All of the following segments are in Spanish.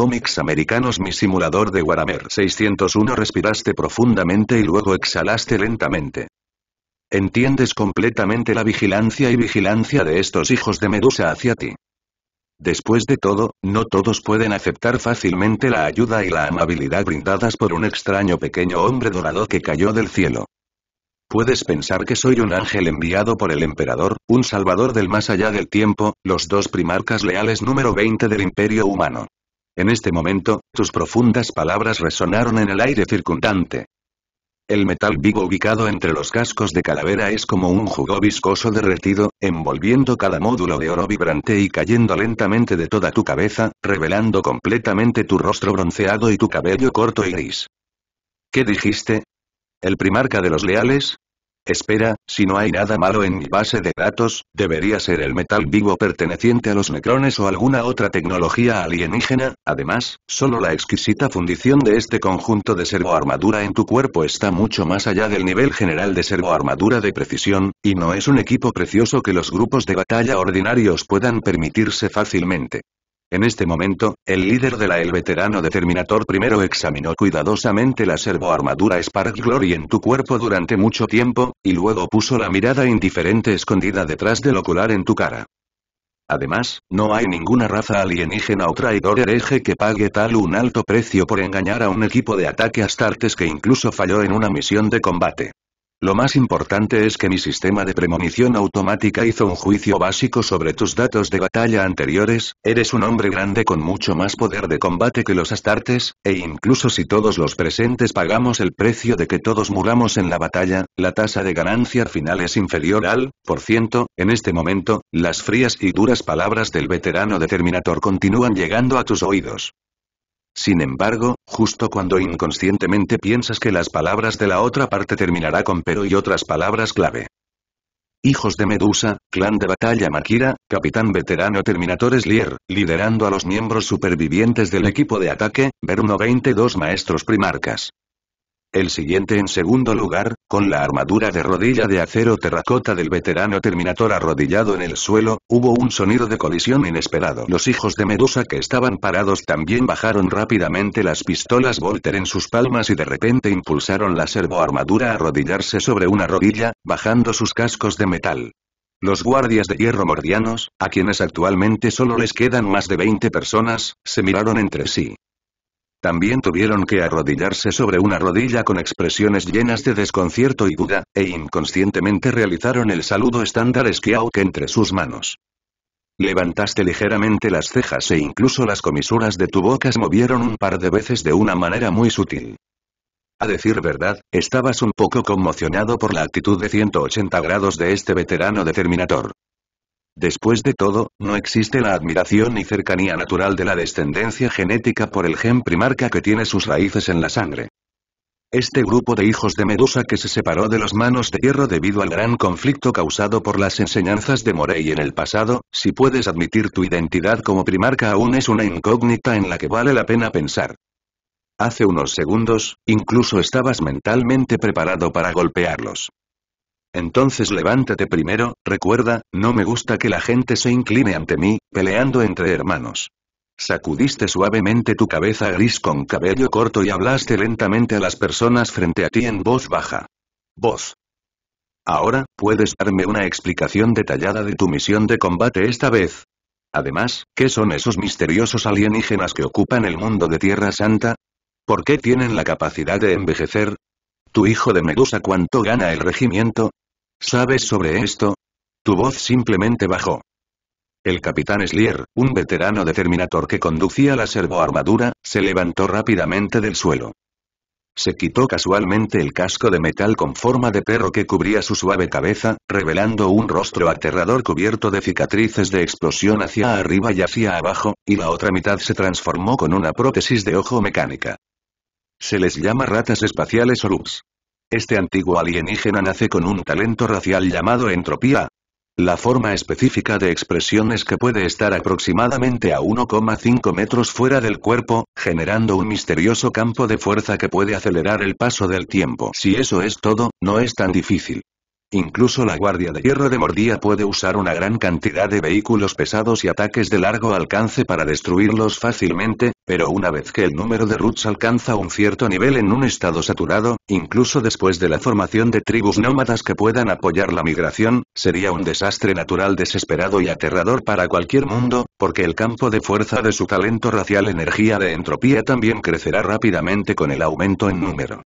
cómics americanos Mi simulador de Warhammer 601 respiraste profundamente y luego exhalaste lentamente. Entiendes completamente la vigilancia y vigilancia de estos hijos de Medusa hacia ti. Después de todo, no todos pueden aceptar fácilmente la ayuda y la amabilidad brindadas por un extraño pequeño hombre dorado que cayó del cielo. Puedes pensar que soy un ángel enviado por el emperador, un salvador del más allá del tiempo, los dos primarcas leales número 20 del imperio humano. En este momento, tus profundas palabras resonaron en el aire circundante. El metal vivo ubicado entre los cascos de calavera es como un jugo viscoso derretido, envolviendo cada módulo de oro vibrante y cayendo lentamente de toda tu cabeza, revelando completamente tu rostro bronceado y tu cabello corto y gris. ¿Qué dijiste? ¿El primarca de los leales? Espera, si no hay nada malo en mi base de datos, debería ser el metal vivo perteneciente a los necrones o alguna otra tecnología alienígena, además, solo la exquisita fundición de este conjunto de servoarmadura en tu cuerpo está mucho más allá del nivel general de servoarmadura de precisión, y no es un equipo precioso que los grupos de batalla ordinarios puedan permitirse fácilmente. En este momento, el líder de la el veterano de primero examinó cuidadosamente la servoarmadura Spark Glory en tu cuerpo durante mucho tiempo, y luego puso la mirada indiferente escondida detrás del ocular en tu cara. Además, no hay ninguna raza alienígena o traidor hereje que pague tal un alto precio por engañar a un equipo de ataque Astartes que incluso falló en una misión de combate. Lo más importante es que mi sistema de premonición automática hizo un juicio básico sobre tus datos de batalla anteriores, eres un hombre grande con mucho más poder de combate que los astartes, e incluso si todos los presentes pagamos el precio de que todos muramos en la batalla, la tasa de ganancia final es inferior al, por ciento, en este momento, las frías y duras palabras del veterano determinator continúan llegando a tus oídos. Sin embargo, justo cuando inconscientemente piensas que las palabras de la otra parte terminará con pero y otras palabras clave. Hijos de Medusa, clan de batalla Makira, capitán veterano Terminator Slier, liderando a los miembros supervivientes del equipo de ataque, Verno 22 maestros primarcas. El siguiente en segundo lugar, con la armadura de rodilla de acero terracota del veterano Terminator arrodillado en el suelo, hubo un sonido de colisión inesperado. Los hijos de Medusa que estaban parados también bajaron rápidamente las pistolas Volter en sus palmas y de repente impulsaron la servoarmadura a arrodillarse sobre una rodilla, bajando sus cascos de metal. Los guardias de hierro mordianos, a quienes actualmente solo les quedan más de 20 personas, se miraron entre sí. También tuvieron que arrodillarse sobre una rodilla con expresiones llenas de desconcierto y duda, e inconscientemente realizaron el saludo estándar Skiauk entre sus manos. Levantaste ligeramente las cejas e incluso las comisuras de tu boca se movieron un par de veces de una manera muy sutil. A decir verdad, estabas un poco conmocionado por la actitud de 180 grados de este veterano determinador. Después de todo, no existe la admiración y cercanía natural de la descendencia genética por el gen primarca que tiene sus raíces en la sangre. Este grupo de hijos de Medusa que se separó de los manos de hierro debido al gran conflicto causado por las enseñanzas de Morey en el pasado, si puedes admitir tu identidad como primarca aún es una incógnita en la que vale la pena pensar. Hace unos segundos, incluso estabas mentalmente preparado para golpearlos. Entonces levántate primero, recuerda, no me gusta que la gente se incline ante mí, peleando entre hermanos. Sacudiste suavemente tu cabeza gris con cabello corto y hablaste lentamente a las personas frente a ti en voz baja. Voz. Ahora, puedes darme una explicación detallada de tu misión de combate esta vez. Además, ¿qué son esos misteriosos alienígenas que ocupan el mundo de Tierra Santa? ¿Por qué tienen la capacidad de envejecer? ¿Tu hijo de Medusa cuánto gana el regimiento? ¿Sabes sobre esto? Tu voz simplemente bajó. El capitán Slier, un veterano de que conducía la servoarmadura, se levantó rápidamente del suelo. Se quitó casualmente el casco de metal con forma de perro que cubría su suave cabeza, revelando un rostro aterrador cubierto de cicatrices de explosión hacia arriba y hacia abajo, y la otra mitad se transformó con una prótesis de ojo mecánica. Se les llama ratas espaciales o loops. Este antiguo alienígena nace con un talento racial llamado entropía. La forma específica de expresión es que puede estar aproximadamente a 1,5 metros fuera del cuerpo, generando un misterioso campo de fuerza que puede acelerar el paso del tiempo. Si eso es todo, no es tan difícil. Incluso la Guardia de Hierro de Mordía puede usar una gran cantidad de vehículos pesados y ataques de largo alcance para destruirlos fácilmente, pero una vez que el número de Roots alcanza un cierto nivel en un estado saturado, incluso después de la formación de tribus nómadas que puedan apoyar la migración, sería un desastre natural desesperado y aterrador para cualquier mundo, porque el campo de fuerza de su talento racial energía de entropía también crecerá rápidamente con el aumento en número.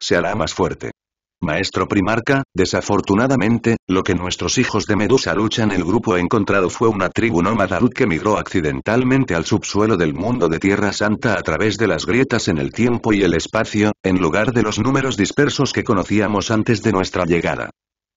Se hará más fuerte. Maestro Primarca, desafortunadamente, lo que nuestros hijos de Medusa luchan el grupo encontrado fue una tribu nómada que migró accidentalmente al subsuelo del mundo de Tierra Santa a través de las grietas en el tiempo y el espacio, en lugar de los números dispersos que conocíamos antes de nuestra llegada.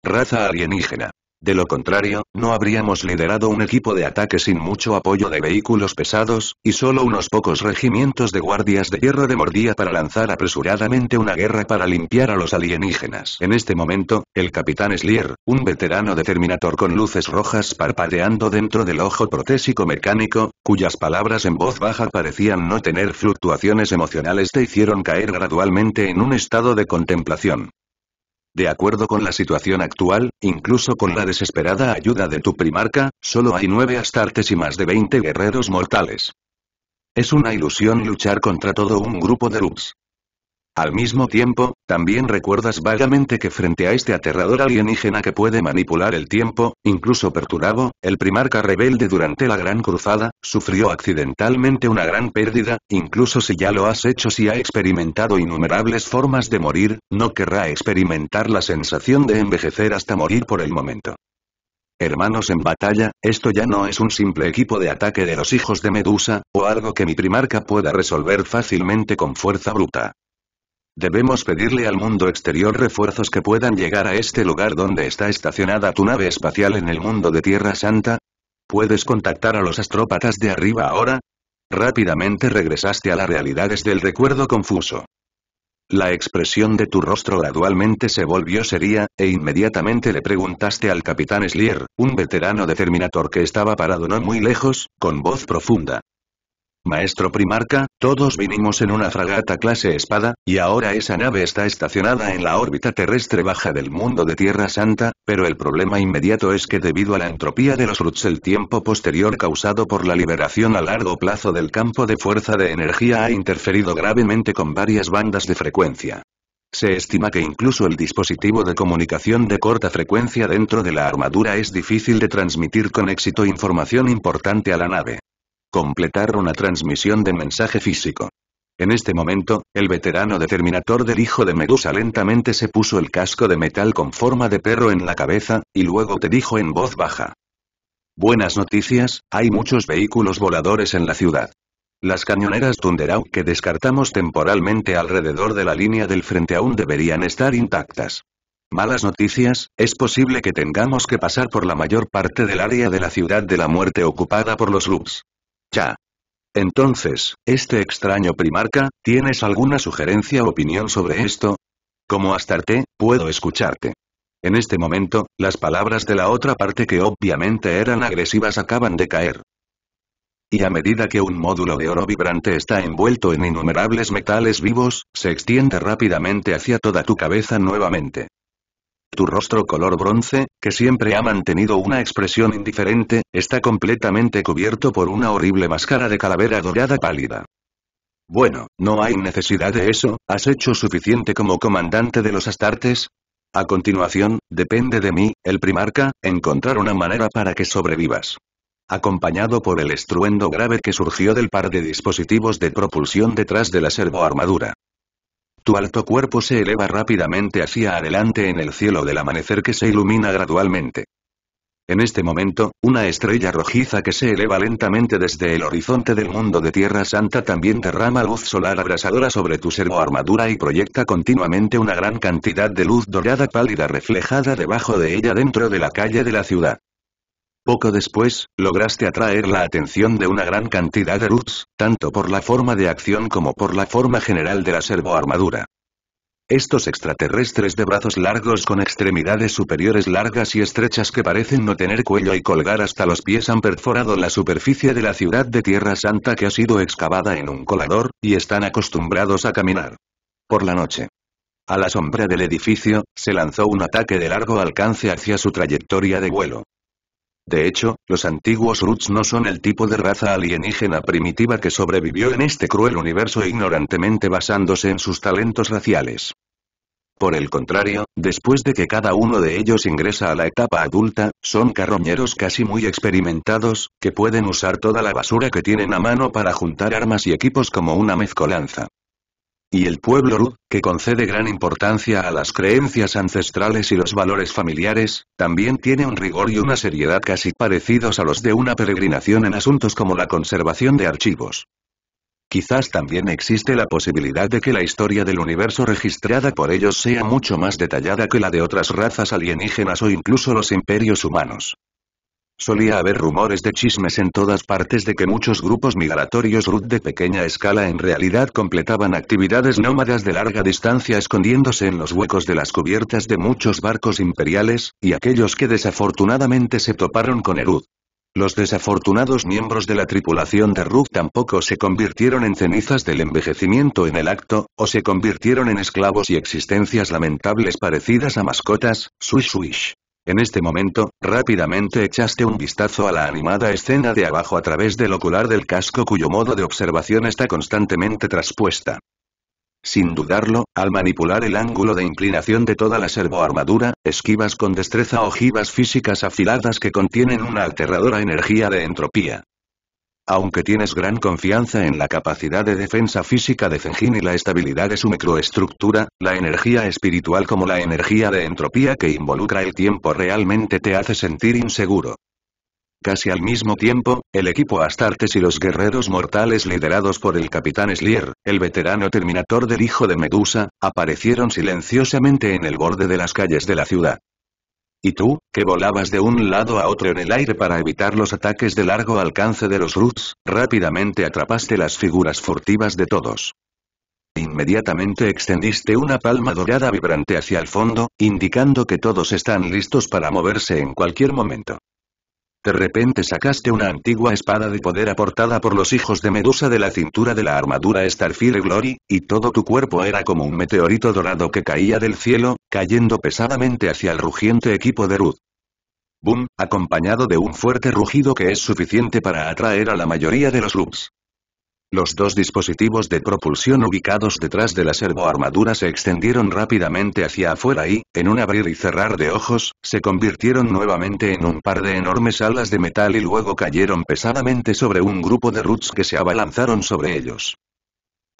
Raza alienígena. De lo contrario, no habríamos liderado un equipo de ataque sin mucho apoyo de vehículos pesados, y solo unos pocos regimientos de guardias de hierro de mordía para lanzar apresuradamente una guerra para limpiar a los alienígenas. En este momento, el capitán Slier, un veterano de con luces rojas parpadeando dentro del ojo protésico mecánico, cuyas palabras en voz baja parecían no tener fluctuaciones emocionales te hicieron caer gradualmente en un estado de contemplación. De acuerdo con la situación actual, incluso con la desesperada ayuda de tu primarca, solo hay nueve astartes y más de 20 guerreros mortales. Es una ilusión luchar contra todo un grupo de Lux. Al mismo tiempo, también recuerdas vagamente que frente a este aterrador alienígena que puede manipular el tiempo, incluso perturbado, el primarca rebelde durante la Gran Cruzada, sufrió accidentalmente una gran pérdida, incluso si ya lo has hecho si ha experimentado innumerables formas de morir, no querrá experimentar la sensación de envejecer hasta morir por el momento. Hermanos en batalla, esto ya no es un simple equipo de ataque de los hijos de Medusa, o algo que mi primarca pueda resolver fácilmente con fuerza bruta. Debemos pedirle al mundo exterior refuerzos que puedan llegar a este lugar donde está estacionada tu nave espacial en el mundo de Tierra Santa. ¿Puedes contactar a los astrópatas de arriba ahora? Rápidamente regresaste a la realidad desde el recuerdo confuso. La expresión de tu rostro gradualmente se volvió seria, e inmediatamente le preguntaste al capitán Slier, un veterano de Terminator que estaba parado no muy lejos, con voz profunda. Maestro Primarca, todos vinimos en una fragata clase espada, y ahora esa nave está estacionada en la órbita terrestre baja del mundo de Tierra Santa, pero el problema inmediato es que debido a la entropía de los Ruts el tiempo posterior causado por la liberación a largo plazo del campo de fuerza de energía ha interferido gravemente con varias bandas de frecuencia. Se estima que incluso el dispositivo de comunicación de corta frecuencia dentro de la armadura es difícil de transmitir con éxito información importante a la nave completar una transmisión de mensaje físico. En este momento, el veterano determinador del hijo de Medusa lentamente se puso el casco de metal con forma de perro en la cabeza, y luego te dijo en voz baja. Buenas noticias, hay muchos vehículos voladores en la ciudad. Las cañoneras Thunderau que descartamos temporalmente alrededor de la línea del frente aún deberían estar intactas. Malas noticias, es posible que tengamos que pasar por la mayor parte del área de la ciudad de la muerte ocupada por los Loops. Ya. Entonces, este extraño primarca, ¿tienes alguna sugerencia o opinión sobre esto? Como Astarte, puedo escucharte. En este momento, las palabras de la otra parte que obviamente eran agresivas acaban de caer. Y a medida que un módulo de oro vibrante está envuelto en innumerables metales vivos, se extiende rápidamente hacia toda tu cabeza nuevamente. Tu rostro color bronce, que siempre ha mantenido una expresión indiferente, está completamente cubierto por una horrible máscara de calavera dorada pálida. Bueno, no hay necesidad de eso, has hecho suficiente como comandante de los Astartes. A continuación, depende de mí, el primarca, encontrar una manera para que sobrevivas. Acompañado por el estruendo grave que surgió del par de dispositivos de propulsión detrás de la servoarmadura. Tu alto cuerpo se eleva rápidamente hacia adelante en el cielo del amanecer que se ilumina gradualmente. En este momento, una estrella rojiza que se eleva lentamente desde el horizonte del mundo de Tierra Santa también derrama luz solar abrasadora sobre tu armadura y proyecta continuamente una gran cantidad de luz dorada pálida reflejada debajo de ella dentro de la calle de la ciudad. Poco después, lograste atraer la atención de una gran cantidad de Roots, tanto por la forma de acción como por la forma general de la servoarmadura. Estos extraterrestres de brazos largos con extremidades superiores largas y estrechas que parecen no tener cuello y colgar hasta los pies han perforado la superficie de la ciudad de Tierra Santa que ha sido excavada en un colador, y están acostumbrados a caminar. Por la noche. A la sombra del edificio, se lanzó un ataque de largo alcance hacia su trayectoria de vuelo. De hecho, los antiguos Roots no son el tipo de raza alienígena primitiva que sobrevivió en este cruel universo ignorantemente basándose en sus talentos raciales. Por el contrario, después de que cada uno de ellos ingresa a la etapa adulta, son carroñeros casi muy experimentados, que pueden usar toda la basura que tienen a mano para juntar armas y equipos como una mezcolanza. Y el pueblo Ru, que concede gran importancia a las creencias ancestrales y los valores familiares, también tiene un rigor y una seriedad casi parecidos a los de una peregrinación en asuntos como la conservación de archivos. Quizás también existe la posibilidad de que la historia del universo registrada por ellos sea mucho más detallada que la de otras razas alienígenas o incluso los imperios humanos. Solía haber rumores de chismes en todas partes de que muchos grupos migratorios Ruth de pequeña escala en realidad completaban actividades nómadas de larga distancia escondiéndose en los huecos de las cubiertas de muchos barcos imperiales, y aquellos que desafortunadamente se toparon con Erud. Los desafortunados miembros de la tripulación de Ruk tampoco se convirtieron en cenizas del envejecimiento en el acto, o se convirtieron en esclavos y existencias lamentables parecidas a mascotas, swish swish. En este momento, rápidamente echaste un vistazo a la animada escena de abajo a través del ocular del casco cuyo modo de observación está constantemente traspuesta. Sin dudarlo, al manipular el ángulo de inclinación de toda la servoarmadura, esquivas con destreza ojivas físicas afiladas que contienen una aterradora energía de entropía aunque tienes gran confianza en la capacidad de defensa física de Zenjin y la estabilidad de su microestructura, la energía espiritual como la energía de entropía que involucra el tiempo realmente te hace sentir inseguro. Casi al mismo tiempo, el equipo Astartes y los guerreros mortales liderados por el capitán Slier, el veterano Terminator del hijo de Medusa, aparecieron silenciosamente en el borde de las calles de la ciudad. Y tú, que volabas de un lado a otro en el aire para evitar los ataques de largo alcance de los Roots, rápidamente atrapaste las figuras furtivas de todos. Inmediatamente extendiste una palma dorada vibrante hacia el fondo, indicando que todos están listos para moverse en cualquier momento. De repente sacaste una antigua espada de poder aportada por los hijos de Medusa de la cintura de la armadura Starfire Glory, y todo tu cuerpo era como un meteorito dorado que caía del cielo, cayendo pesadamente hacia el rugiente equipo de Ruth. Boom, acompañado de un fuerte rugido que es suficiente para atraer a la mayoría de los Rubs. Los dos dispositivos de propulsión ubicados detrás de la servoarmadura se extendieron rápidamente hacia afuera y, en un abrir y cerrar de ojos, se convirtieron nuevamente en un par de enormes alas de metal y luego cayeron pesadamente sobre un grupo de roots que se abalanzaron sobre ellos.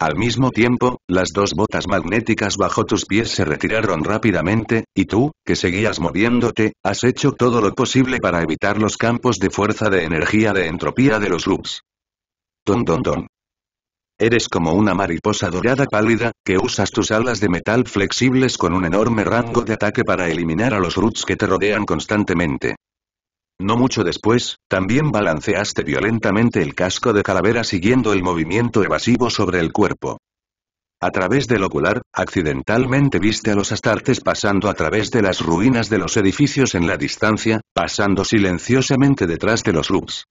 Al mismo tiempo, las dos botas magnéticas bajo tus pies se retiraron rápidamente, y tú, que seguías moviéndote, has hecho todo lo posible para evitar los campos de fuerza de energía de entropía de los roots. Don don don. Eres como una mariposa dorada pálida, que usas tus alas de metal flexibles con un enorme rango de ataque para eliminar a los roots que te rodean constantemente. No mucho después, también balanceaste violentamente el casco de calavera siguiendo el movimiento evasivo sobre el cuerpo. A través del ocular, accidentalmente viste a los astartes pasando a través de las ruinas de los edificios en la distancia, pasando silenciosamente detrás de los Roots.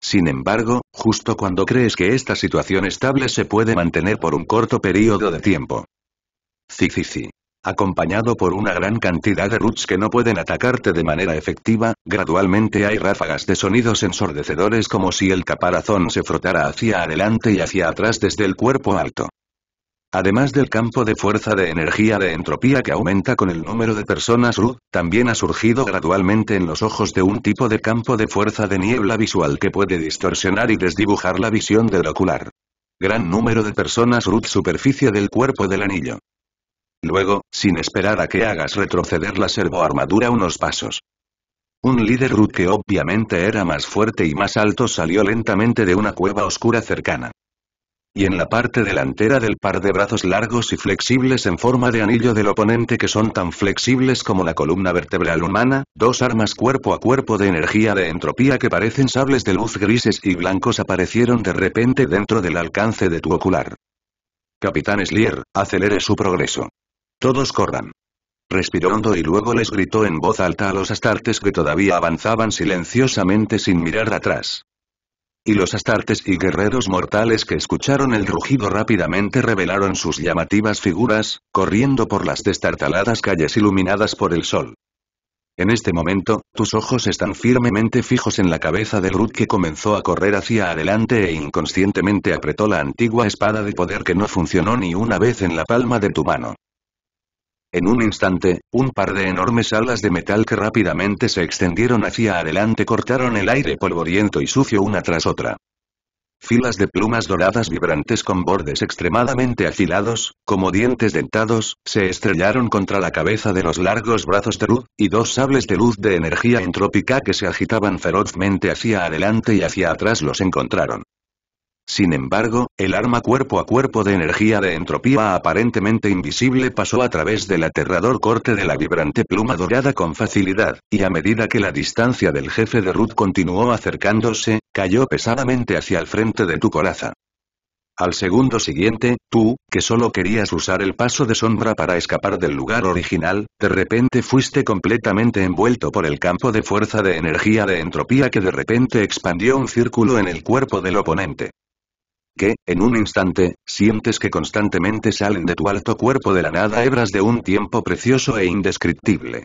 Sin embargo, justo cuando crees que esta situación estable se puede mantener por un corto periodo de tiempo. si, Acompañado por una gran cantidad de roots que no pueden atacarte de manera efectiva, gradualmente hay ráfagas de sonidos ensordecedores como si el caparazón se frotara hacia adelante y hacia atrás desde el cuerpo alto. Además del campo de fuerza de energía de entropía que aumenta con el número de personas Ruth también ha surgido gradualmente en los ojos de un tipo de campo de fuerza de niebla visual que puede distorsionar y desdibujar la visión del ocular. Gran número de personas Ruth superficie del cuerpo del anillo. Luego, sin esperar a que hagas retroceder la servoarmadura unos pasos. Un líder Ruth que obviamente era más fuerte y más alto salió lentamente de una cueva oscura cercana y en la parte delantera del par de brazos largos y flexibles en forma de anillo del oponente que son tan flexibles como la columna vertebral humana, dos armas cuerpo a cuerpo de energía de entropía que parecen sables de luz grises y blancos aparecieron de repente dentro del alcance de tu ocular. Capitán Slier, acelere su progreso. Todos corran. Respiró hondo y luego les gritó en voz alta a los astartes que todavía avanzaban silenciosamente sin mirar atrás y los astartes y guerreros mortales que escucharon el rugido rápidamente revelaron sus llamativas figuras, corriendo por las destartaladas calles iluminadas por el sol. En este momento, tus ojos están firmemente fijos en la cabeza de Ruth que comenzó a correr hacia adelante e inconscientemente apretó la antigua espada de poder que no funcionó ni una vez en la palma de tu mano. En un instante, un par de enormes alas de metal que rápidamente se extendieron hacia adelante cortaron el aire polvoriento y sucio una tras otra. Filas de plumas doradas vibrantes con bordes extremadamente afilados, como dientes dentados, se estrellaron contra la cabeza de los largos brazos de luz, y dos sables de luz de energía entrópica que se agitaban ferozmente hacia adelante y hacia atrás los encontraron. Sin embargo, el arma cuerpo a cuerpo de energía de entropía aparentemente invisible pasó a través del aterrador corte de la vibrante pluma dorada con facilidad, y a medida que la distancia del jefe de Ruth continuó acercándose, cayó pesadamente hacia el frente de tu coraza. Al segundo siguiente, tú, que solo querías usar el paso de sombra para escapar del lugar original, de repente fuiste completamente envuelto por el campo de fuerza de energía de entropía que de repente expandió un círculo en el cuerpo del oponente que, en un instante, sientes que constantemente salen de tu alto cuerpo de la nada hebras de un tiempo precioso e indescriptible.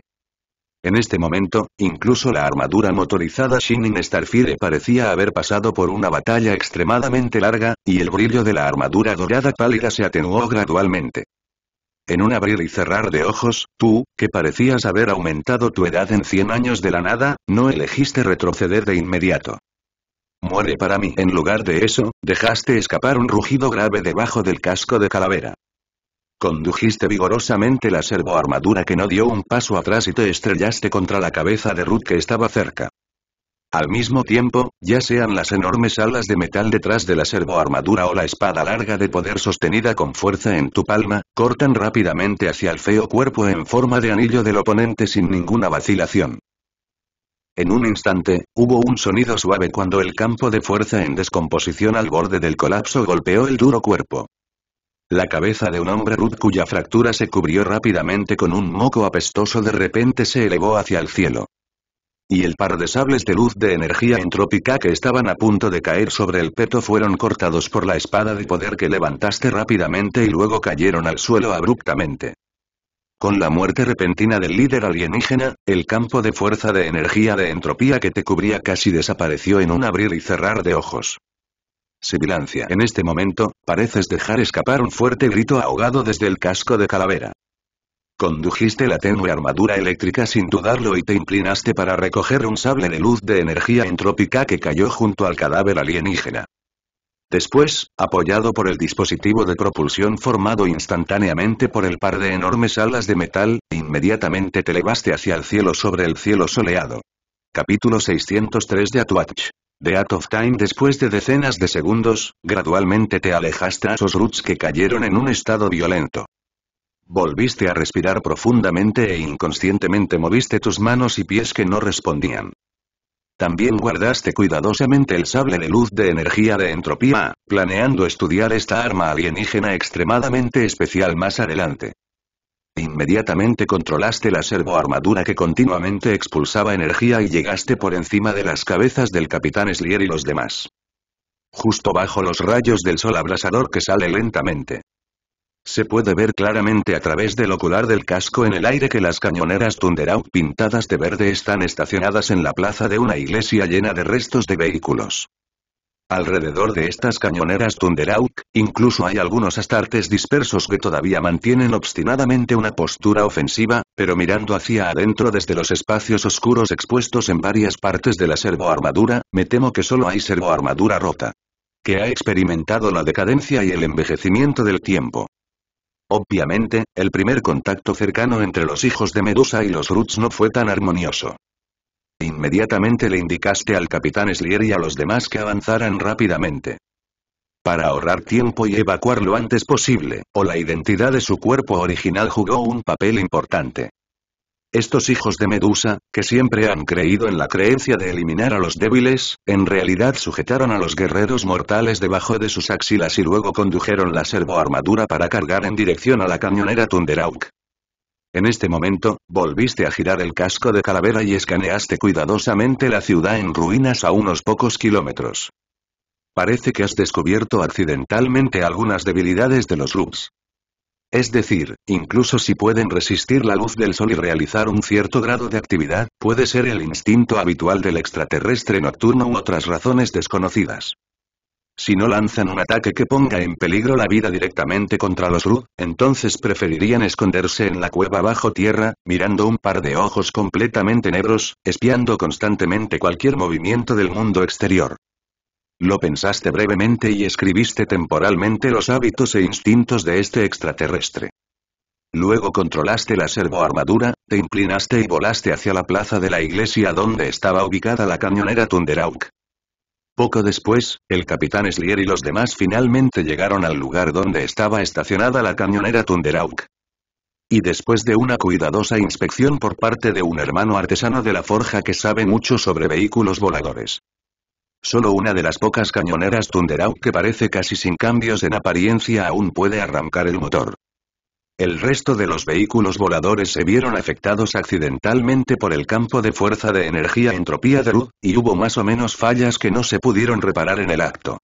En este momento, incluso la armadura motorizada Shinin Starfire parecía haber pasado por una batalla extremadamente larga, y el brillo de la armadura dorada pálida se atenuó gradualmente. En un abrir y cerrar de ojos, tú, que parecías haber aumentado tu edad en 100 años de la nada, no elegiste retroceder de inmediato. Muere para mí. En lugar de eso, dejaste escapar un rugido grave debajo del casco de calavera. Condujiste vigorosamente la servoarmadura que no dio un paso atrás y te estrellaste contra la cabeza de Ruth que estaba cerca. Al mismo tiempo, ya sean las enormes alas de metal detrás de la servoarmadura o la espada larga de poder sostenida con fuerza en tu palma, cortan rápidamente hacia el feo cuerpo en forma de anillo del oponente sin ninguna vacilación. En un instante, hubo un sonido suave cuando el campo de fuerza en descomposición al borde del colapso golpeó el duro cuerpo. La cabeza de un hombre Ruth cuya fractura se cubrió rápidamente con un moco apestoso de repente se elevó hacia el cielo. Y el par de sables de luz de energía entrópica que estaban a punto de caer sobre el peto fueron cortados por la espada de poder que levantaste rápidamente y luego cayeron al suelo abruptamente. Con la muerte repentina del líder alienígena, el campo de fuerza de energía de entropía que te cubría casi desapareció en un abrir y cerrar de ojos. Sibilancia. En este momento, pareces dejar escapar un fuerte grito ahogado desde el casco de calavera. Condujiste la tenue armadura eléctrica sin dudarlo y te inclinaste para recoger un sable de luz de energía entrópica que cayó junto al cadáver alienígena. Después, apoyado por el dispositivo de propulsión formado instantáneamente por el par de enormes alas de metal, inmediatamente te elevaste hacia el cielo sobre el cielo soleado. Capítulo 603 de Atwatch. The At of Time después de decenas de segundos, gradualmente te alejaste a esos roots que cayeron en un estado violento. Volviste a respirar profundamente e inconscientemente moviste tus manos y pies que no respondían. También guardaste cuidadosamente el sable de luz de energía de entropía, planeando estudiar esta arma alienígena extremadamente especial más adelante. Inmediatamente controlaste la servoarmadura que continuamente expulsaba energía y llegaste por encima de las cabezas del Capitán Slier y los demás. Justo bajo los rayos del sol abrasador que sale lentamente. Se puede ver claramente a través del ocular del casco en el aire que las cañoneras Thunderhawk pintadas de verde están estacionadas en la plaza de una iglesia llena de restos de vehículos. Alrededor de estas cañoneras Thunderauk, incluso hay algunos astartes dispersos que todavía mantienen obstinadamente una postura ofensiva, pero mirando hacia adentro desde los espacios oscuros expuestos en varias partes de la servoarmadura, me temo que solo hay servoarmadura rota. Que ha experimentado la decadencia y el envejecimiento del tiempo. Obviamente, el primer contacto cercano entre los hijos de Medusa y los Roots no fue tan armonioso. Inmediatamente le indicaste al capitán Slier y a los demás que avanzaran rápidamente. Para ahorrar tiempo y evacuar lo antes posible, o la identidad de su cuerpo original jugó un papel importante. Estos hijos de Medusa, que siempre han creído en la creencia de eliminar a los débiles, en realidad sujetaron a los guerreros mortales debajo de sus axilas y luego condujeron la servoarmadura para cargar en dirección a la cañonera Tunderauk. En este momento, volviste a girar el casco de calavera y escaneaste cuidadosamente la ciudad en ruinas a unos pocos kilómetros. Parece que has descubierto accidentalmente algunas debilidades de los Rubs. Es decir, incluso si pueden resistir la luz del sol y realizar un cierto grado de actividad, puede ser el instinto habitual del extraterrestre nocturno u otras razones desconocidas. Si no lanzan un ataque que ponga en peligro la vida directamente contra los Ru, entonces preferirían esconderse en la cueva bajo tierra, mirando un par de ojos completamente negros, espiando constantemente cualquier movimiento del mundo exterior. Lo pensaste brevemente y escribiste temporalmente los hábitos e instintos de este extraterrestre. Luego controlaste la servoarmadura, te inclinaste y volaste hacia la plaza de la iglesia donde estaba ubicada la cañonera Thunderhawk. Poco después, el capitán Slier y los demás finalmente llegaron al lugar donde estaba estacionada la cañonera Thunderhawk. Y después de una cuidadosa inspección por parte de un hermano artesano de la forja que sabe mucho sobre vehículos voladores, Solo una de las pocas cañoneras Thunderau que parece casi sin cambios en apariencia aún puede arrancar el motor. El resto de los vehículos voladores se vieron afectados accidentalmente por el campo de fuerza de energía entropía de luz, y hubo más o menos fallas que no se pudieron reparar en el acto.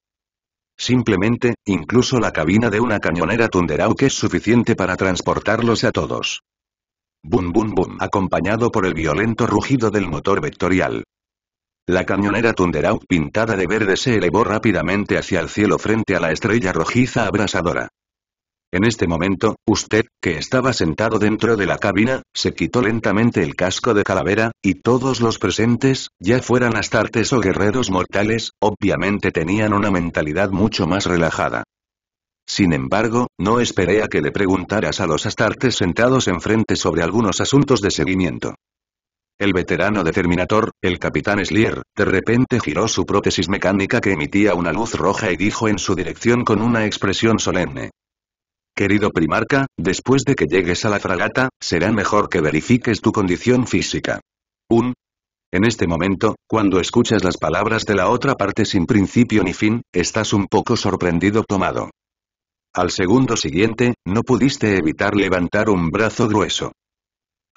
Simplemente, incluso la cabina de una cañonera que es suficiente para transportarlos a todos. Bum boom boom acompañado por el violento rugido del motor vectorial. La cañonera Tunderau pintada de verde se elevó rápidamente hacia el cielo frente a la estrella rojiza abrasadora. En este momento, usted, que estaba sentado dentro de la cabina, se quitó lentamente el casco de calavera, y todos los presentes, ya fueran astartes o guerreros mortales, obviamente tenían una mentalidad mucho más relajada. Sin embargo, no esperé a que le preguntaras a los astartes sentados enfrente sobre algunos asuntos de seguimiento. El veterano de Terminator, el Capitán Slier, de repente giró su prótesis mecánica que emitía una luz roja y dijo en su dirección con una expresión solemne. Querido primarca, después de que llegues a la fragata, será mejor que verifiques tu condición física. Un, en este momento, cuando escuchas las palabras de la otra parte sin principio ni fin, estás un poco sorprendido tomado. Al segundo siguiente, no pudiste evitar levantar un brazo grueso.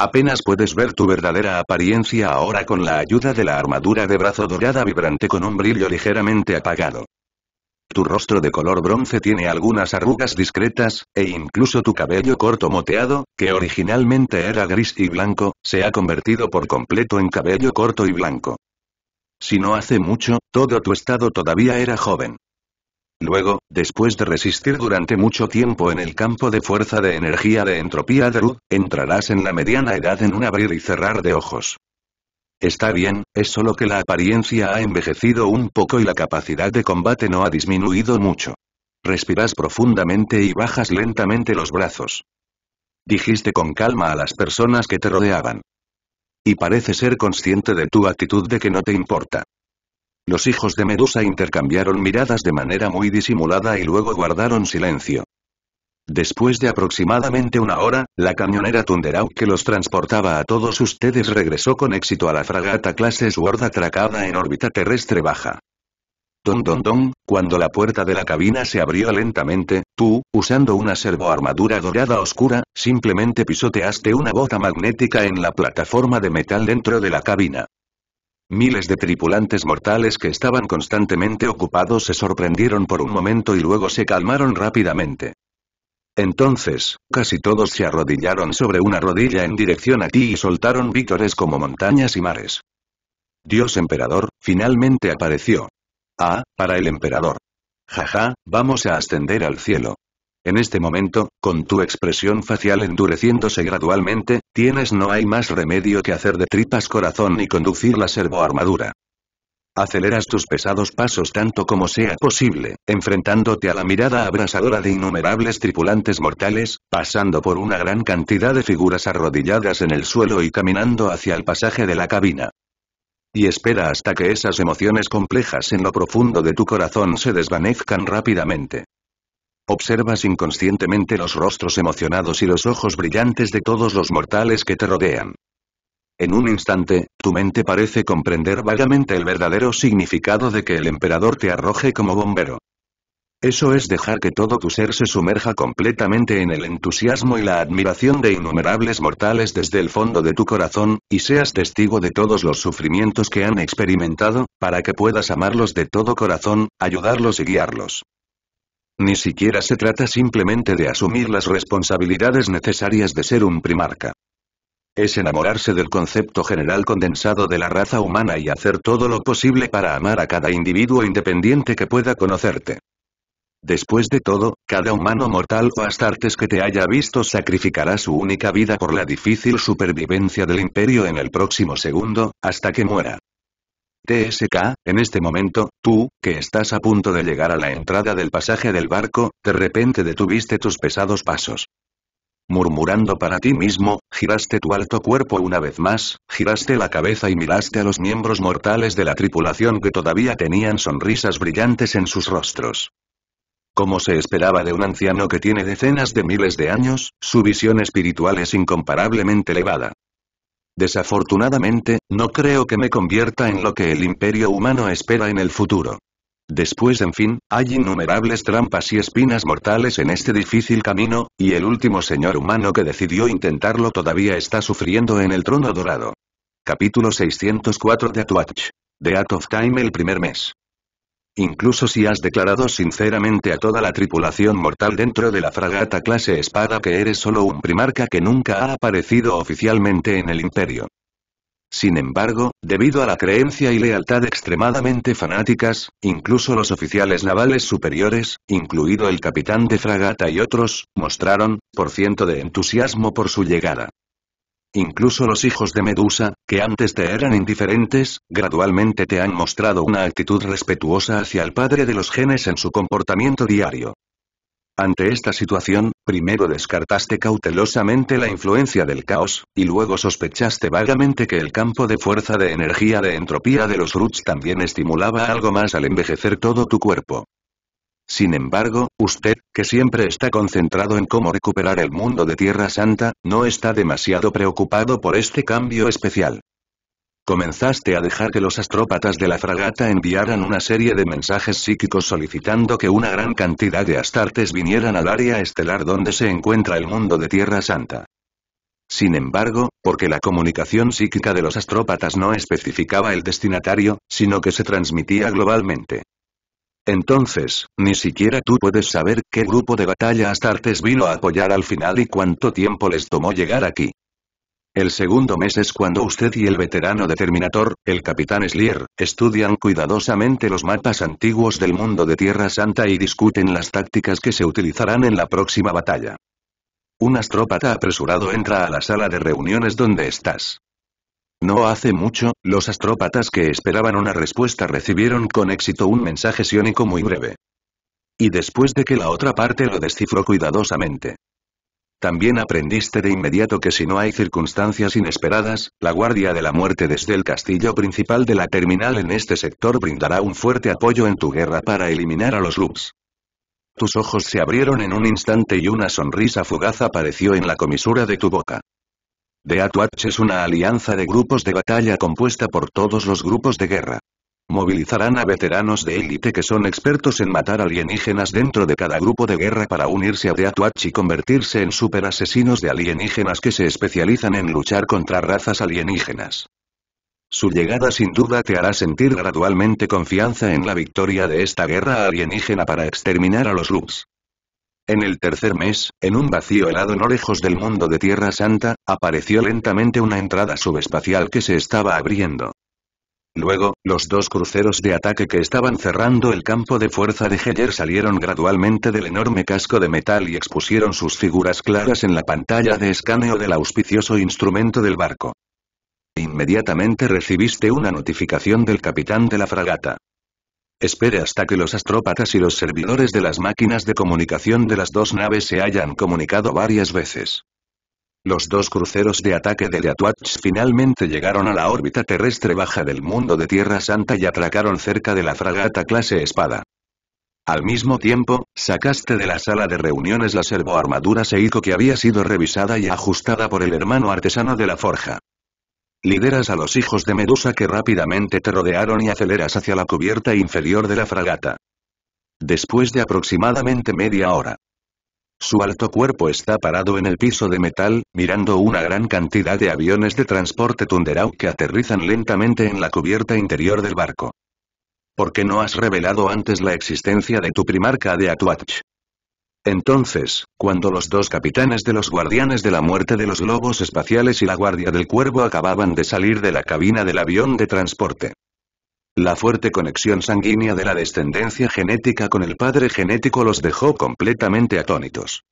Apenas puedes ver tu verdadera apariencia ahora con la ayuda de la armadura de brazo dorada vibrante con un brillo ligeramente apagado. Tu rostro de color bronce tiene algunas arrugas discretas, e incluso tu cabello corto moteado, que originalmente era gris y blanco, se ha convertido por completo en cabello corto y blanco. Si no hace mucho, todo tu estado todavía era joven. Luego, después de resistir durante mucho tiempo en el campo de fuerza de energía de entropía de Ru, entrarás en la mediana edad en un abrir y cerrar de ojos. Está bien, es solo que la apariencia ha envejecido un poco y la capacidad de combate no ha disminuido mucho. Respiras profundamente y bajas lentamente los brazos. Dijiste con calma a las personas que te rodeaban. Y parece ser consciente de tu actitud de que no te importa. Los hijos de Medusa intercambiaron miradas de manera muy disimulada y luego guardaron silencio. Después de aproximadamente una hora, la camionera Tunderau que los transportaba a todos ustedes regresó con éxito a la fragata clase Sword atracada en órbita terrestre baja. Don don don, cuando la puerta de la cabina se abrió lentamente, tú, usando una servoarmadura dorada oscura, simplemente pisoteaste una bota magnética en la plataforma de metal dentro de la cabina. Miles de tripulantes mortales que estaban constantemente ocupados se sorprendieron por un momento y luego se calmaron rápidamente. Entonces, casi todos se arrodillaron sobre una rodilla en dirección a ti y soltaron vítores como montañas y mares. Dios emperador, finalmente apareció. Ah, para el emperador. Jaja, vamos a ascender al cielo. En este momento, con tu expresión facial endureciéndose gradualmente, tienes no hay más remedio que hacer de tripas corazón y conducir la servoarmadura. Aceleras tus pesados pasos tanto como sea posible, enfrentándote a la mirada abrasadora de innumerables tripulantes mortales, pasando por una gran cantidad de figuras arrodilladas en el suelo y caminando hacia el pasaje de la cabina. Y espera hasta que esas emociones complejas en lo profundo de tu corazón se desvanezcan rápidamente. Observas inconscientemente los rostros emocionados y los ojos brillantes de todos los mortales que te rodean. En un instante, tu mente parece comprender vagamente el verdadero significado de que el emperador te arroje como bombero. Eso es dejar que todo tu ser se sumerja completamente en el entusiasmo y la admiración de innumerables mortales desde el fondo de tu corazón, y seas testigo de todos los sufrimientos que han experimentado, para que puedas amarlos de todo corazón, ayudarlos y guiarlos. Ni siquiera se trata simplemente de asumir las responsabilidades necesarias de ser un primarca. Es enamorarse del concepto general condensado de la raza humana y hacer todo lo posible para amar a cada individuo independiente que pueda conocerte. Después de todo, cada humano mortal o astartes que te haya visto sacrificará su única vida por la difícil supervivencia del imperio en el próximo segundo, hasta que muera. TSK, en este momento, tú, que estás a punto de llegar a la entrada del pasaje del barco, de repente detuviste tus pesados pasos. Murmurando para ti mismo, giraste tu alto cuerpo una vez más, giraste la cabeza y miraste a los miembros mortales de la tripulación que todavía tenían sonrisas brillantes en sus rostros. Como se esperaba de un anciano que tiene decenas de miles de años, su visión espiritual es incomparablemente elevada. Desafortunadamente, no creo que me convierta en lo que el imperio humano espera en el futuro. Después en fin, hay innumerables trampas y espinas mortales en este difícil camino, y el último señor humano que decidió intentarlo todavía está sufriendo en el trono dorado. Capítulo 604 de Atuach. The Act of Time el primer mes. Incluso si has declarado sinceramente a toda la tripulación mortal dentro de la fragata clase espada que eres solo un primarca que nunca ha aparecido oficialmente en el imperio. Sin embargo, debido a la creencia y lealtad extremadamente fanáticas, incluso los oficiales navales superiores, incluido el capitán de fragata y otros, mostraron, por ciento de entusiasmo por su llegada. Incluso los hijos de Medusa, que antes te eran indiferentes, gradualmente te han mostrado una actitud respetuosa hacia el padre de los genes en su comportamiento diario. Ante esta situación, primero descartaste cautelosamente la influencia del caos, y luego sospechaste vagamente que el campo de fuerza de energía de entropía de los Roots también estimulaba algo más al envejecer todo tu cuerpo. Sin embargo, usted, que siempre está concentrado en cómo recuperar el mundo de Tierra Santa, no está demasiado preocupado por este cambio especial. Comenzaste a dejar que los astrópatas de la fragata enviaran una serie de mensajes psíquicos solicitando que una gran cantidad de astartes vinieran al área estelar donde se encuentra el mundo de Tierra Santa. Sin embargo, porque la comunicación psíquica de los astrópatas no especificaba el destinatario, sino que se transmitía globalmente. Entonces, ni siquiera tú puedes saber qué grupo de batalla Astartes vino a apoyar al final y cuánto tiempo les tomó llegar aquí. El segundo mes es cuando usted y el veterano de Terminator, el Capitán Slier, estudian cuidadosamente los mapas antiguos del mundo de Tierra Santa y discuten las tácticas que se utilizarán en la próxima batalla. Un astrópata apresurado entra a la sala de reuniones donde estás. No hace mucho, los astrópatas que esperaban una respuesta recibieron con éxito un mensaje siónico muy breve. Y después de que la otra parte lo descifró cuidadosamente. También aprendiste de inmediato que si no hay circunstancias inesperadas, la Guardia de la Muerte desde el castillo principal de la terminal en este sector brindará un fuerte apoyo en tu guerra para eliminar a los Loops. Tus ojos se abrieron en un instante y una sonrisa fugaz apareció en la comisura de tu boca. The Atwatch es una alianza de grupos de batalla compuesta por todos los grupos de guerra. Movilizarán a veteranos de élite que son expertos en matar alienígenas dentro de cada grupo de guerra para unirse a The Atwatch y convertirse en superasesinos de alienígenas que se especializan en luchar contra razas alienígenas. Su llegada sin duda te hará sentir gradualmente confianza en la victoria de esta guerra alienígena para exterminar a los Lux. En el tercer mes, en un vacío helado no lejos del mundo de Tierra Santa, apareció lentamente una entrada subespacial que se estaba abriendo. Luego, los dos cruceros de ataque que estaban cerrando el campo de fuerza de Heller salieron gradualmente del enorme casco de metal y expusieron sus figuras claras en la pantalla de escaneo del auspicioso instrumento del barco. Inmediatamente recibiste una notificación del capitán de la fragata. Espere hasta que los astrópatas y los servidores de las máquinas de comunicación de las dos naves se hayan comunicado varias veces. Los dos cruceros de ataque de Yatuach finalmente llegaron a la órbita terrestre baja del mundo de Tierra Santa y atracaron cerca de la fragata clase Espada. Al mismo tiempo, sacaste de la sala de reuniones la servoarmadura Seiko que había sido revisada y ajustada por el hermano artesano de la forja. Lideras a los hijos de Medusa que rápidamente te rodearon y aceleras hacia la cubierta inferior de la fragata. Después de aproximadamente media hora. Su alto cuerpo está parado en el piso de metal, mirando una gran cantidad de aviones de transporte Tunderau que aterrizan lentamente en la cubierta interior del barco. ¿Por qué no has revelado antes la existencia de tu primarca de Atuach? Entonces, cuando los dos capitanes de los guardianes de la muerte de los globos espaciales y la guardia del cuervo acababan de salir de la cabina del avión de transporte. La fuerte conexión sanguínea de la descendencia genética con el padre genético los dejó completamente atónitos.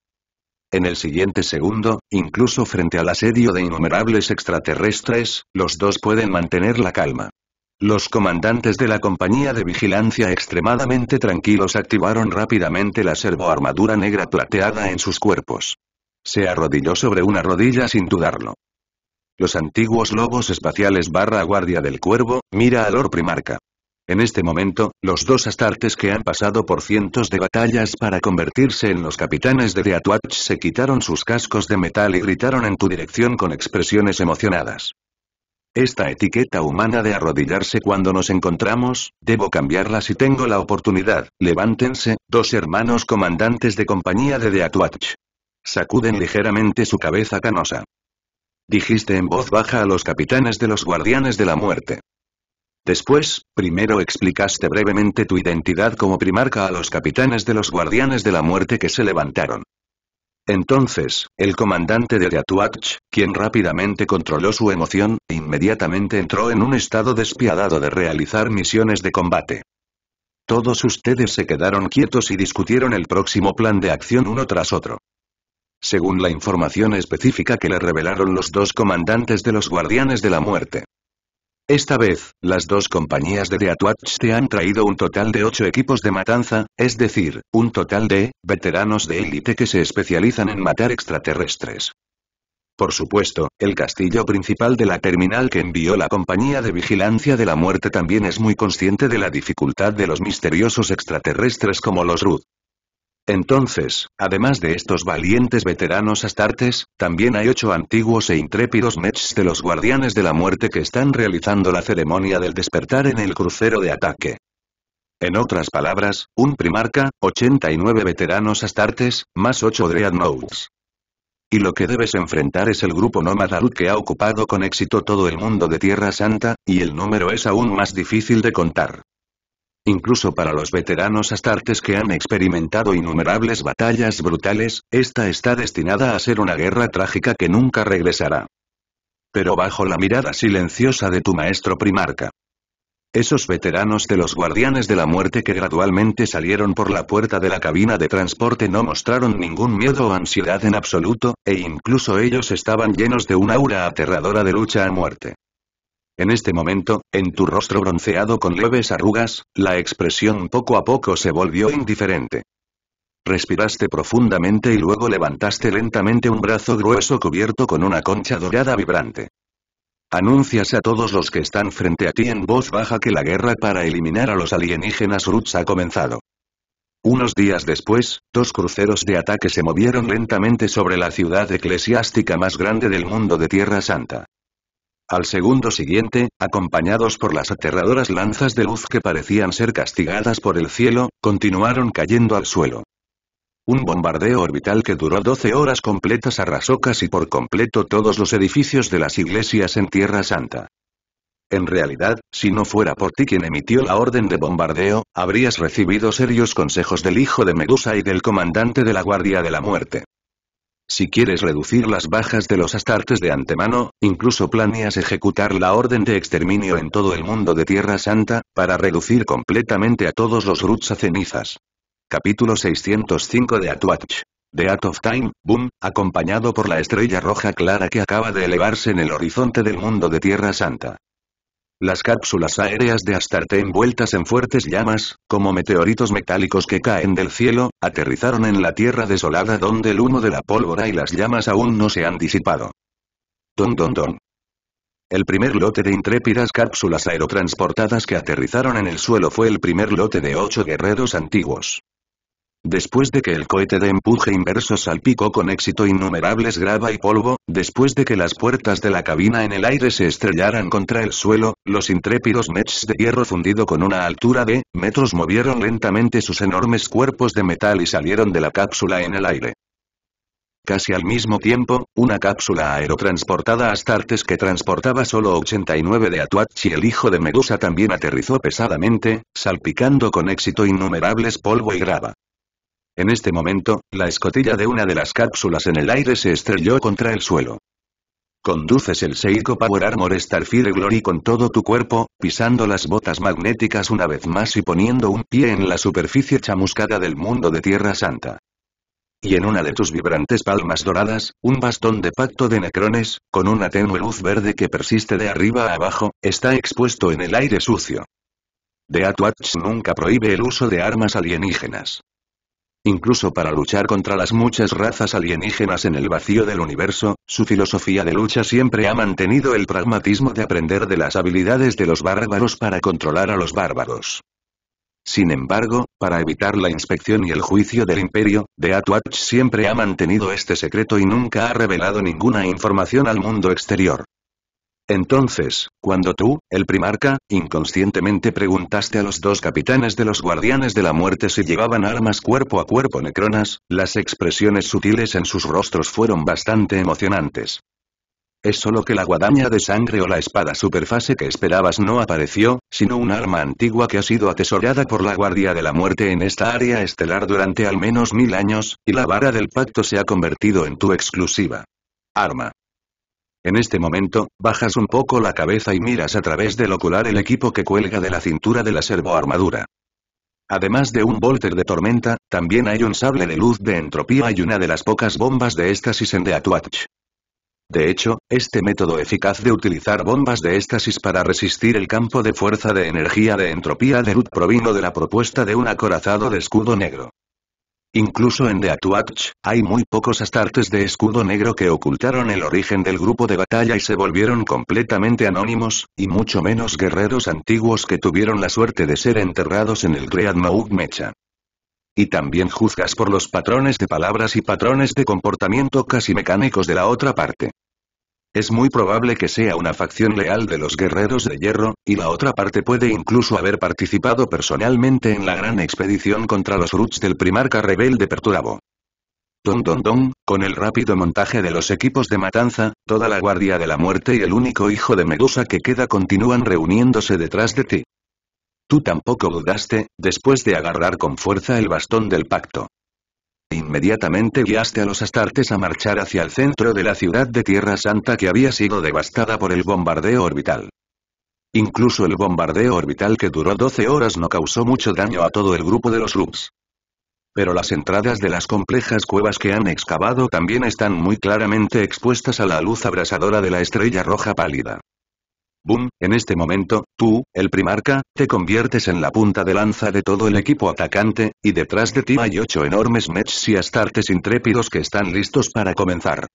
En el siguiente segundo, incluso frente al asedio de innumerables extraterrestres, los dos pueden mantener la calma. Los comandantes de la compañía de vigilancia extremadamente tranquilos activaron rápidamente la servoarmadura negra plateada en sus cuerpos. Se arrodilló sobre una rodilla sin dudarlo. Los antiguos lobos espaciales barra guardia del cuervo, mira a Lord Primarca. En este momento, los dos astartes que han pasado por cientos de batallas para convertirse en los capitanes de Deathwatch se quitaron sus cascos de metal y gritaron en tu dirección con expresiones emocionadas. Esta etiqueta humana de arrodillarse cuando nos encontramos, debo cambiarla si tengo la oportunidad. Levántense, dos hermanos comandantes de compañía de watch Sacuden ligeramente su cabeza canosa. Dijiste en voz baja a los capitanes de los guardianes de la muerte. Después, primero explicaste brevemente tu identidad como primarca a los capitanes de los guardianes de la muerte que se levantaron. Entonces, el comandante de Atuach, quien rápidamente controló su emoción, inmediatamente entró en un estado despiadado de realizar misiones de combate. Todos ustedes se quedaron quietos y discutieron el próximo plan de acción uno tras otro. Según la información específica que le revelaron los dos comandantes de los Guardianes de la Muerte, esta vez, las dos compañías de Deatwatch te han traído un total de ocho equipos de matanza, es decir, un total de veteranos de élite que se especializan en matar extraterrestres. Por supuesto, el castillo principal de la terminal que envió la compañía de vigilancia de la muerte también es muy consciente de la dificultad de los misteriosos extraterrestres como los Ruth. Entonces, además de estos valientes veteranos astartes, también hay ocho antiguos e intrépidos mechs de los guardianes de la muerte que están realizando la ceremonia del despertar en el crucero de ataque. En otras palabras, un primarca, 89 veteranos astartes, más 8 dreadnoughts. Y lo que debes enfrentar es el grupo nómada que ha ocupado con éxito todo el mundo de Tierra Santa, y el número es aún más difícil de contar. Incluso para los veteranos astartes que han experimentado innumerables batallas brutales, esta está destinada a ser una guerra trágica que nunca regresará. Pero bajo la mirada silenciosa de tu maestro primarca. Esos veteranos de los guardianes de la muerte que gradualmente salieron por la puerta de la cabina de transporte no mostraron ningún miedo o ansiedad en absoluto, e incluso ellos estaban llenos de una aura aterradora de lucha a muerte. En este momento, en tu rostro bronceado con leves arrugas, la expresión poco a poco se volvió indiferente. Respiraste profundamente y luego levantaste lentamente un brazo grueso cubierto con una concha dorada vibrante. Anuncias a todos los que están frente a ti en voz baja que la guerra para eliminar a los alienígenas Roots ha comenzado. Unos días después, dos cruceros de ataque se movieron lentamente sobre la ciudad eclesiástica más grande del mundo de Tierra Santa. Al segundo siguiente, acompañados por las aterradoras lanzas de luz que parecían ser castigadas por el cielo, continuaron cayendo al suelo. Un bombardeo orbital que duró 12 horas completas arrasó casi por completo todos los edificios de las iglesias en Tierra Santa. En realidad, si no fuera por ti quien emitió la orden de bombardeo, habrías recibido serios consejos del hijo de Medusa y del comandante de la Guardia de la Muerte. Si quieres reducir las bajas de los astartes de antemano, incluso planeas ejecutar la orden de exterminio en todo el mundo de Tierra Santa, para reducir completamente a todos los roots a cenizas. Capítulo 605 de Atwatch. The At of Time, Boom, acompañado por la estrella roja clara que acaba de elevarse en el horizonte del mundo de Tierra Santa. Las cápsulas aéreas de Astarte envueltas en fuertes llamas, como meteoritos metálicos que caen del cielo, aterrizaron en la tierra desolada donde el humo de la pólvora y las llamas aún no se han disipado. Don don don. El primer lote de intrépidas cápsulas aerotransportadas que aterrizaron en el suelo fue el primer lote de ocho guerreros antiguos. Después de que el cohete de empuje inverso salpicó con éxito innumerables grava y polvo, después de que las puertas de la cabina en el aire se estrellaran contra el suelo, los intrépidos mechs de hierro fundido con una altura de metros movieron lentamente sus enormes cuerpos de metal y salieron de la cápsula en el aire. Casi al mismo tiempo, una cápsula aerotransportada a Astartes que transportaba solo 89 de Atuachi el hijo de Medusa también aterrizó pesadamente, salpicando con éxito innumerables polvo y grava. En este momento, la escotilla de una de las cápsulas en el aire se estrelló contra el suelo. Conduces el Seiko Power Armor Starfire Glory con todo tu cuerpo, pisando las botas magnéticas una vez más y poniendo un pie en la superficie chamuscada del mundo de Tierra Santa. Y en una de tus vibrantes palmas doradas, un bastón de pacto de necrones, con una tenue luz verde que persiste de arriba a abajo, está expuesto en el aire sucio. The Atwatch nunca prohíbe el uso de armas alienígenas. Incluso para luchar contra las muchas razas alienígenas en el vacío del universo, su filosofía de lucha siempre ha mantenido el pragmatismo de aprender de las habilidades de los bárbaros para controlar a los bárbaros. Sin embargo, para evitar la inspección y el juicio del imperio, Atuach siempre ha mantenido este secreto y nunca ha revelado ninguna información al mundo exterior. Entonces, cuando tú, el primarca, inconscientemente preguntaste a los dos capitanes de los guardianes de la muerte si llevaban armas cuerpo a cuerpo necronas, las expresiones sutiles en sus rostros fueron bastante emocionantes. Es solo que la guadaña de sangre o la espada superfase que esperabas no apareció, sino un arma antigua que ha sido atesorada por la Guardia de la Muerte en esta área estelar durante al menos mil años, y la vara del pacto se ha convertido en tu exclusiva. Arma. En este momento, bajas un poco la cabeza y miras a través del ocular el equipo que cuelga de la cintura de la servoarmadura. Además de un volter de tormenta, también hay un sable de luz de entropía y una de las pocas bombas de éxtasis en The Atuach. De hecho, este método eficaz de utilizar bombas de éxtasis para resistir el campo de fuerza de energía de entropía de luz provino de la propuesta de un acorazado de escudo negro. Incluso en The Atuach, hay muy pocos astartes de escudo negro que ocultaron el origen del grupo de batalla y se volvieron completamente anónimos, y mucho menos guerreros antiguos que tuvieron la suerte de ser enterrados en el Dreadnought Mecha. Y también juzgas por los patrones de palabras y patrones de comportamiento casi mecánicos de la otra parte. Es muy probable que sea una facción leal de los Guerreros de Hierro, y la otra parte puede incluso haber participado personalmente en la gran expedición contra los Ruts del primarca rebelde Perturabo. Don don don, con el rápido montaje de los equipos de matanza, toda la Guardia de la Muerte y el único hijo de Medusa que queda continúan reuniéndose detrás de ti. Tú tampoco dudaste, después de agarrar con fuerza el bastón del pacto. Inmediatamente guiaste a los astartes a marchar hacia el centro de la ciudad de Tierra Santa que había sido devastada por el bombardeo orbital. Incluso el bombardeo orbital que duró 12 horas no causó mucho daño a todo el grupo de los Rubs. Pero las entradas de las complejas cuevas que han excavado también están muy claramente expuestas a la luz abrasadora de la estrella roja pálida. Boom, en este momento, tú, el primarca, te conviertes en la punta de lanza de todo el equipo atacante, y detrás de ti hay ocho enormes mechs y astartes intrépidos que están listos para comenzar.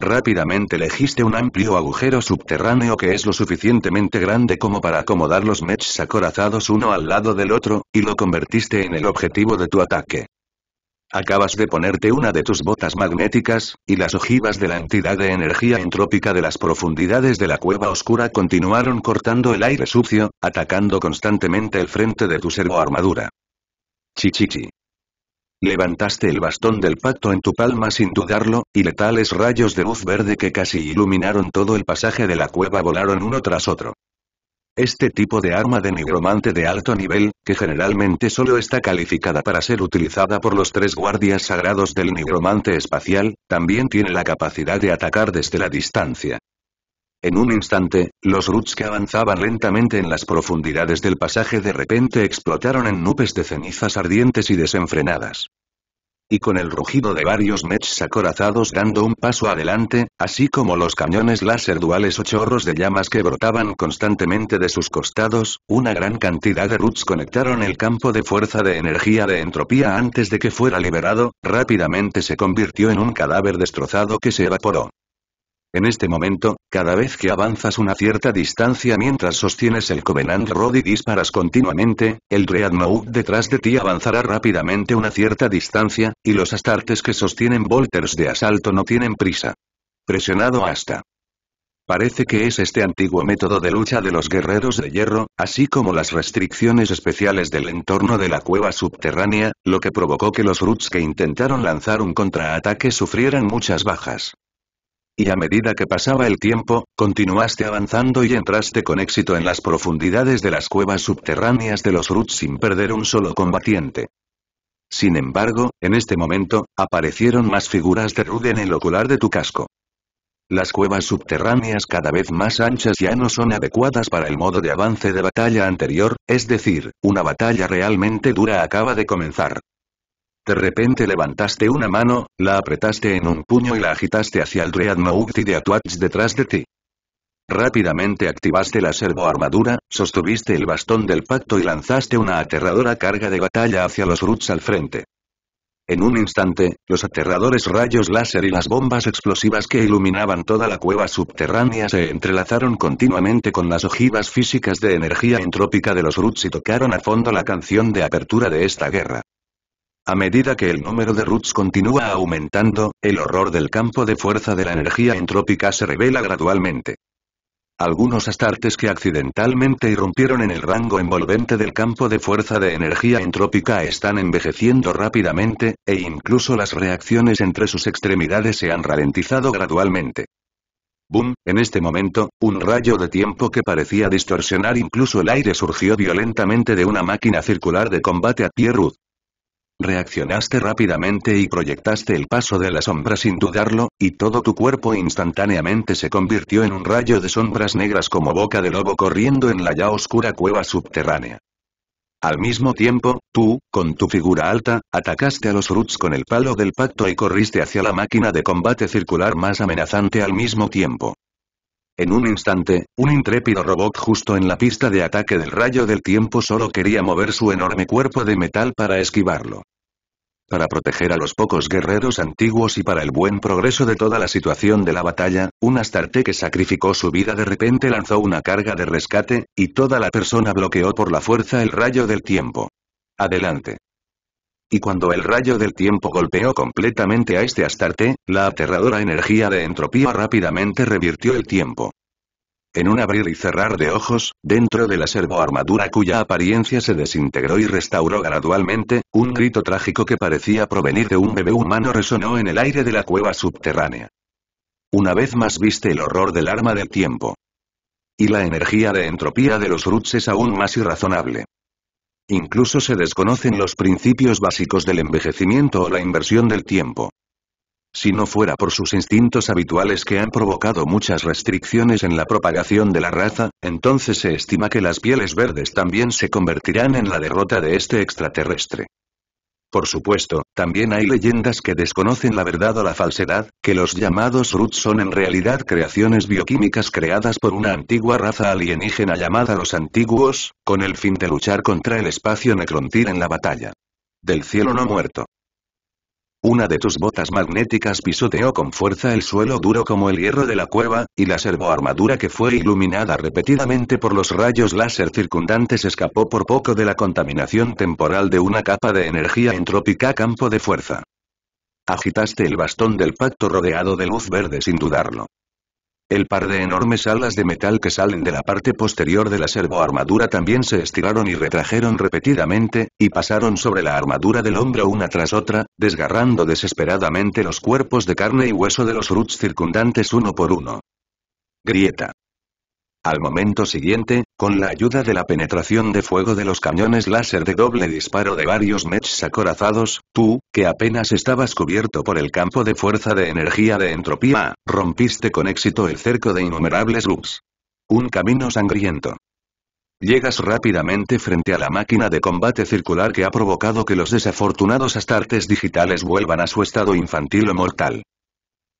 Rápidamente elegiste un amplio agujero subterráneo que es lo suficientemente grande como para acomodar los mechs acorazados uno al lado del otro, y lo convertiste en el objetivo de tu ataque. Acabas de ponerte una de tus botas magnéticas, y las ojivas de la entidad de energía entrópica de las profundidades de la cueva oscura continuaron cortando el aire sucio, atacando constantemente el frente de tu servoarmadura. Chichichi. Levantaste el bastón del pacto en tu palma sin dudarlo, y letales rayos de luz verde que casi iluminaron todo el pasaje de la cueva volaron uno tras otro. Este tipo de arma de nigromante de alto nivel, que generalmente solo está calificada para ser utilizada por los tres guardias sagrados del nigromante espacial, también tiene la capacidad de atacar desde la distancia. En un instante, los Roots que avanzaban lentamente en las profundidades del pasaje de repente explotaron en nubes de cenizas ardientes y desenfrenadas y con el rugido de varios mechs acorazados dando un paso adelante, así como los cañones láser duales o chorros de llamas que brotaban constantemente de sus costados, una gran cantidad de roots conectaron el campo de fuerza de energía de entropía antes de que fuera liberado, rápidamente se convirtió en un cadáver destrozado que se evaporó. En este momento, cada vez que avanzas una cierta distancia mientras sostienes el Covenant Rod y disparas continuamente, el Dreadnought detrás de ti avanzará rápidamente una cierta distancia, y los astartes que sostienen Volters de asalto no tienen prisa. Presionado hasta. Parece que es este antiguo método de lucha de los guerreros de hierro, así como las restricciones especiales del entorno de la cueva subterránea, lo que provocó que los Roots que intentaron lanzar un contraataque sufrieran muchas bajas y a medida que pasaba el tiempo, continuaste avanzando y entraste con éxito en las profundidades de las cuevas subterráneas de los Roots sin perder un solo combatiente. Sin embargo, en este momento, aparecieron más figuras de Rud en el ocular de tu casco. Las cuevas subterráneas cada vez más anchas ya no son adecuadas para el modo de avance de batalla anterior, es decir, una batalla realmente dura acaba de comenzar. De repente levantaste una mano, la apretaste en un puño y la agitaste hacia el y de Atuats detrás de ti. Rápidamente activaste la servoarmadura, sostuviste el bastón del pacto y lanzaste una aterradora carga de batalla hacia los Ruts al frente. En un instante, los aterradores rayos láser y las bombas explosivas que iluminaban toda la cueva subterránea se entrelazaron continuamente con las ojivas físicas de energía entrópica de los Ruts y tocaron a fondo la canción de apertura de esta guerra. A medida que el número de roots continúa aumentando, el horror del campo de fuerza de la energía entrópica se revela gradualmente. Algunos astartes que accidentalmente irrumpieron en el rango envolvente del campo de fuerza de energía entrópica están envejeciendo rápidamente, e incluso las reacciones entre sus extremidades se han ralentizado gradualmente. Boom, en este momento, un rayo de tiempo que parecía distorsionar incluso el aire surgió violentamente de una máquina circular de combate a pie Pierrot. Reaccionaste rápidamente y proyectaste el paso de la sombra sin dudarlo, y todo tu cuerpo instantáneamente se convirtió en un rayo de sombras negras como boca de lobo corriendo en la ya oscura cueva subterránea. Al mismo tiempo, tú, con tu figura alta, atacaste a los Roots con el palo del pacto y corriste hacia la máquina de combate circular más amenazante al mismo tiempo. En un instante, un intrépido robot justo en la pista de ataque del rayo del tiempo solo quería mover su enorme cuerpo de metal para esquivarlo. Para proteger a los pocos guerreros antiguos y para el buen progreso de toda la situación de la batalla, un Astarte que sacrificó su vida de repente lanzó una carga de rescate, y toda la persona bloqueó por la fuerza el rayo del tiempo. Adelante. Y cuando el rayo del tiempo golpeó completamente a este Astarte, la aterradora energía de entropía rápidamente revirtió el tiempo. En un abrir y cerrar de ojos, dentro de la servoarmadura cuya apariencia se desintegró y restauró gradualmente, un grito trágico que parecía provenir de un bebé humano resonó en el aire de la cueva subterránea. Una vez más viste el horror del arma del tiempo. Y la energía de entropía de los Ruts es aún más irrazonable. Incluso se desconocen los principios básicos del envejecimiento o la inversión del tiempo. Si no fuera por sus instintos habituales que han provocado muchas restricciones en la propagación de la raza, entonces se estima que las pieles verdes también se convertirán en la derrota de este extraterrestre. Por supuesto, también hay leyendas que desconocen la verdad o la falsedad, que los llamados Ruth son en realidad creaciones bioquímicas creadas por una antigua raza alienígena llamada los Antiguos, con el fin de luchar contra el espacio Necrontyr en la batalla. Del cielo no muerto. Una de tus botas magnéticas pisoteó con fuerza el suelo duro como el hierro de la cueva, y la servoarmadura que fue iluminada repetidamente por los rayos láser circundantes escapó por poco de la contaminación temporal de una capa de energía entrópica campo de fuerza. Agitaste el bastón del pacto rodeado de luz verde sin dudarlo. El par de enormes alas de metal que salen de la parte posterior de la servoarmadura también se estiraron y retrajeron repetidamente, y pasaron sobre la armadura del hombro una tras otra, desgarrando desesperadamente los cuerpos de carne y hueso de los roots circundantes uno por uno. Grieta. Al momento siguiente, con la ayuda de la penetración de fuego de los cañones láser de doble disparo de varios mechs acorazados, tú, que apenas estabas cubierto por el campo de fuerza de energía de entropía, rompiste con éxito el cerco de innumerables loops. Un camino sangriento. Llegas rápidamente frente a la máquina de combate circular que ha provocado que los desafortunados astartes digitales vuelvan a su estado infantil o mortal.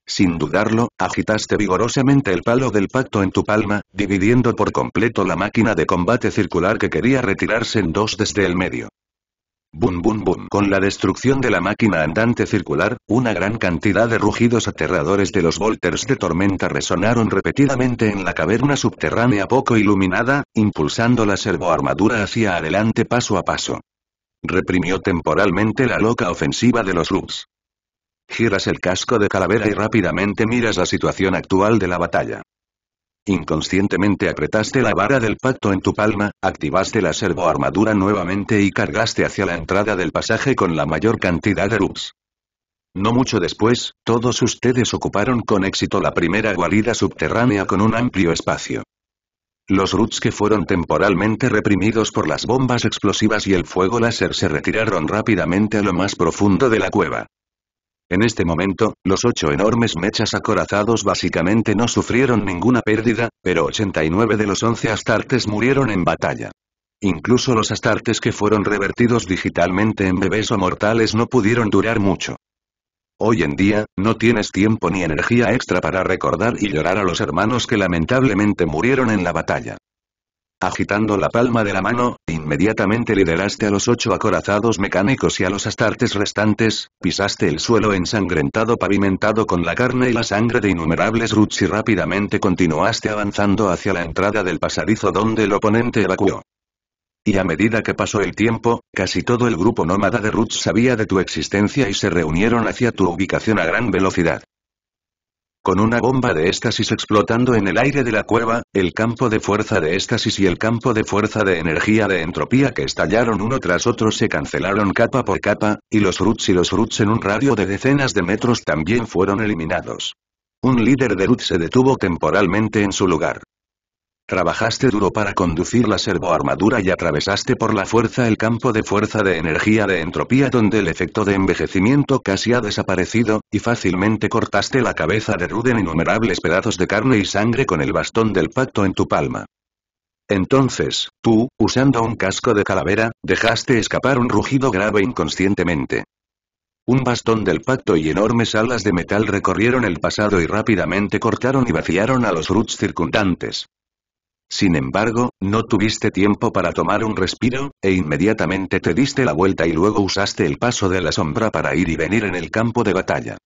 Sin dudarlo, agitaste vigorosamente el palo del pacto en tu palma, dividiendo por completo la máquina de combate circular que quería retirarse en dos desde el medio. Bum bum bum. Con la destrucción de la máquina andante circular, una gran cantidad de rugidos aterradores de los volters de tormenta resonaron repetidamente en la caverna subterránea poco iluminada, impulsando la servoarmadura hacia adelante paso a paso. Reprimió temporalmente la loca ofensiva de los loops. Giras el casco de calavera y rápidamente miras la situación actual de la batalla. Inconscientemente apretaste la vara del pacto en tu palma, activaste la servoarmadura nuevamente y cargaste hacia la entrada del pasaje con la mayor cantidad de roots. No mucho después, todos ustedes ocuparon con éxito la primera guarida subterránea con un amplio espacio. Los roots que fueron temporalmente reprimidos por las bombas explosivas y el fuego láser se retiraron rápidamente a lo más profundo de la cueva. En este momento, los ocho enormes mechas acorazados básicamente no sufrieron ninguna pérdida, pero 89 de los 11 astartes murieron en batalla. Incluso los astartes que fueron revertidos digitalmente en bebés o mortales no pudieron durar mucho. Hoy en día, no tienes tiempo ni energía extra para recordar y llorar a los hermanos que lamentablemente murieron en la batalla. Agitando la palma de la mano, inmediatamente lideraste a los ocho acorazados mecánicos y a los astartes restantes, pisaste el suelo ensangrentado pavimentado con la carne y la sangre de innumerables roots y rápidamente continuaste avanzando hacia la entrada del pasadizo donde el oponente evacuó. Y a medida que pasó el tiempo, casi todo el grupo nómada de roots sabía de tu existencia y se reunieron hacia tu ubicación a gran velocidad con una bomba de éxtasis explotando en el aire de la cueva, el campo de fuerza de éxtasis y el campo de fuerza de energía de entropía que estallaron uno tras otro se cancelaron capa por capa, y los Roots y los Roots en un radio de decenas de metros también fueron eliminados. Un líder de Roots se detuvo temporalmente en su lugar. Trabajaste duro para conducir la servoarmadura y atravesaste por la fuerza el campo de fuerza de energía de entropía donde el efecto de envejecimiento casi ha desaparecido, y fácilmente cortaste la cabeza de Rude en innumerables pedazos de carne y sangre con el bastón del pacto en tu palma. Entonces, tú, usando un casco de calavera, dejaste escapar un rugido grave inconscientemente. Un bastón del pacto y enormes alas de metal recorrieron el pasado y rápidamente cortaron y vaciaron a los roots circundantes. Sin embargo, no tuviste tiempo para tomar un respiro, e inmediatamente te diste la vuelta y luego usaste el paso de la sombra para ir y venir en el campo de batalla.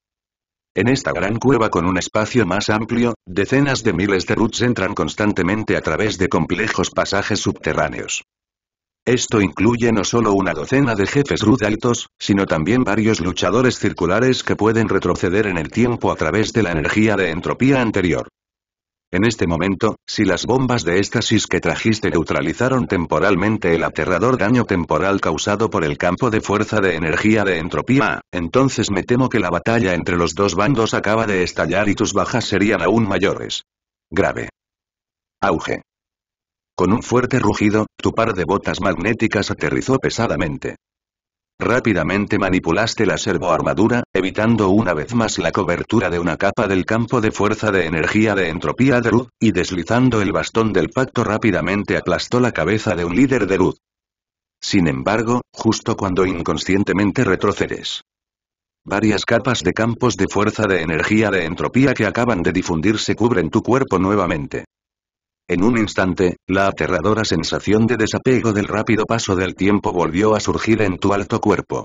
En esta gran cueva con un espacio más amplio, decenas de miles de roots entran constantemente a través de complejos pasajes subterráneos. Esto incluye no solo una docena de jefes root altos, sino también varios luchadores circulares que pueden retroceder en el tiempo a través de la energía de entropía anterior. En este momento, si las bombas de éxtasis que trajiste neutralizaron temporalmente el aterrador daño temporal causado por el campo de fuerza de energía de entropía, entonces me temo que la batalla entre los dos bandos acaba de estallar y tus bajas serían aún mayores. Grave. Auge. Con un fuerte rugido, tu par de botas magnéticas aterrizó pesadamente. Rápidamente manipulaste la servoarmadura, evitando una vez más la cobertura de una capa del campo de fuerza de energía de entropía de Ruth, y deslizando el bastón del pacto rápidamente aplastó la cabeza de un líder de Ruth. Sin embargo, justo cuando inconscientemente retrocedes. Varias capas de campos de fuerza de energía de entropía que acaban de difundirse cubren tu cuerpo nuevamente. En un instante, la aterradora sensación de desapego del rápido paso del tiempo volvió a surgir en tu alto cuerpo.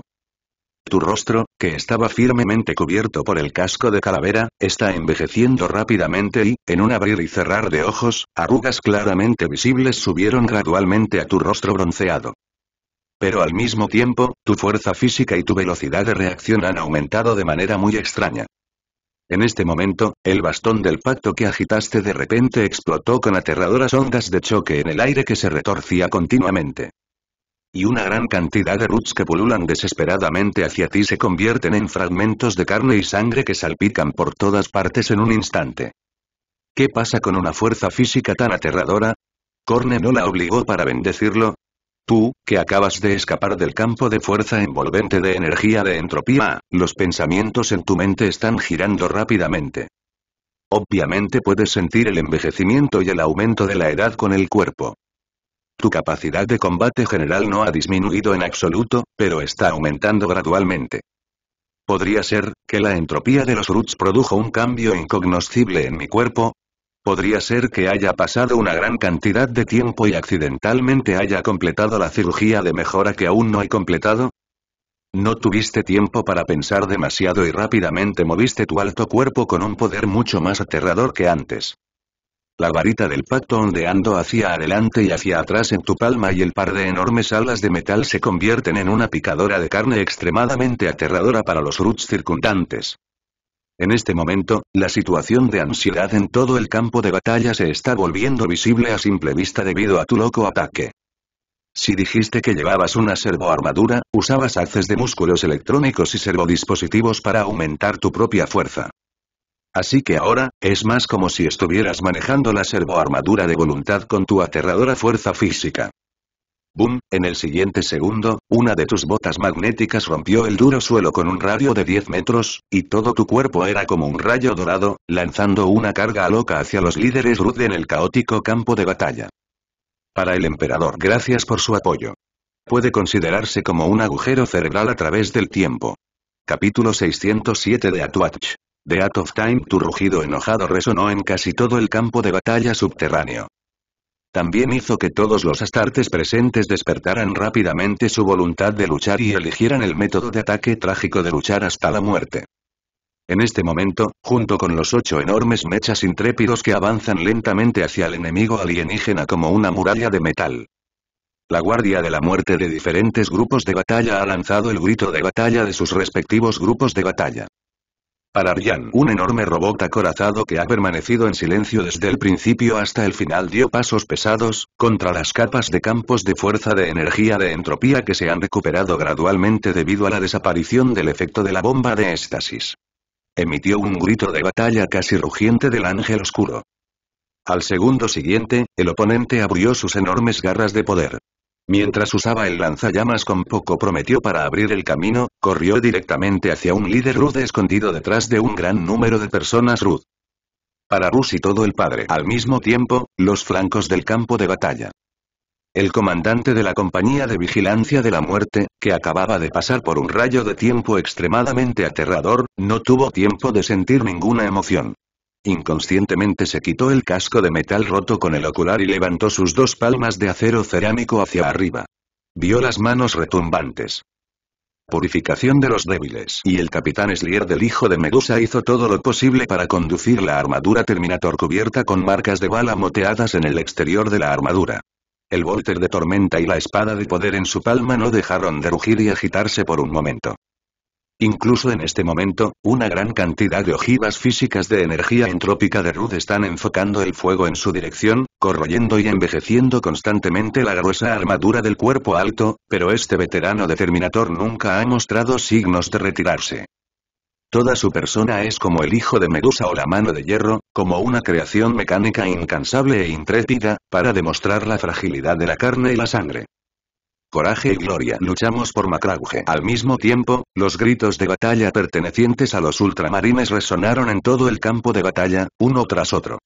Tu rostro, que estaba firmemente cubierto por el casco de calavera, está envejeciendo rápidamente y, en un abrir y cerrar de ojos, arrugas claramente visibles subieron gradualmente a tu rostro bronceado. Pero al mismo tiempo, tu fuerza física y tu velocidad de reacción han aumentado de manera muy extraña. En este momento, el bastón del pacto que agitaste de repente explotó con aterradoras ondas de choque en el aire que se retorcía continuamente. Y una gran cantidad de roots que pululan desesperadamente hacia ti se convierten en fragmentos de carne y sangre que salpican por todas partes en un instante. ¿Qué pasa con una fuerza física tan aterradora? Corne no la obligó para bendecirlo, Tú, que acabas de escapar del campo de fuerza envolvente de energía de entropía, los pensamientos en tu mente están girando rápidamente. Obviamente puedes sentir el envejecimiento y el aumento de la edad con el cuerpo. Tu capacidad de combate general no ha disminuido en absoluto, pero está aumentando gradualmente. Podría ser, que la entropía de los roots produjo un cambio incognoscible en mi cuerpo, Podría ser que haya pasado una gran cantidad de tiempo y accidentalmente haya completado la cirugía de mejora que aún no he completado. No tuviste tiempo para pensar demasiado y rápidamente moviste tu alto cuerpo con un poder mucho más aterrador que antes. La varita del pacto ondeando hacia adelante y hacia atrás en tu palma y el par de enormes alas de metal se convierten en una picadora de carne extremadamente aterradora para los roots circundantes. En este momento, la situación de ansiedad en todo el campo de batalla se está volviendo visible a simple vista debido a tu loco ataque. Si dijiste que llevabas una servoarmadura, usabas haces de músculos electrónicos y servodispositivos para aumentar tu propia fuerza. Así que ahora, es más como si estuvieras manejando la servoarmadura de voluntad con tu aterradora fuerza física. ¡Bum! En el siguiente segundo, una de tus botas magnéticas rompió el duro suelo con un radio de 10 metros, y todo tu cuerpo era como un rayo dorado, lanzando una carga loca hacia los líderes Ruth en el caótico campo de batalla. Para el emperador gracias por su apoyo. Puede considerarse como un agujero cerebral a través del tiempo. Capítulo 607 de Atwatch. The out of Time tu rugido enojado resonó en casi todo el campo de batalla subterráneo también hizo que todos los astartes presentes despertaran rápidamente su voluntad de luchar y eligieran el método de ataque trágico de luchar hasta la muerte. En este momento, junto con los ocho enormes mechas intrépidos que avanzan lentamente hacia el enemigo alienígena como una muralla de metal. La Guardia de la Muerte de diferentes grupos de batalla ha lanzado el grito de batalla de sus respectivos grupos de batalla. Alarjan, un enorme robot acorazado que ha permanecido en silencio desde el principio hasta el final dio pasos pesados, contra las capas de campos de fuerza de energía de entropía que se han recuperado gradualmente debido a la desaparición del efecto de la bomba de éxtasis. Emitió un grito de batalla casi rugiente del ángel oscuro. Al segundo siguiente, el oponente abrió sus enormes garras de poder. Mientras usaba el lanzallamas con poco prometió para abrir el camino, corrió directamente hacia un líder Ruth escondido detrás de un gran número de personas Ruth. Para Rus y todo el padre al mismo tiempo, los flancos del campo de batalla. El comandante de la compañía de vigilancia de la muerte, que acababa de pasar por un rayo de tiempo extremadamente aterrador, no tuvo tiempo de sentir ninguna emoción. Inconscientemente se quitó el casco de metal roto con el ocular y levantó sus dos palmas de acero cerámico hacia arriba. Vio las manos retumbantes. Purificación de los débiles. Y el capitán Slier del hijo de Medusa hizo todo lo posible para conducir la armadura Terminator cubierta con marcas de bala moteadas en el exterior de la armadura. El Volter de tormenta y la espada de poder en su palma no dejaron de rugir y agitarse por un momento. Incluso en este momento, una gran cantidad de ojivas físicas de energía entrópica de Ruth están enfocando el fuego en su dirección, corroyendo y envejeciendo constantemente la gruesa armadura del cuerpo alto, pero este veterano de nunca ha mostrado signos de retirarse. Toda su persona es como el hijo de Medusa o la mano de hierro, como una creación mecánica incansable e intrépida, para demostrar la fragilidad de la carne y la sangre coraje y gloria. Luchamos por Macrauge. Al mismo tiempo, los gritos de batalla pertenecientes a los ultramarines resonaron en todo el campo de batalla, uno tras otro.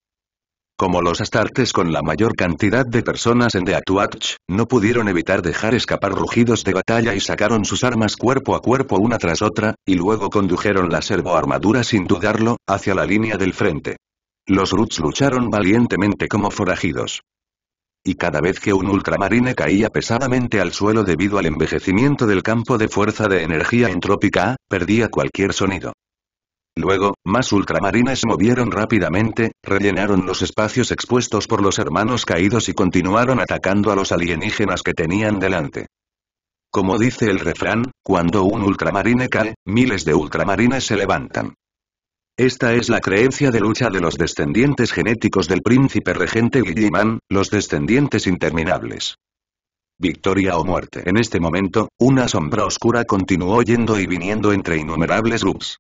Como los astartes con la mayor cantidad de personas en Atuach, no pudieron evitar dejar escapar rugidos de batalla y sacaron sus armas cuerpo a cuerpo una tras otra, y luego condujeron la servoarmadura sin dudarlo, hacia la línea del frente. Los Ruts lucharon valientemente como forajidos y cada vez que un ultramarine caía pesadamente al suelo debido al envejecimiento del campo de fuerza de energía entrópica perdía cualquier sonido. Luego, más ultramarines se movieron rápidamente, rellenaron los espacios expuestos por los hermanos caídos y continuaron atacando a los alienígenas que tenían delante. Como dice el refrán, cuando un ultramarine cae, miles de ultramarines se levantan. Esta es la creencia de lucha de los descendientes genéticos del príncipe regente Guilliman, los descendientes interminables. Victoria o muerte. En este momento, una sombra oscura continuó yendo y viniendo entre innumerables grupos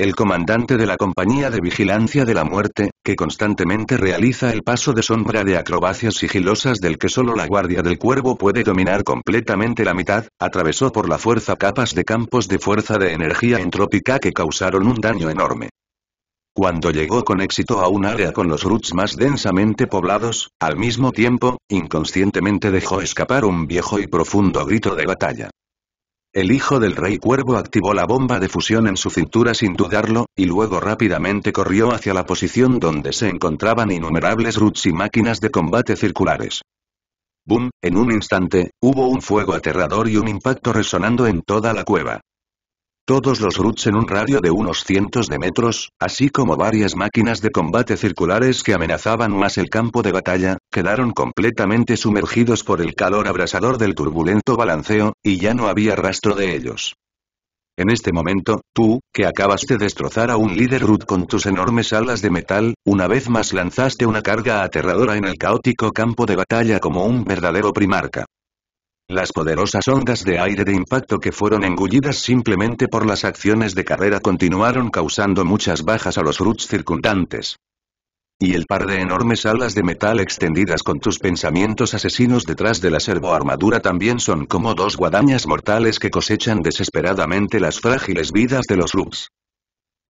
el comandante de la Compañía de Vigilancia de la Muerte, que constantemente realiza el paso de sombra de acrobacias sigilosas del que solo la Guardia del Cuervo puede dominar completamente la mitad, atravesó por la fuerza capas de campos de fuerza de energía entrópica que causaron un daño enorme. Cuando llegó con éxito a un área con los roots más densamente poblados, al mismo tiempo, inconscientemente dejó escapar un viejo y profundo grito de batalla. El hijo del rey cuervo activó la bomba de fusión en su cintura sin dudarlo, y luego rápidamente corrió hacia la posición donde se encontraban innumerables roots y máquinas de combate circulares. ¡Bum! En un instante, hubo un fuego aterrador y un impacto resonando en toda la cueva todos los Roots en un radio de unos cientos de metros, así como varias máquinas de combate circulares que amenazaban más el campo de batalla, quedaron completamente sumergidos por el calor abrasador del turbulento balanceo, y ya no había rastro de ellos. En este momento, tú, que acabas de destrozar a un líder Root con tus enormes alas de metal, una vez más lanzaste una carga aterradora en el caótico campo de batalla como un verdadero primarca. Las poderosas ondas de aire de impacto que fueron engullidas simplemente por las acciones de carrera continuaron causando muchas bajas a los roots circundantes. Y el par de enormes alas de metal extendidas con tus pensamientos asesinos detrás de la servoarmadura también son como dos guadañas mortales que cosechan desesperadamente las frágiles vidas de los roots.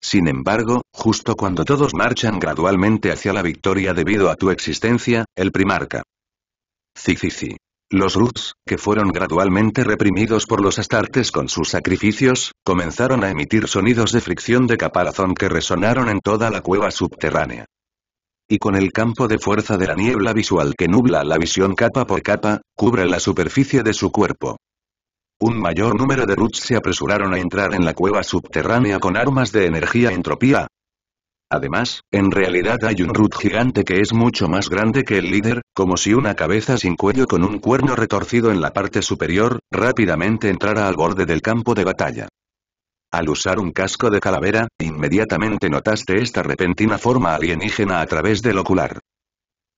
Sin embargo, justo cuando todos marchan gradualmente hacia la victoria debido a tu existencia, el primarca. Cicici. Los ruts, que fueron gradualmente reprimidos por los astartes con sus sacrificios, comenzaron a emitir sonidos de fricción de caparazón que resonaron en toda la cueva subterránea. Y con el campo de fuerza de la niebla visual que nubla la visión capa por capa, cubre la superficie de su cuerpo. Un mayor número de Ruts se apresuraron a entrar en la cueva subterránea con armas de energía entropía, Además, en realidad hay un Root gigante que es mucho más grande que el líder, como si una cabeza sin cuello con un cuerno retorcido en la parte superior, rápidamente entrara al borde del campo de batalla. Al usar un casco de calavera, inmediatamente notaste esta repentina forma alienígena a través del ocular.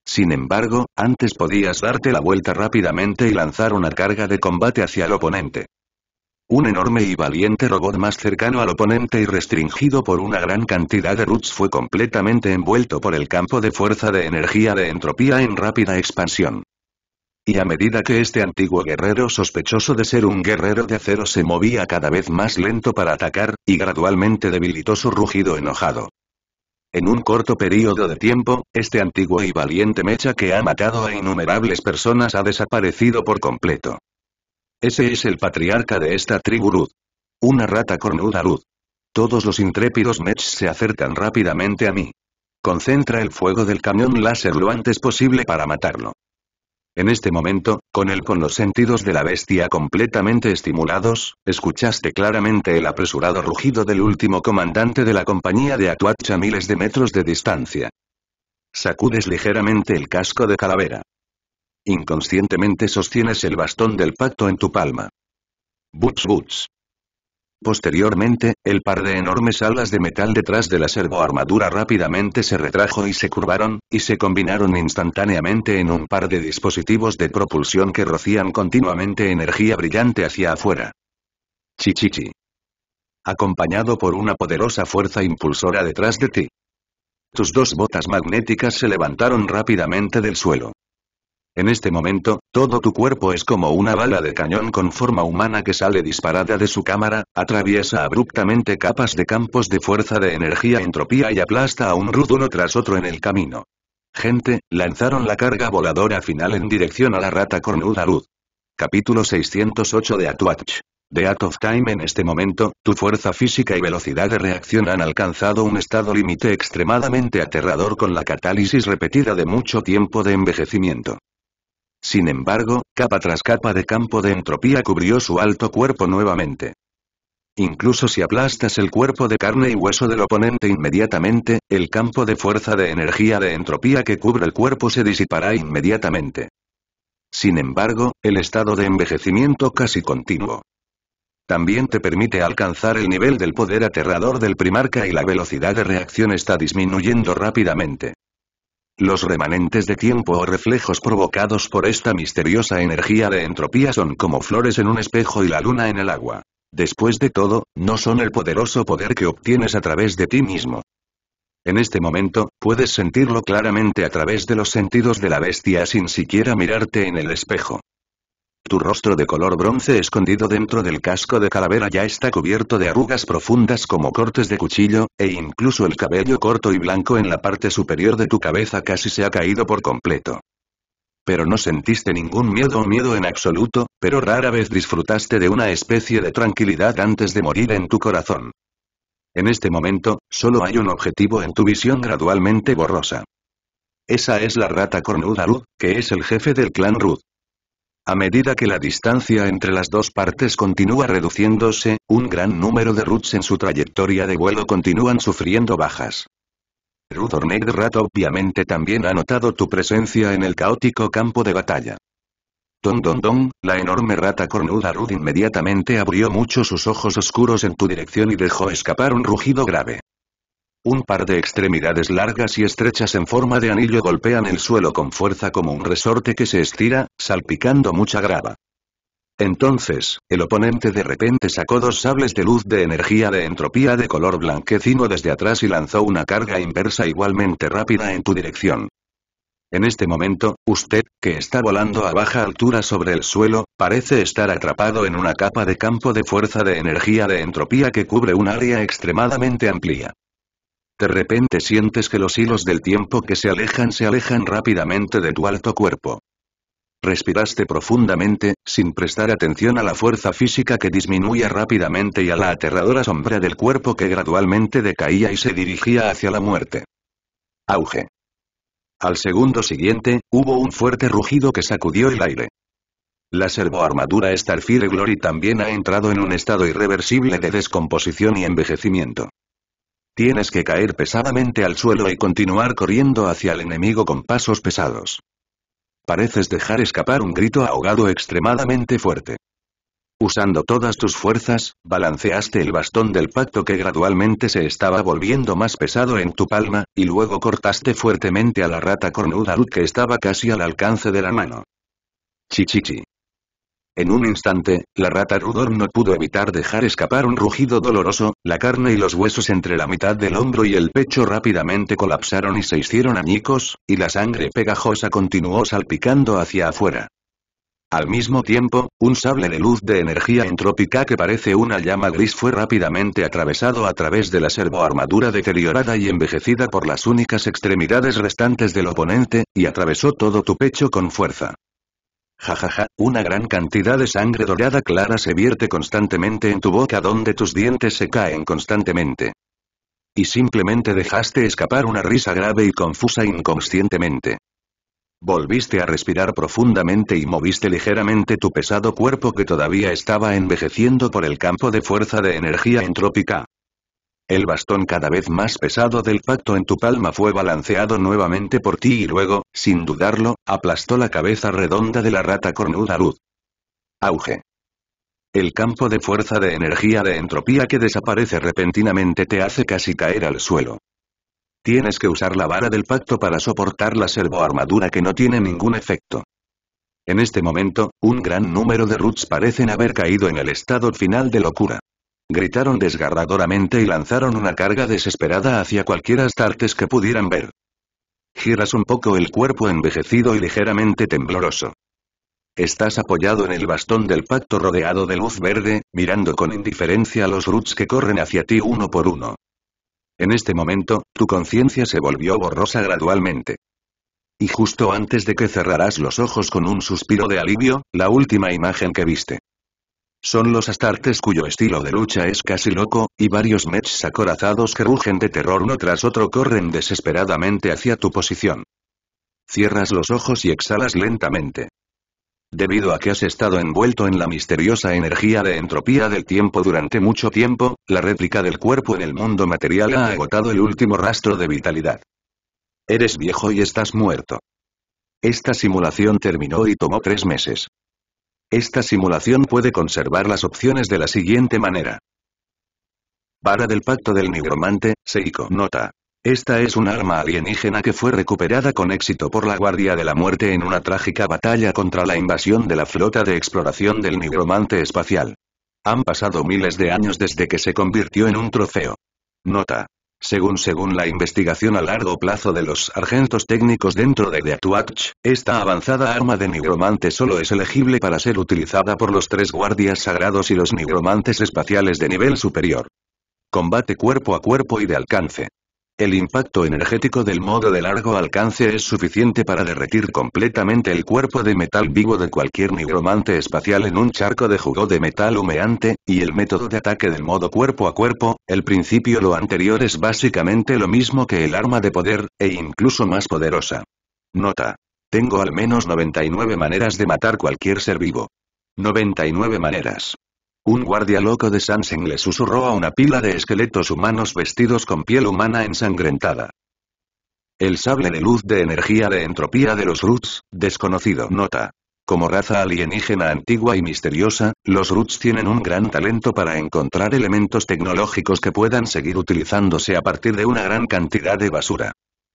Sin embargo, antes podías darte la vuelta rápidamente y lanzar una carga de combate hacia el oponente. Un enorme y valiente robot más cercano al oponente y restringido por una gran cantidad de roots fue completamente envuelto por el campo de fuerza de energía de entropía en rápida expansión. Y a medida que este antiguo guerrero sospechoso de ser un guerrero de acero se movía cada vez más lento para atacar, y gradualmente debilitó su rugido enojado. En un corto periodo de tiempo, este antiguo y valiente mecha que ha matado a innumerables personas ha desaparecido por completo. Ese es el patriarca de esta tribu Lud. Una rata cornuda Rud. Todos los intrépidos Mech se acercan rápidamente a mí. Concentra el fuego del camión láser lo antes posible para matarlo. En este momento, con él con los sentidos de la bestia completamente estimulados, escuchaste claramente el apresurado rugido del último comandante de la compañía de Atuach a miles de metros de distancia. Sacudes ligeramente el casco de calavera. Inconscientemente sostienes el bastón del pacto en tu palma. Boots boots. Posteriormente, el par de enormes alas de metal detrás de la servoarmadura rápidamente se retrajo y se curvaron, y se combinaron instantáneamente en un par de dispositivos de propulsión que rocían continuamente energía brillante hacia afuera. Chichichi. Acompañado por una poderosa fuerza impulsora detrás de ti. Tus dos botas magnéticas se levantaron rápidamente del suelo. En este momento, todo tu cuerpo es como una bala de cañón con forma humana que sale disparada de su cámara, atraviesa abruptamente capas de campos de fuerza de energía entropía y aplasta a un rudo uno tras otro en el camino. Gente, lanzaron la carga voladora final en dirección a la rata cornuda Ruth. Capítulo 608 de Atwatch, De Out of Time en este momento, tu fuerza física y velocidad de reacción han alcanzado un estado límite extremadamente aterrador con la catálisis repetida de mucho tiempo de envejecimiento. Sin embargo, capa tras capa de campo de entropía cubrió su alto cuerpo nuevamente. Incluso si aplastas el cuerpo de carne y hueso del oponente inmediatamente, el campo de fuerza de energía de entropía que cubre el cuerpo se disipará inmediatamente. Sin embargo, el estado de envejecimiento casi continuo. También te permite alcanzar el nivel del poder aterrador del primarca y la velocidad de reacción está disminuyendo rápidamente. Los remanentes de tiempo o reflejos provocados por esta misteriosa energía de entropía son como flores en un espejo y la luna en el agua. Después de todo, no son el poderoso poder que obtienes a través de ti mismo. En este momento, puedes sentirlo claramente a través de los sentidos de la bestia sin siquiera mirarte en el espejo. Tu rostro de color bronce escondido dentro del casco de calavera ya está cubierto de arrugas profundas como cortes de cuchillo, e incluso el cabello corto y blanco en la parte superior de tu cabeza casi se ha caído por completo. Pero no sentiste ningún miedo o miedo en absoluto, pero rara vez disfrutaste de una especie de tranquilidad antes de morir en tu corazón. En este momento, solo hay un objetivo en tu visión gradualmente borrosa. Esa es la rata cornuda que es el jefe del clan Ruth. A medida que la distancia entre las dos partes continúa reduciéndose, un gran número de Roots en su trayectoria de vuelo continúan sufriendo bajas. Rudornek Rat obviamente también ha notado tu presencia en el caótico campo de batalla. Don don don, la enorme rata cornuda Rud inmediatamente abrió mucho sus ojos oscuros en tu dirección y dejó escapar un rugido grave. Un par de extremidades largas y estrechas en forma de anillo golpean el suelo con fuerza como un resorte que se estira, salpicando mucha grava. Entonces, el oponente de repente sacó dos sables de luz de energía de entropía de color blanquecino desde atrás y lanzó una carga inversa igualmente rápida en tu dirección. En este momento, usted, que está volando a baja altura sobre el suelo, parece estar atrapado en una capa de campo de fuerza de energía de entropía que cubre un área extremadamente amplia. De repente sientes que los hilos del tiempo que se alejan se alejan rápidamente de tu alto cuerpo. Respiraste profundamente, sin prestar atención a la fuerza física que disminuía rápidamente y a la aterradora sombra del cuerpo que gradualmente decaía y se dirigía hacia la muerte. Auge. Al segundo siguiente, hubo un fuerte rugido que sacudió el aire. La servoarmadura Starfire Glory también ha entrado en un estado irreversible de descomposición y envejecimiento. Tienes que caer pesadamente al suelo y continuar corriendo hacia el enemigo con pasos pesados. Pareces dejar escapar un grito ahogado extremadamente fuerte. Usando todas tus fuerzas, balanceaste el bastón del pacto que gradualmente se estaba volviendo más pesado en tu palma, y luego cortaste fuertemente a la rata cornuda que estaba casi al alcance de la mano. Chichichi. En un instante, la rata Rudor no pudo evitar dejar escapar un rugido doloroso, la carne y los huesos entre la mitad del hombro y el pecho rápidamente colapsaron y se hicieron añicos, y la sangre pegajosa continuó salpicando hacia afuera. Al mismo tiempo, un sable de luz de energía entrópica que parece una llama gris fue rápidamente atravesado a través de la servoarmadura deteriorada y envejecida por las únicas extremidades restantes del oponente, y atravesó todo tu pecho con fuerza. Jajaja, una gran cantidad de sangre dorada clara se vierte constantemente en tu boca donde tus dientes se caen constantemente. Y simplemente dejaste escapar una risa grave y confusa inconscientemente. Volviste a respirar profundamente y moviste ligeramente tu pesado cuerpo que todavía estaba envejeciendo por el campo de fuerza de energía entrópica. El bastón cada vez más pesado del pacto en tu palma fue balanceado nuevamente por ti y luego, sin dudarlo, aplastó la cabeza redonda de la rata cornuda luz. Auge. El campo de fuerza de energía de entropía que desaparece repentinamente te hace casi caer al suelo. Tienes que usar la vara del pacto para soportar la servoarmadura que no tiene ningún efecto. En este momento, un gran número de roots parecen haber caído en el estado final de locura gritaron desgarradoramente y lanzaron una carga desesperada hacia cualquiera astartes que pudieran ver. Giras un poco el cuerpo envejecido y ligeramente tembloroso. Estás apoyado en el bastón del pacto rodeado de luz verde, mirando con indiferencia a los roots que corren hacia ti uno por uno. En este momento, tu conciencia se volvió borrosa gradualmente. Y justo antes de que cerrarás los ojos con un suspiro de alivio, la última imagen que viste son los astartes cuyo estilo de lucha es casi loco, y varios mechs acorazados que rugen de terror uno tras otro corren desesperadamente hacia tu posición. Cierras los ojos y exhalas lentamente. Debido a que has estado envuelto en la misteriosa energía de entropía del tiempo durante mucho tiempo, la réplica del cuerpo en el mundo material ha agotado el último rastro de vitalidad. Eres viejo y estás muerto. Esta simulación terminó y tomó tres meses. Esta simulación puede conservar las opciones de la siguiente manera. Vara del Pacto del Nigromante, Seiko. Nota. Esta es un arma alienígena que fue recuperada con éxito por la Guardia de la Muerte en una trágica batalla contra la invasión de la flota de exploración del nigromante espacial. Han pasado miles de años desde que se convirtió en un trofeo. Nota. Según según la investigación a largo plazo de los sargentos técnicos dentro de The Atuach, esta avanzada arma de nigromante solo es elegible para ser utilizada por los tres guardias sagrados y los nigromantes espaciales de nivel superior. Combate cuerpo a cuerpo y de alcance. El impacto energético del modo de largo alcance es suficiente para derretir completamente el cuerpo de metal vivo de cualquier nigromante espacial en un charco de jugo de metal humeante, y el método de ataque del modo cuerpo a cuerpo, el principio lo anterior es básicamente lo mismo que el arma de poder, e incluso más poderosa. Nota. Tengo al menos 99 maneras de matar cualquier ser vivo. 99 maneras. Un guardia loco de Sansen le susurró a una pila de esqueletos humanos vestidos con piel humana ensangrentada. El sable de luz de energía de entropía de los Roots, desconocido. Nota. Como raza alienígena antigua y misteriosa, los Roots tienen un gran talento para encontrar elementos tecnológicos que puedan seguir utilizándose a partir de una gran cantidad de basura.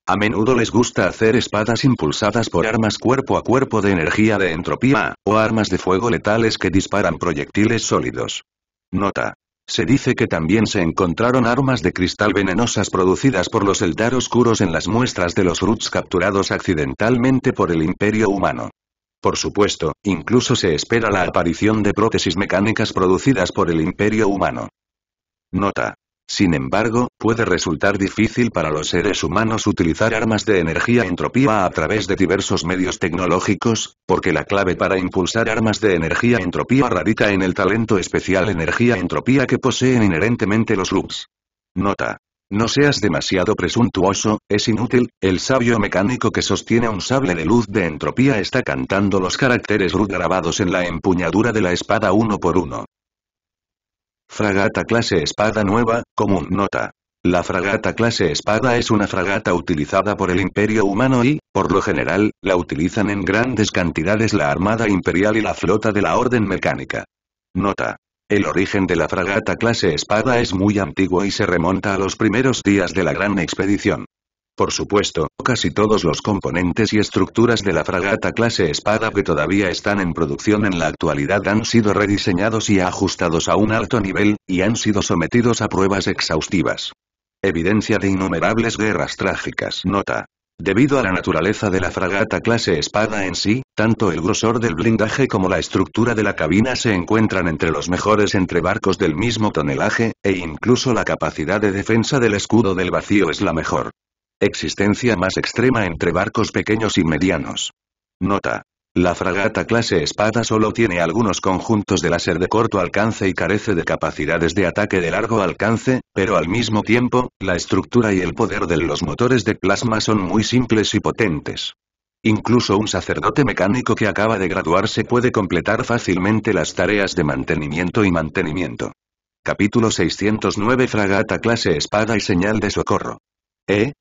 A menudo les gusta hacer espadas impulsadas por armas cuerpo a cuerpo de energía de entropía, o armas de fuego letales que disparan proyectiles sólidos. Nota. Se dice que también se encontraron armas de cristal venenosas producidas por los Eldar oscuros en las muestras de los Roots capturados accidentalmente por el Imperio Humano. Por supuesto, incluso se espera la aparición de prótesis mecánicas producidas por el Imperio Humano. Nota. Sin embargo, puede resultar difícil para los seres humanos utilizar armas de energía entropía a través de diversos medios tecnológicos, porque la clave para impulsar armas de energía entropía radica en el talento especial energía entropía que poseen inherentemente los luz. Nota. No seas demasiado presuntuoso, es inútil, el sabio mecánico que sostiene un sable de luz de entropía está cantando los caracteres ru grabados en la empuñadura de la espada uno por uno. Fragata clase Espada nueva, común nota. La fragata clase Espada es una fragata utilizada por el Imperio Humano y, por lo general, la utilizan en grandes cantidades la Armada Imperial y la flota de la Orden Mecánica. Nota. El origen de la fragata clase Espada es muy antiguo y se remonta a los primeros días de la Gran Expedición. Por supuesto, casi todos los componentes y estructuras de la fragata clase Espada que todavía están en producción en la actualidad han sido rediseñados y ajustados a un alto nivel, y han sido sometidos a pruebas exhaustivas. Evidencia de innumerables guerras trágicas. Nota. Debido a la naturaleza de la fragata clase espada en sí, tanto el grosor del blindaje como la estructura de la cabina se encuentran entre los mejores entre barcos del mismo tonelaje, e incluso la capacidad de defensa del escudo del vacío es la mejor. Existencia más extrema entre barcos pequeños y medianos. Nota. La fragata clase espada solo tiene algunos conjuntos de láser de corto alcance y carece de capacidades de ataque de largo alcance, pero al mismo tiempo, la estructura y el poder de los motores de plasma son muy simples y potentes. Incluso un sacerdote mecánico que acaba de graduarse puede completar fácilmente las tareas de mantenimiento y mantenimiento. Capítulo 609 Fragata clase espada y señal de socorro. E.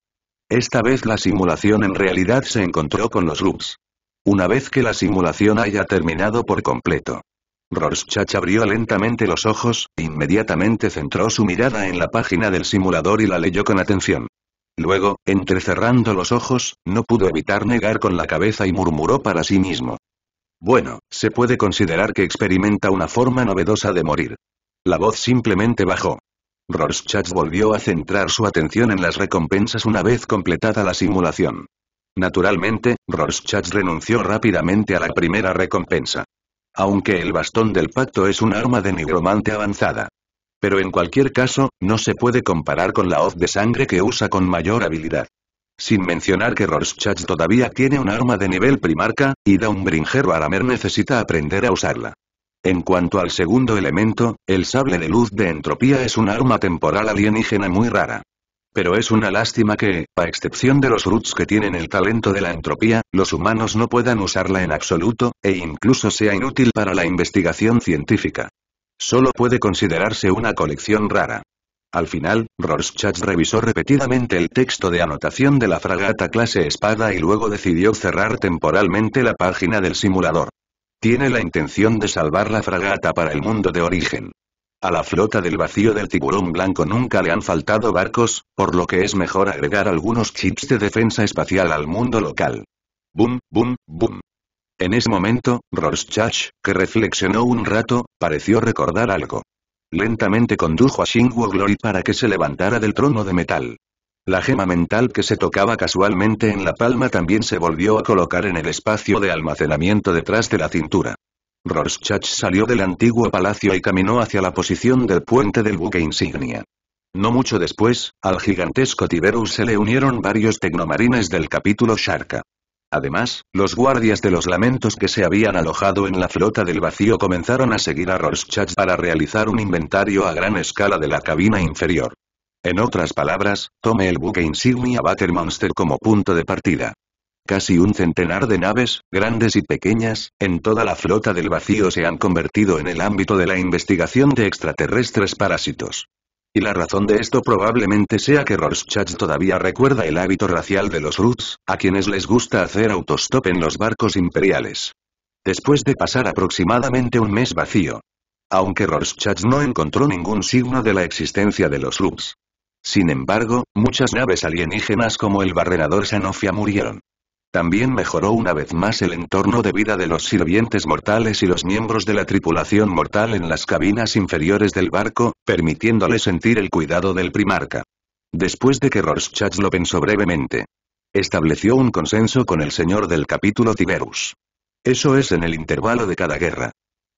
Esta vez la simulación en realidad se encontró con los loops Una vez que la simulación haya terminado por completo. Rorschach abrió lentamente los ojos, inmediatamente centró su mirada en la página del simulador y la leyó con atención. Luego, entrecerrando los ojos, no pudo evitar negar con la cabeza y murmuró para sí mismo. Bueno, se puede considerar que experimenta una forma novedosa de morir. La voz simplemente bajó. Rorschach volvió a centrar su atención en las recompensas una vez completada la simulación. Naturalmente, Rorschach renunció rápidamente a la primera recompensa. Aunque el bastón del pacto es un arma de nigromante avanzada. Pero en cualquier caso, no se puede comparar con la hoz de sangre que usa con mayor habilidad. Sin mencionar que Rorschach todavía tiene un arma de nivel primarca, y un a Baramer necesita aprender a usarla. En cuanto al segundo elemento, el sable de luz de entropía es un arma temporal alienígena muy rara. Pero es una lástima que, a excepción de los Roots que tienen el talento de la entropía, los humanos no puedan usarla en absoluto, e incluso sea inútil para la investigación científica. Solo puede considerarse una colección rara. Al final, Rorschach revisó repetidamente el texto de anotación de la fragata clase Espada y luego decidió cerrar temporalmente la página del simulador. Tiene la intención de salvar la fragata para el mundo de origen. A la flota del vacío del tiburón blanco nunca le han faltado barcos, por lo que es mejor agregar algunos chips de defensa espacial al mundo local. Boom, boom, boom. En ese momento, Rorschach, que reflexionó un rato, pareció recordar algo. Lentamente condujo a Shinwo Glory para que se levantara del trono de metal. La gema mental que se tocaba casualmente en la palma también se volvió a colocar en el espacio de almacenamiento detrás de la cintura. Rorschach salió del antiguo palacio y caminó hacia la posición del puente del buque insignia. No mucho después, al gigantesco Tiberus se le unieron varios tecnomarines del capítulo Sharka. Además, los guardias de los lamentos que se habían alojado en la flota del vacío comenzaron a seguir a Rorschach para realizar un inventario a gran escala de la cabina inferior. En otras palabras, tome el buque insignia Battle como punto de partida. Casi un centenar de naves, grandes y pequeñas, en toda la flota del vacío se han convertido en el ámbito de la investigación de extraterrestres parásitos. Y la razón de esto probablemente sea que Rorschach todavía recuerda el hábito racial de los Roots, a quienes les gusta hacer autostop en los barcos imperiales. Después de pasar aproximadamente un mes vacío. Aunque Rorschach no encontró ningún signo de la existencia de los Roots, sin embargo, muchas naves alienígenas como el barrenador Sanofia murieron. También mejoró una vez más el entorno de vida de los sirvientes mortales y los miembros de la tripulación mortal en las cabinas inferiores del barco, permitiéndole sentir el cuidado del primarca. Después de que Rorschach lo pensó brevemente, estableció un consenso con el señor del capítulo Tiberus. Eso es en el intervalo de cada guerra.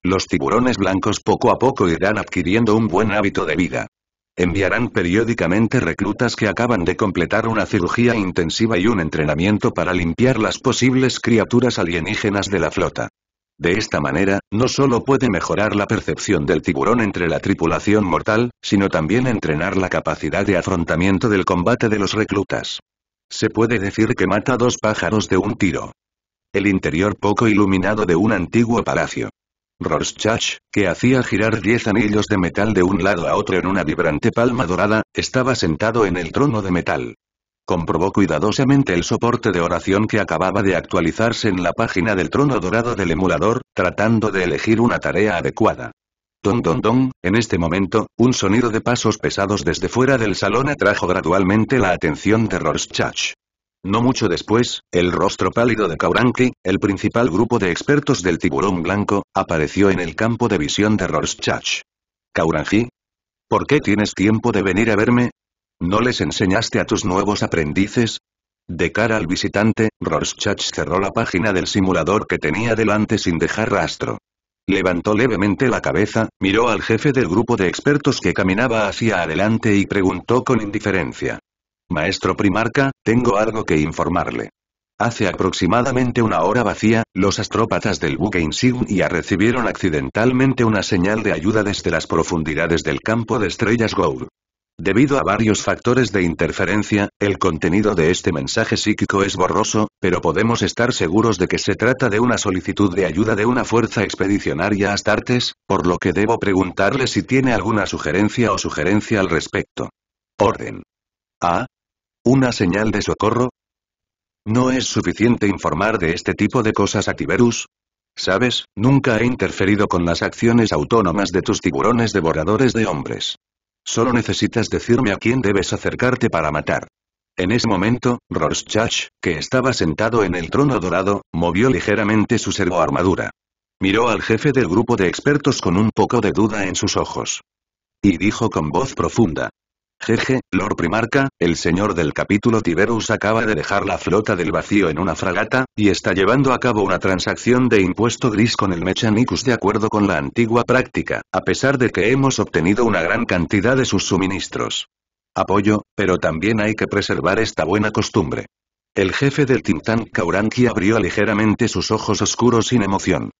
Los tiburones blancos poco a poco irán adquiriendo un buen hábito de vida. Enviarán periódicamente reclutas que acaban de completar una cirugía intensiva y un entrenamiento para limpiar las posibles criaturas alienígenas de la flota. De esta manera, no solo puede mejorar la percepción del tiburón entre la tripulación mortal, sino también entrenar la capacidad de afrontamiento del combate de los reclutas. Se puede decir que mata dos pájaros de un tiro. El interior poco iluminado de un antiguo palacio. Rorschach, que hacía girar diez anillos de metal de un lado a otro en una vibrante palma dorada, estaba sentado en el trono de metal. Comprobó cuidadosamente el soporte de oración que acababa de actualizarse en la página del trono dorado del emulador, tratando de elegir una tarea adecuada. Don don don, en este momento, un sonido de pasos pesados desde fuera del salón atrajo gradualmente la atención de Rorschach. No mucho después, el rostro pálido de Kauranki, el principal grupo de expertos del tiburón blanco, apareció en el campo de visión de Rorschach. «¿Kaurangi? ¿por qué tienes tiempo de venir a verme? ¿No les enseñaste a tus nuevos aprendices? De cara al visitante, Rorschach cerró la página del simulador que tenía delante sin dejar rastro. Levantó levemente la cabeza, miró al jefe del grupo de expertos que caminaba hacia adelante y preguntó con indiferencia. Maestro Primarca, tengo algo que informarle. Hace aproximadamente una hora vacía, los astrópatas del buque insignia recibieron accidentalmente una señal de ayuda desde las profundidades del campo de estrellas Gold. Debido a varios factores de interferencia, el contenido de este mensaje psíquico es borroso, pero podemos estar seguros de que se trata de una solicitud de ayuda de una fuerza expedicionaria Astartes, por lo que debo preguntarle si tiene alguna sugerencia o sugerencia al respecto. Orden. A. ¿Una señal de socorro? ¿No es suficiente informar de este tipo de cosas a Tiberus? Sabes, nunca he interferido con las acciones autónomas de tus tiburones devoradores de hombres. Solo necesitas decirme a quién debes acercarte para matar. En ese momento, Rorschach, que estaba sentado en el trono dorado, movió ligeramente su armadura. Miró al jefe del grupo de expertos con un poco de duda en sus ojos. Y dijo con voz profunda, Jeje, Lord Primarca, el señor del capítulo Tiberus acaba de dejar la flota del vacío en una fragata, y está llevando a cabo una transacción de impuesto gris con el Mechanicus de acuerdo con la antigua práctica, a pesar de que hemos obtenido una gran cantidad de sus suministros. Apoyo, pero también hay que preservar esta buena costumbre. El jefe del Tintán Kauranki abrió ligeramente sus ojos oscuros sin emoción.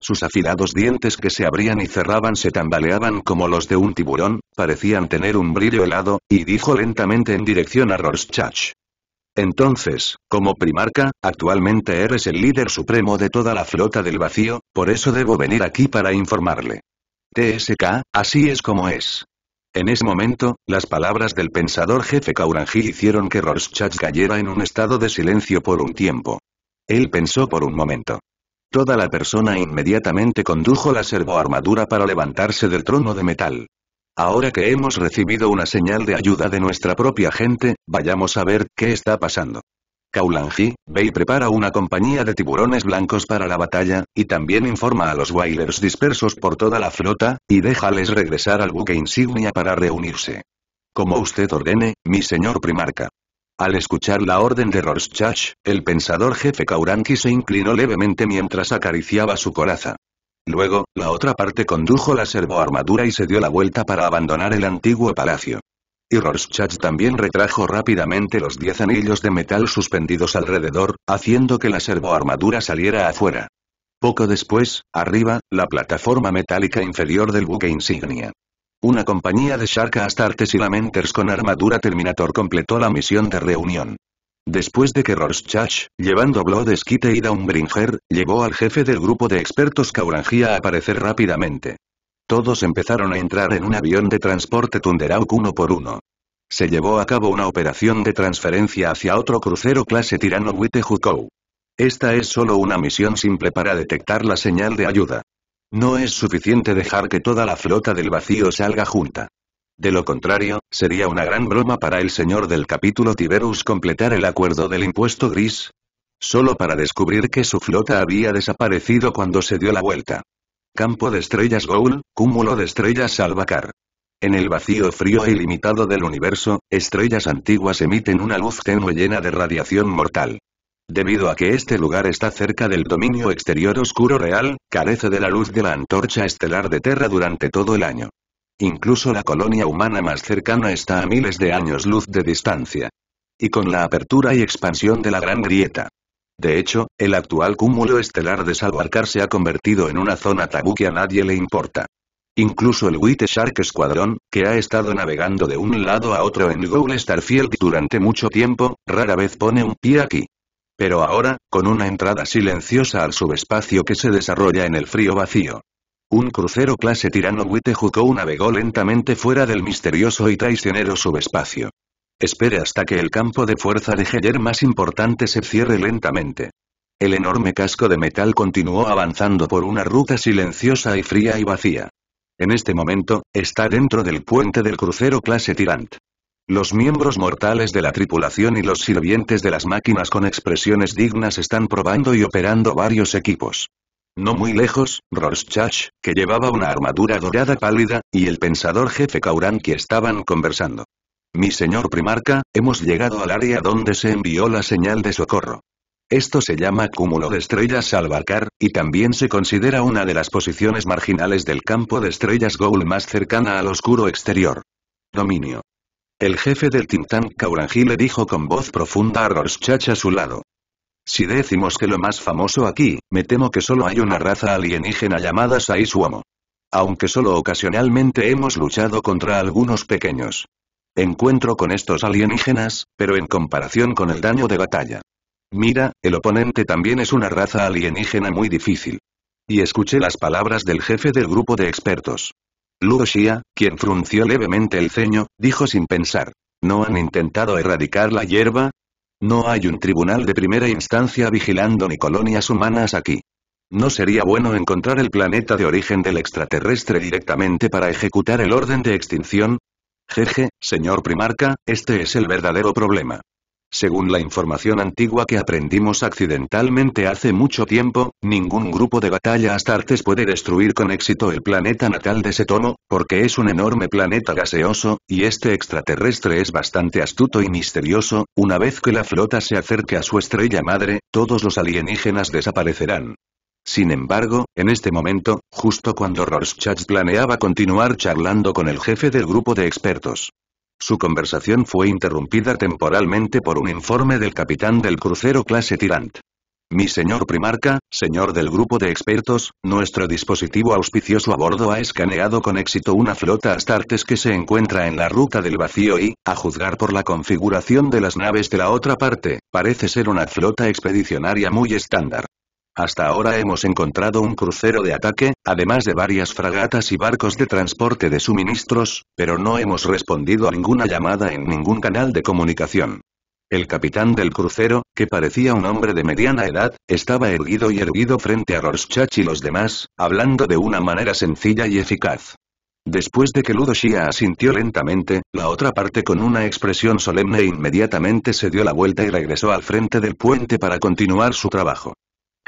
Sus afilados dientes que se abrían y cerraban se tambaleaban como los de un tiburón, parecían tener un brillo helado, y dijo lentamente en dirección a Rorschach. Entonces, como primarca, actualmente eres el líder supremo de toda la flota del vacío, por eso debo venir aquí para informarle. TSK, así es como es. En ese momento, las palabras del pensador jefe Kauranji hicieron que Rorschach cayera en un estado de silencio por un tiempo. Él pensó por un momento. Toda la persona inmediatamente condujo la servoarmadura para levantarse del trono de metal. Ahora que hemos recibido una señal de ayuda de nuestra propia gente, vayamos a ver qué está pasando. Kaulanji, ve y prepara una compañía de tiburones blancos para la batalla, y también informa a los Wailers dispersos por toda la flota, y déjales regresar al buque insignia para reunirse. Como usted ordene, mi señor primarca. Al escuchar la orden de Rorschach, el pensador jefe Kauranki se inclinó levemente mientras acariciaba su coraza. Luego, la otra parte condujo la servoarmadura y se dio la vuelta para abandonar el antiguo palacio. Y Rorschach también retrajo rápidamente los diez anillos de metal suspendidos alrededor, haciendo que la servoarmadura saliera afuera. Poco después, arriba, la plataforma metálica inferior del buque insignia. Una compañía de Shark Astartes y Lamenters con armadura Terminator completó la misión de reunión. Después de que Rorschach, llevando Blood Skite y Downbringer, llevó al jefe del grupo de expertos Kaurangia a aparecer rápidamente. Todos empezaron a entrar en un avión de transporte Tunderauk uno por uno. Se llevó a cabo una operación de transferencia hacia otro crucero clase Tirano Wittehukou. Esta es solo una misión simple para detectar la señal de ayuda. No es suficiente dejar que toda la flota del vacío salga junta. De lo contrario, sería una gran broma para el señor del capítulo Tiberus completar el acuerdo del impuesto gris. Solo para descubrir que su flota había desaparecido cuando se dio la vuelta. Campo de estrellas Goul, cúmulo de estrellas Albacar. En el vacío frío e ilimitado del universo, estrellas antiguas emiten una luz tenue llena de radiación mortal. Debido a que este lugar está cerca del dominio exterior oscuro real, carece de la luz de la antorcha estelar de Terra durante todo el año. Incluso la colonia humana más cercana está a miles de años luz de distancia. Y con la apertura y expansión de la Gran Grieta. De hecho, el actual cúmulo estelar de Salvarcar se ha convertido en una zona tabú que a nadie le importa. Incluso el White Shark Squadron, que ha estado navegando de un lado a otro en Google Starfield durante mucho tiempo, rara vez pone un pie aquí. Pero ahora, con una entrada silenciosa al subespacio que se desarrolla en el frío vacío. Un crucero clase Tirano Huitejuco navegó lentamente fuera del misterioso y traicionero subespacio. Espere hasta que el campo de fuerza de Heyer más importante se cierre lentamente. El enorme casco de metal continuó avanzando por una ruta silenciosa y fría y vacía. En este momento, está dentro del puente del crucero clase Tirant. Los miembros mortales de la tripulación y los sirvientes de las máquinas con expresiones dignas están probando y operando varios equipos. No muy lejos, Rorschach, que llevaba una armadura dorada pálida, y el pensador jefe que estaban conversando. Mi señor primarca, hemos llegado al área donde se envió la señal de socorro. Esto se llama cúmulo de estrellas Salvarcar y también se considera una de las posiciones marginales del campo de estrellas Goul más cercana al oscuro exterior. Dominio. El jefe del Tintán Kaurangi le dijo con voz profunda a Rorschach a su lado. Si decimos que lo más famoso aquí, me temo que solo hay una raza alienígena llamada Suomo. Aunque solo ocasionalmente hemos luchado contra algunos pequeños. Encuentro con estos alienígenas, pero en comparación con el daño de batalla. Mira, el oponente también es una raza alienígena muy difícil. Y escuché las palabras del jefe del grupo de expertos. Luroshia, quien frunció levemente el ceño, dijo sin pensar. ¿No han intentado erradicar la hierba? No hay un tribunal de primera instancia vigilando ni colonias humanas aquí. ¿No sería bueno encontrar el planeta de origen del extraterrestre directamente para ejecutar el orden de extinción? Jeje, señor primarca, este es el verdadero problema. Según la información antigua que aprendimos accidentalmente hace mucho tiempo, ningún grupo de batalla Astartes puede destruir con éxito el planeta natal de Setomo, porque es un enorme planeta gaseoso, y este extraterrestre es bastante astuto y misterioso, una vez que la flota se acerque a su estrella madre, todos los alienígenas desaparecerán. Sin embargo, en este momento, justo cuando Rorschach planeaba continuar charlando con el jefe del grupo de expertos, su conversación fue interrumpida temporalmente por un informe del capitán del crucero clase Tirant. Mi señor primarca, señor del grupo de expertos, nuestro dispositivo auspicioso a bordo ha escaneado con éxito una flota Astartes que se encuentra en la ruta del vacío y, a juzgar por la configuración de las naves de la otra parte, parece ser una flota expedicionaria muy estándar. Hasta ahora hemos encontrado un crucero de ataque, además de varias fragatas y barcos de transporte de suministros, pero no hemos respondido a ninguna llamada en ningún canal de comunicación. El capitán del crucero, que parecía un hombre de mediana edad, estaba erguido y erguido frente a Rorschach y los demás, hablando de una manera sencilla y eficaz. Después de que Ludoshia asintió lentamente, la otra parte con una expresión solemne inmediatamente se dio la vuelta y regresó al frente del puente para continuar su trabajo.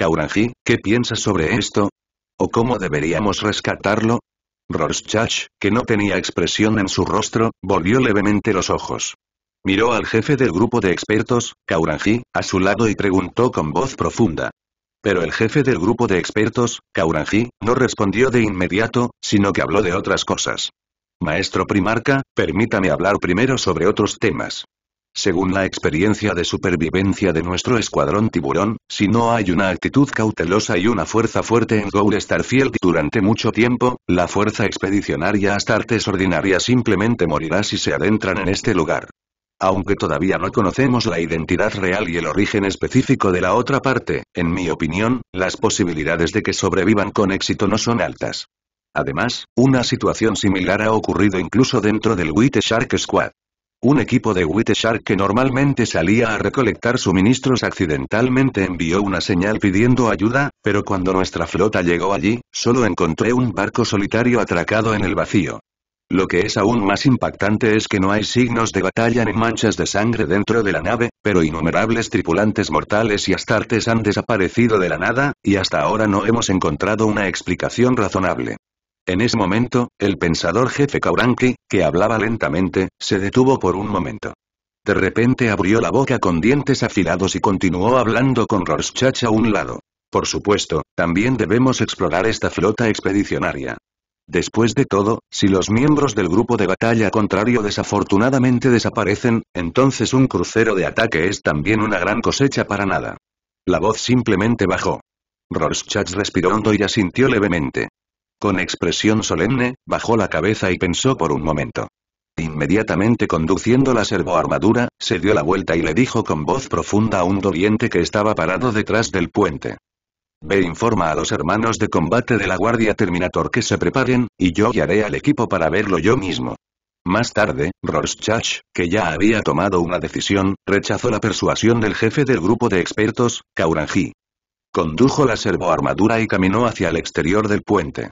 Kauranji, ¿qué piensas sobre esto? ¿O cómo deberíamos rescatarlo? Rorschach, que no tenía expresión en su rostro, volvió levemente los ojos. Miró al jefe del grupo de expertos, Kauranji, a su lado y preguntó con voz profunda. Pero el jefe del grupo de expertos, Kauranji, no respondió de inmediato, sino que habló de otras cosas. Maestro Primarca, permítame hablar primero sobre otros temas. Según la experiencia de supervivencia de nuestro escuadrón tiburón, si no hay una actitud cautelosa y una fuerza fuerte en Gold Starfield durante mucho tiempo, la fuerza expedicionaria Astartes ordinaria simplemente morirá si se adentran en este lugar. Aunque todavía no conocemos la identidad real y el origen específico de la otra parte, en mi opinión, las posibilidades de que sobrevivan con éxito no son altas. Además, una situación similar ha ocurrido incluso dentro del White Shark Squad. Un equipo de White que normalmente salía a recolectar suministros accidentalmente envió una señal pidiendo ayuda, pero cuando nuestra flota llegó allí, solo encontré un barco solitario atracado en el vacío. Lo que es aún más impactante es que no hay signos de batalla ni manchas de sangre dentro de la nave, pero innumerables tripulantes mortales y astartes han desaparecido de la nada, y hasta ahora no hemos encontrado una explicación razonable. En ese momento, el pensador jefe Kauranki, que hablaba lentamente, se detuvo por un momento. De repente abrió la boca con dientes afilados y continuó hablando con Rorschach a un lado. Por supuesto, también debemos explorar esta flota expedicionaria. Después de todo, si los miembros del grupo de batalla contrario desafortunadamente desaparecen, entonces un crucero de ataque es también una gran cosecha para nada. La voz simplemente bajó. Rorschach respiró hondo y asintió levemente. Con expresión solemne, bajó la cabeza y pensó por un momento. Inmediatamente conduciendo la servoarmadura, se dio la vuelta y le dijo con voz profunda a un doliente que estaba parado detrás del puente. Ve informa a los hermanos de combate de la Guardia Terminator que se preparen, y yo guiaré al equipo para verlo yo mismo. Más tarde, Rorschach, que ya había tomado una decisión, rechazó la persuasión del jefe del grupo de expertos, Kaurangi. Condujo la servoarmadura y caminó hacia el exterior del puente.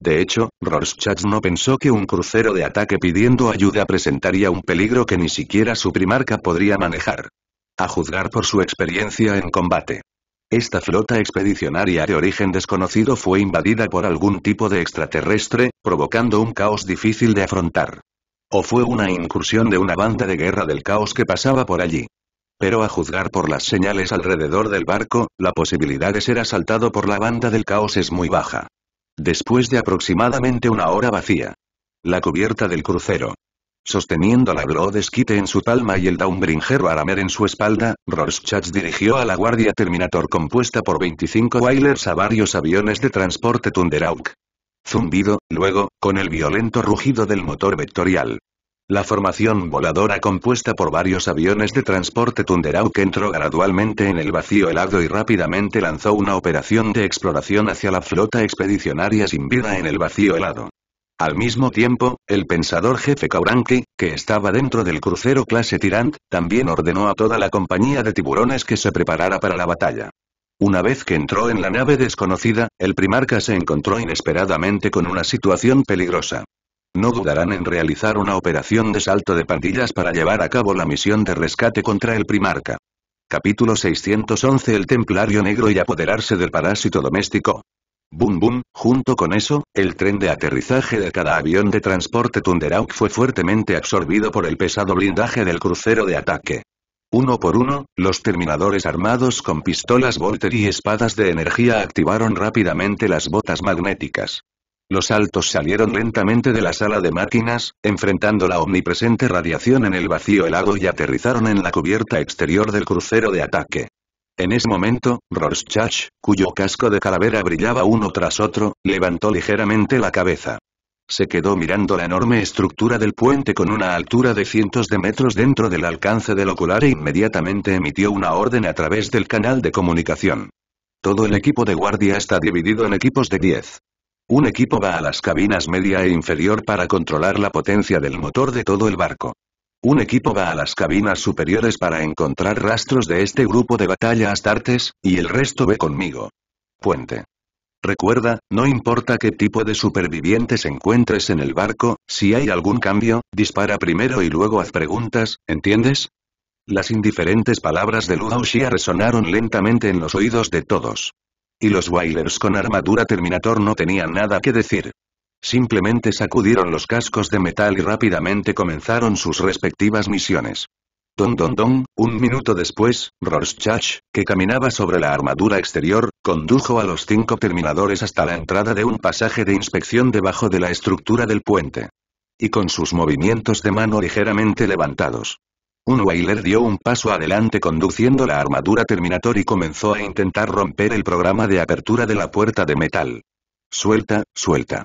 De hecho, Rorschach no pensó que un crucero de ataque pidiendo ayuda presentaría un peligro que ni siquiera su primarca podría manejar. A juzgar por su experiencia en combate. Esta flota expedicionaria de origen desconocido fue invadida por algún tipo de extraterrestre, provocando un caos difícil de afrontar. O fue una incursión de una banda de guerra del caos que pasaba por allí. Pero a juzgar por las señales alrededor del barco, la posibilidad de ser asaltado por la banda del caos es muy baja. Después de aproximadamente una hora vacía. La cubierta del crucero. Sosteniendo la Bloodskite en su palma y el Downbringer Aramer en su espalda, Rorschach dirigió a la guardia Terminator compuesta por 25 Wailers a varios aviones de transporte Thunderhawk. Zumbido, luego, con el violento rugido del motor vectorial. La formación voladora compuesta por varios aviones de transporte que entró gradualmente en el vacío helado y rápidamente lanzó una operación de exploración hacia la flota expedicionaria sin vida en el vacío helado. Al mismo tiempo, el pensador jefe Kauranki, que estaba dentro del crucero clase Tirant, también ordenó a toda la compañía de tiburones que se preparara para la batalla. Una vez que entró en la nave desconocida, el primarca se encontró inesperadamente con una situación peligrosa no dudarán en realizar una operación de salto de pandillas para llevar a cabo la misión de rescate contra el primarca. Capítulo 611 El templario negro y apoderarse del parásito doméstico. Boom boom, junto con eso, el tren de aterrizaje de cada avión de transporte Thunderhawk fue fuertemente absorbido por el pesado blindaje del crucero de ataque. Uno por uno, los terminadores armados con pistolas Volter y espadas de energía activaron rápidamente las botas magnéticas. Los altos salieron lentamente de la sala de máquinas, enfrentando la omnipresente radiación en el vacío helado y aterrizaron en la cubierta exterior del crucero de ataque. En ese momento, Rorschach, cuyo casco de calavera brillaba uno tras otro, levantó ligeramente la cabeza. Se quedó mirando la enorme estructura del puente con una altura de cientos de metros dentro del alcance del ocular e inmediatamente emitió una orden a través del canal de comunicación. Todo el equipo de guardia está dividido en equipos de 10. Un equipo va a las cabinas media e inferior para controlar la potencia del motor de todo el barco. Un equipo va a las cabinas superiores para encontrar rastros de este grupo de batalla Astartes, y el resto ve conmigo. Puente. Recuerda, no importa qué tipo de supervivientes encuentres en el barco, si hay algún cambio, dispara primero y luego haz preguntas, ¿entiendes? Las indiferentes palabras de Luo Xia resonaron lentamente en los oídos de todos. Y los Wailers con armadura Terminator no tenían nada que decir. Simplemente sacudieron los cascos de metal y rápidamente comenzaron sus respectivas misiones. Don don don, un minuto después, Rorschach, que caminaba sobre la armadura exterior, condujo a los cinco terminadores hasta la entrada de un pasaje de inspección debajo de la estructura del puente. Y con sus movimientos de mano ligeramente levantados. Un whaler dio un paso adelante conduciendo la armadura Terminator y comenzó a intentar romper el programa de apertura de la puerta de metal. Suelta, suelta.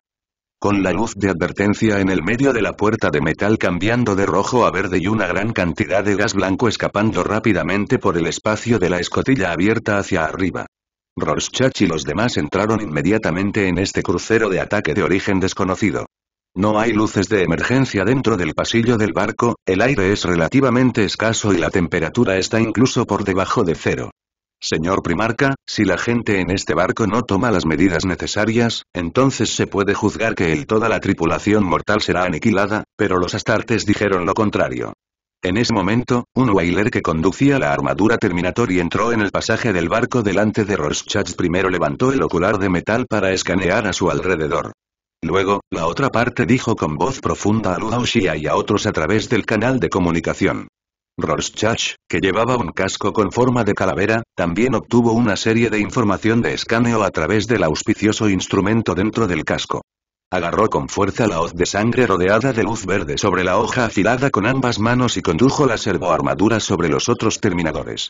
Con la luz de advertencia en el medio de la puerta de metal cambiando de rojo a verde y una gran cantidad de gas blanco escapando rápidamente por el espacio de la escotilla abierta hacia arriba. Rorschach y los demás entraron inmediatamente en este crucero de ataque de origen desconocido. No hay luces de emergencia dentro del pasillo del barco, el aire es relativamente escaso y la temperatura está incluso por debajo de cero. Señor Primarca, si la gente en este barco no toma las medidas necesarias, entonces se puede juzgar que el toda la tripulación mortal será aniquilada, pero los astartes dijeron lo contrario. En ese momento, un Wailer que conducía la armadura Terminator y entró en el pasaje del barco delante de Rorschach primero levantó el ocular de metal para escanear a su alrededor. Luego, la otra parte dijo con voz profunda a Lu y a otros a través del canal de comunicación. Rorschach, que llevaba un casco con forma de calavera, también obtuvo una serie de información de escaneo a través del auspicioso instrumento dentro del casco. Agarró con fuerza la hoz de sangre rodeada de luz verde sobre la hoja afilada con ambas manos y condujo la servoarmadura sobre los otros terminadores.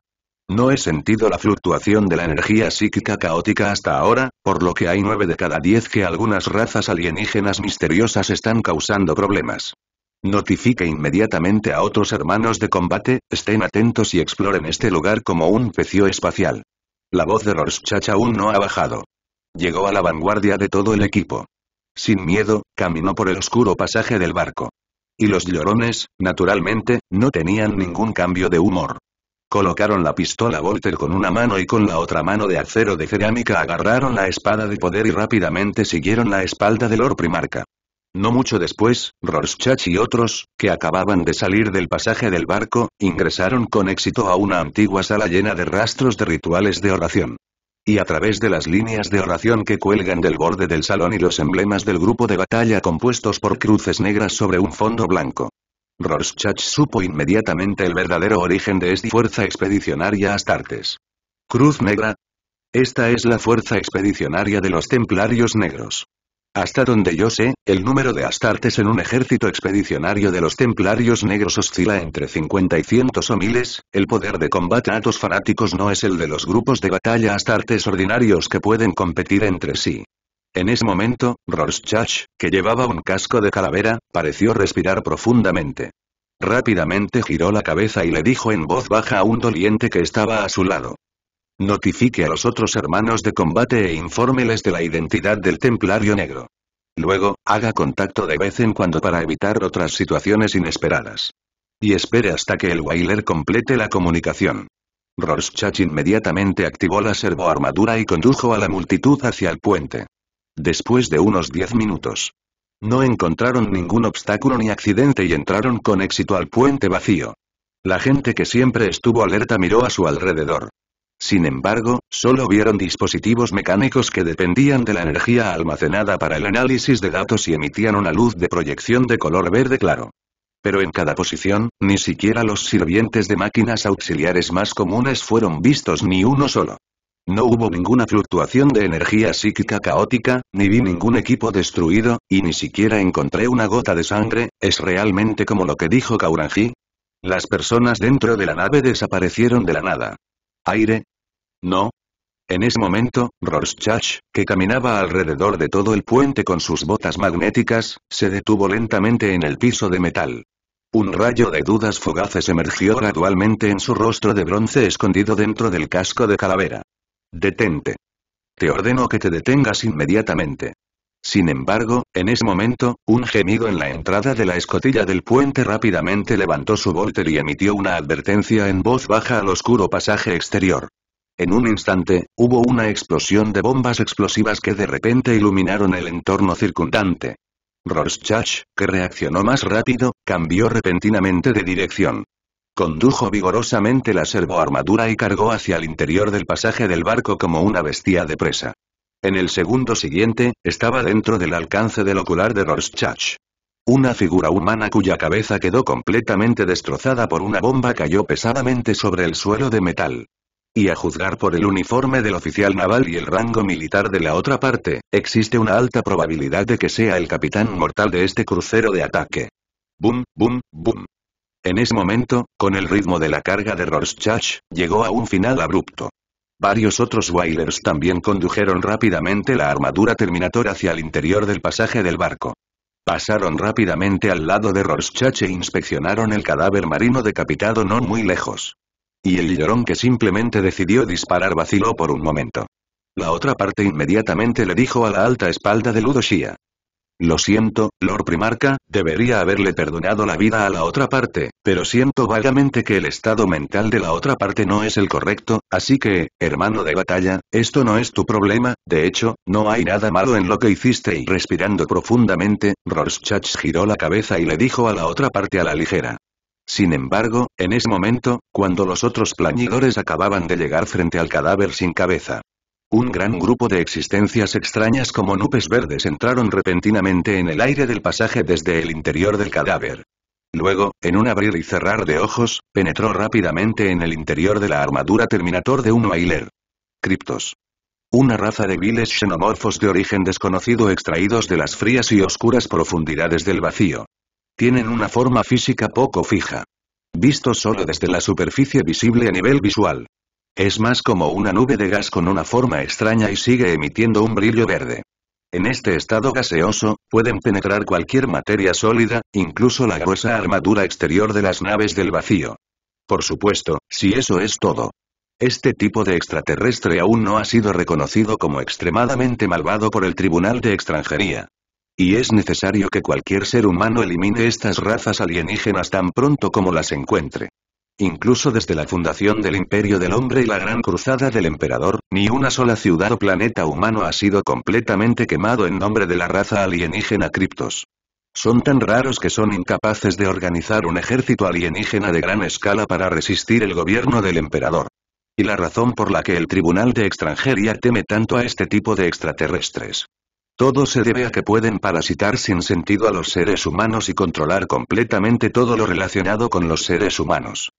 No he sentido la fluctuación de la energía psíquica caótica hasta ahora, por lo que hay nueve de cada diez que algunas razas alienígenas misteriosas están causando problemas. Notifique inmediatamente a otros hermanos de combate, estén atentos y exploren este lugar como un pecio espacial. La voz de Rorschach aún no ha bajado. Llegó a la vanguardia de todo el equipo. Sin miedo, caminó por el oscuro pasaje del barco. Y los llorones, naturalmente, no tenían ningún cambio de humor. Colocaron la pistola Volter con una mano y con la otra mano de acero de cerámica agarraron la espada de poder y rápidamente siguieron la espalda de Lord Primarca. No mucho después, Rorschach y otros, que acababan de salir del pasaje del barco, ingresaron con éxito a una antigua sala llena de rastros de rituales de oración. Y a través de las líneas de oración que cuelgan del borde del salón y los emblemas del grupo de batalla compuestos por cruces negras sobre un fondo blanco. Rorschach supo inmediatamente el verdadero origen de esta fuerza expedicionaria Astartes. Cruz Negra. Esta es la fuerza expedicionaria de los templarios negros. Hasta donde yo sé, el número de astartes en un ejército expedicionario de los templarios negros oscila entre 50 y cientos o miles, el poder de combate a atos fanáticos no es el de los grupos de batalla astartes ordinarios que pueden competir entre sí. En ese momento, Rorschach, que llevaba un casco de calavera, pareció respirar profundamente. Rápidamente giró la cabeza y le dijo en voz baja a un doliente que estaba a su lado. Notifique a los otros hermanos de combate e infórmeles de la identidad del templario negro. Luego, haga contacto de vez en cuando para evitar otras situaciones inesperadas. Y espere hasta que el Wailer complete la comunicación. Rorschach inmediatamente activó la servoarmadura y condujo a la multitud hacia el puente. Después de unos diez minutos. No encontraron ningún obstáculo ni accidente y entraron con éxito al puente vacío. La gente que siempre estuvo alerta miró a su alrededor. Sin embargo, solo vieron dispositivos mecánicos que dependían de la energía almacenada para el análisis de datos y emitían una luz de proyección de color verde claro. Pero en cada posición, ni siquiera los sirvientes de máquinas auxiliares más comunes fueron vistos ni uno solo. No hubo ninguna fluctuación de energía psíquica caótica, ni vi ningún equipo destruido, y ni siquiera encontré una gota de sangre, ¿es realmente como lo que dijo Kaurangi? Las personas dentro de la nave desaparecieron de la nada. ¿Aire? No. En ese momento, Rorschach, que caminaba alrededor de todo el puente con sus botas magnéticas, se detuvo lentamente en el piso de metal. Un rayo de dudas fogaces emergió gradualmente en su rostro de bronce escondido dentro del casco de calavera. Detente. Te ordeno que te detengas inmediatamente. Sin embargo, en ese momento, un gemido en la entrada de la escotilla del puente rápidamente levantó su volter y emitió una advertencia en voz baja al oscuro pasaje exterior. En un instante, hubo una explosión de bombas explosivas que de repente iluminaron el entorno circundante. Rorschach, que reaccionó más rápido, cambió repentinamente de dirección. Condujo vigorosamente la servoarmadura y cargó hacia el interior del pasaje del barco como una bestia de presa. En el segundo siguiente, estaba dentro del alcance del ocular de Rorschach. Una figura humana cuya cabeza quedó completamente destrozada por una bomba cayó pesadamente sobre el suelo de metal. Y a juzgar por el uniforme del oficial naval y el rango militar de la otra parte, existe una alta probabilidad de que sea el capitán mortal de este crucero de ataque. Boom, boom, boom. En ese momento, con el ritmo de la carga de Rorschach, llegó a un final abrupto. Varios otros Wailers también condujeron rápidamente la armadura Terminator hacia el interior del pasaje del barco. Pasaron rápidamente al lado de Rorschach e inspeccionaron el cadáver marino decapitado no muy lejos. Y el llorón que simplemente decidió disparar vaciló por un momento. La otra parte inmediatamente le dijo a la alta espalda de Ludoshia. Lo siento, Lord Primarca, debería haberle perdonado la vida a la otra parte, pero siento vagamente que el estado mental de la otra parte no es el correcto, así que, hermano de batalla, esto no es tu problema, de hecho, no hay nada malo en lo que hiciste y respirando profundamente, Rorschach giró la cabeza y le dijo a la otra parte a la ligera. Sin embargo, en ese momento, cuando los otros plañidores acababan de llegar frente al cadáver sin cabeza, un gran grupo de existencias extrañas como nubes verdes entraron repentinamente en el aire del pasaje desde el interior del cadáver. Luego, en un abrir y cerrar de ojos, penetró rápidamente en el interior de la armadura Terminator de un Wailer. Criptos. Una raza de viles xenomorfos de origen desconocido extraídos de las frías y oscuras profundidades del vacío. Tienen una forma física poco fija. Visto solo desde la superficie visible a nivel visual. Es más como una nube de gas con una forma extraña y sigue emitiendo un brillo verde. En este estado gaseoso, pueden penetrar cualquier materia sólida, incluso la gruesa armadura exterior de las naves del vacío. Por supuesto, si eso es todo. Este tipo de extraterrestre aún no ha sido reconocido como extremadamente malvado por el Tribunal de Extranjería. Y es necesario que cualquier ser humano elimine estas razas alienígenas tan pronto como las encuentre. Incluso desde la fundación del Imperio del Hombre y la Gran Cruzada del Emperador, ni una sola ciudad o planeta humano ha sido completamente quemado en nombre de la raza alienígena criptos Son tan raros que son incapaces de organizar un ejército alienígena de gran escala para resistir el gobierno del emperador. Y la razón por la que el Tribunal de Extranjería teme tanto a este tipo de extraterrestres. Todo se debe a que pueden parasitar sin sentido a los seres humanos y controlar completamente todo lo relacionado con los seres humanos.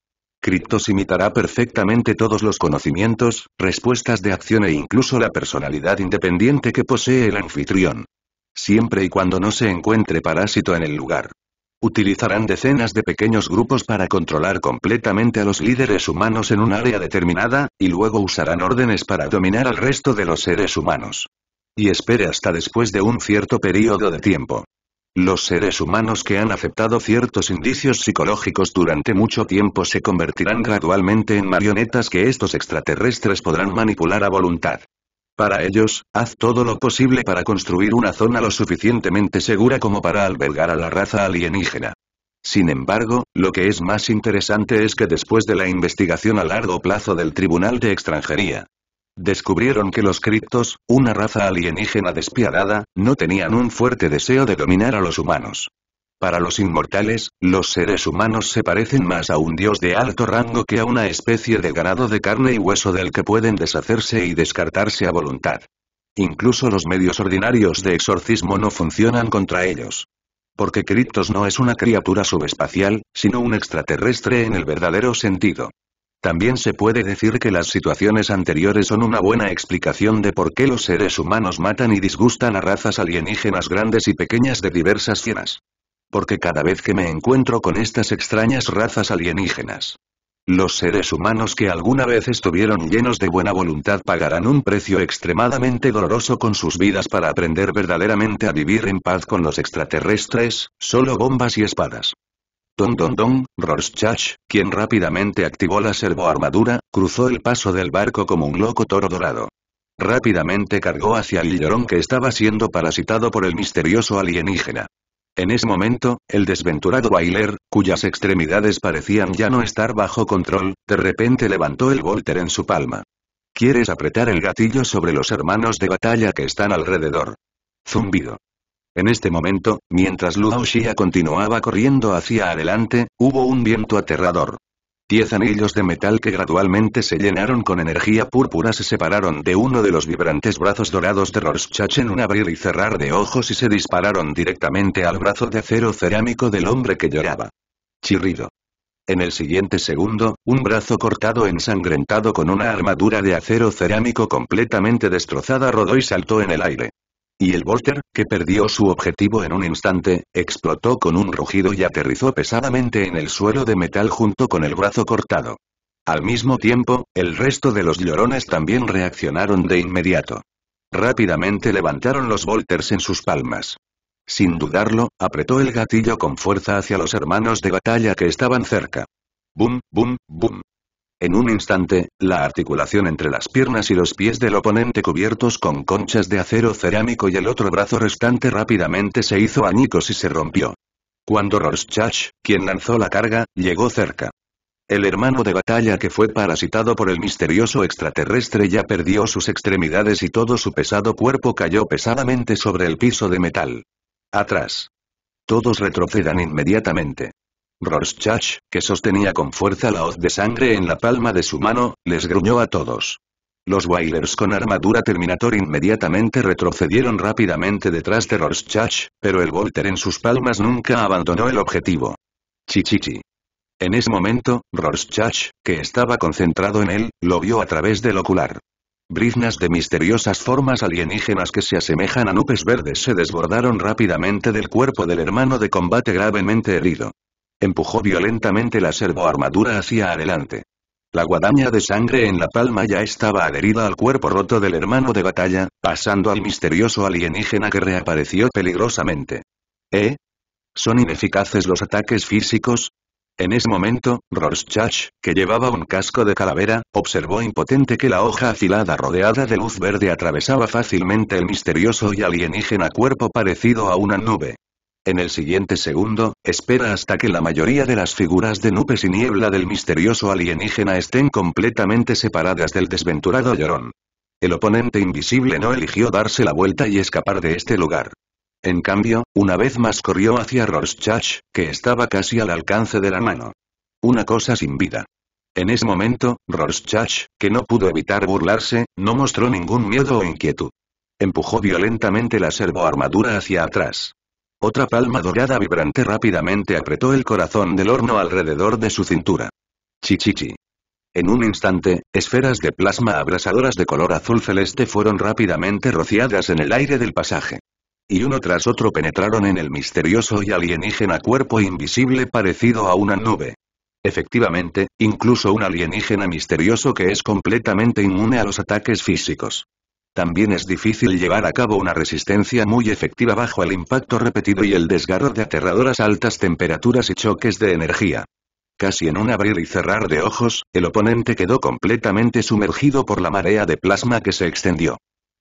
Kryptos imitará perfectamente todos los conocimientos, respuestas de acción e incluso la personalidad independiente que posee el anfitrión. Siempre y cuando no se encuentre parásito en el lugar. Utilizarán decenas de pequeños grupos para controlar completamente a los líderes humanos en un área determinada, y luego usarán órdenes para dominar al resto de los seres humanos. Y espere hasta después de un cierto periodo de tiempo. Los seres humanos que han aceptado ciertos indicios psicológicos durante mucho tiempo se convertirán gradualmente en marionetas que estos extraterrestres podrán manipular a voluntad. Para ellos, haz todo lo posible para construir una zona lo suficientemente segura como para albergar a la raza alienígena. Sin embargo, lo que es más interesante es que después de la investigación a largo plazo del Tribunal de Extranjería, Descubrieron que los criptos, una raza alienígena despiadada, no tenían un fuerte deseo de dominar a los humanos. Para los inmortales, los seres humanos se parecen más a un dios de alto rango que a una especie de ganado de carne y hueso del que pueden deshacerse y descartarse a voluntad. Incluso los medios ordinarios de exorcismo no funcionan contra ellos. Porque Criptos no es una criatura subespacial, sino un extraterrestre en el verdadero sentido. También se puede decir que las situaciones anteriores son una buena explicación de por qué los seres humanos matan y disgustan a razas alienígenas grandes y pequeñas de diversas cienas. Porque cada vez que me encuentro con estas extrañas razas alienígenas, los seres humanos que alguna vez estuvieron llenos de buena voluntad pagarán un precio extremadamente doloroso con sus vidas para aprender verdaderamente a vivir en paz con los extraterrestres, solo bombas y espadas. Don Don Don, Rorschach, quien rápidamente activó la servoarmadura, cruzó el paso del barco como un loco toro dorado. Rápidamente cargó hacia el llorón que estaba siendo parasitado por el misterioso alienígena. En ese momento, el desventurado Bailer, cuyas extremidades parecían ya no estar bajo control, de repente levantó el Volter en su palma. ¿Quieres apretar el gatillo sobre los hermanos de batalla que están alrededor? Zumbido. En este momento, mientras Luo Xia continuaba corriendo hacia adelante, hubo un viento aterrador. Diez anillos de metal que gradualmente se llenaron con energía púrpura se separaron de uno de los vibrantes brazos dorados de Rorschach en un abrir y cerrar de ojos y se dispararon directamente al brazo de acero cerámico del hombre que lloraba. Chirrido. En el siguiente segundo, un brazo cortado ensangrentado con una armadura de acero cerámico completamente destrozada rodó y saltó en el aire. Y el Volter, que perdió su objetivo en un instante, explotó con un rugido y aterrizó pesadamente en el suelo de metal junto con el brazo cortado. Al mismo tiempo, el resto de los llorones también reaccionaron de inmediato. Rápidamente levantaron los Volters en sus palmas. Sin dudarlo, apretó el gatillo con fuerza hacia los hermanos de batalla que estaban cerca. Bum, bum, bum. En un instante, la articulación entre las piernas y los pies del oponente cubiertos con conchas de acero cerámico y el otro brazo restante rápidamente se hizo añicos y se rompió. Cuando Rorschach, quien lanzó la carga, llegó cerca. El hermano de batalla que fue parasitado por el misterioso extraterrestre ya perdió sus extremidades y todo su pesado cuerpo cayó pesadamente sobre el piso de metal. Atrás. Todos retrocedan inmediatamente. Rorschach, que sostenía con fuerza la hoz de sangre en la palma de su mano, les gruñó a todos. Los Wailers con armadura Terminator inmediatamente retrocedieron rápidamente detrás de Rorschach, pero el Volter en sus palmas nunca abandonó el objetivo. Chichichi. En ese momento, Rorschach, que estaba concentrado en él, lo vio a través del ocular. Briznas de misteriosas formas alienígenas que se asemejan a nubes verdes se desbordaron rápidamente del cuerpo del hermano de combate gravemente herido. Empujó violentamente la servoarmadura hacia adelante. La guadaña de sangre en la palma ya estaba adherida al cuerpo roto del hermano de batalla, pasando al misterioso alienígena que reapareció peligrosamente. ¿Eh? ¿Son ineficaces los ataques físicos? En ese momento, Rorschach, que llevaba un casco de calavera, observó impotente que la hoja afilada rodeada de luz verde atravesaba fácilmente el misterioso y alienígena cuerpo parecido a una nube. En el siguiente segundo, espera hasta que la mayoría de las figuras de nubes y niebla del misterioso alienígena estén completamente separadas del desventurado llorón. El oponente invisible no eligió darse la vuelta y escapar de este lugar. En cambio, una vez más corrió hacia Rorschach, que estaba casi al alcance de la mano. Una cosa sin vida. En ese momento, Rorschach, que no pudo evitar burlarse, no mostró ningún miedo o inquietud. Empujó violentamente la servoarmadura hacia atrás. Otra palma dorada vibrante rápidamente apretó el corazón del horno alrededor de su cintura. Chichichi. En un instante, esferas de plasma abrasadoras de color azul celeste fueron rápidamente rociadas en el aire del pasaje. Y uno tras otro penetraron en el misterioso y alienígena cuerpo invisible parecido a una nube. Efectivamente, incluso un alienígena misterioso que es completamente inmune a los ataques físicos. También es difícil llevar a cabo una resistencia muy efectiva bajo el impacto repetido y el desgarro de aterradoras altas temperaturas y choques de energía. Casi en un abrir y cerrar de ojos, el oponente quedó completamente sumergido por la marea de plasma que se extendió.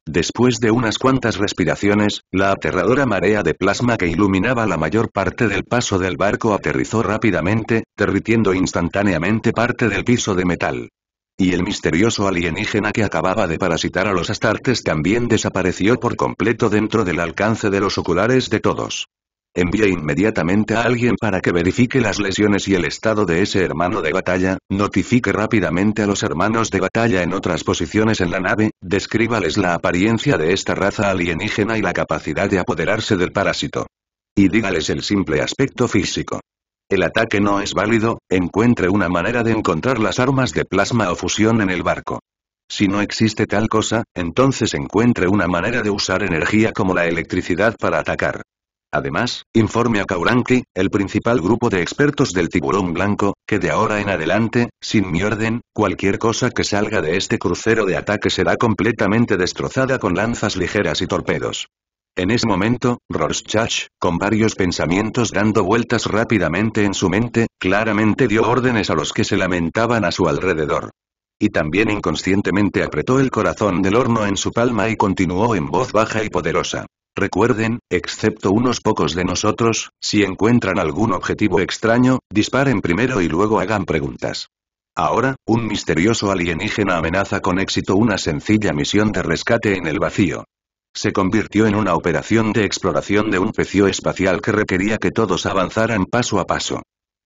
Después de unas cuantas respiraciones, la aterradora marea de plasma que iluminaba la mayor parte del paso del barco aterrizó rápidamente, derritiendo instantáneamente parte del piso de metal. Y el misterioso alienígena que acababa de parasitar a los astartes también desapareció por completo dentro del alcance de los oculares de todos. Envíe inmediatamente a alguien para que verifique las lesiones y el estado de ese hermano de batalla, notifique rápidamente a los hermanos de batalla en otras posiciones en la nave, descríbales la apariencia de esta raza alienígena y la capacidad de apoderarse del parásito. Y dígales el simple aspecto físico el ataque no es válido, encuentre una manera de encontrar las armas de plasma o fusión en el barco. Si no existe tal cosa, entonces encuentre una manera de usar energía como la electricidad para atacar. Además, informe a Kauranki, el principal grupo de expertos del tiburón blanco, que de ahora en adelante, sin mi orden, cualquier cosa que salga de este crucero de ataque será completamente destrozada con lanzas ligeras y torpedos. En ese momento, Rorschach, con varios pensamientos dando vueltas rápidamente en su mente, claramente dio órdenes a los que se lamentaban a su alrededor. Y también inconscientemente apretó el corazón del horno en su palma y continuó en voz baja y poderosa. Recuerden, excepto unos pocos de nosotros, si encuentran algún objetivo extraño, disparen primero y luego hagan preguntas. Ahora, un misterioso alienígena amenaza con éxito una sencilla misión de rescate en el vacío se convirtió en una operación de exploración de un pecio espacial que requería que todos avanzaran paso a paso.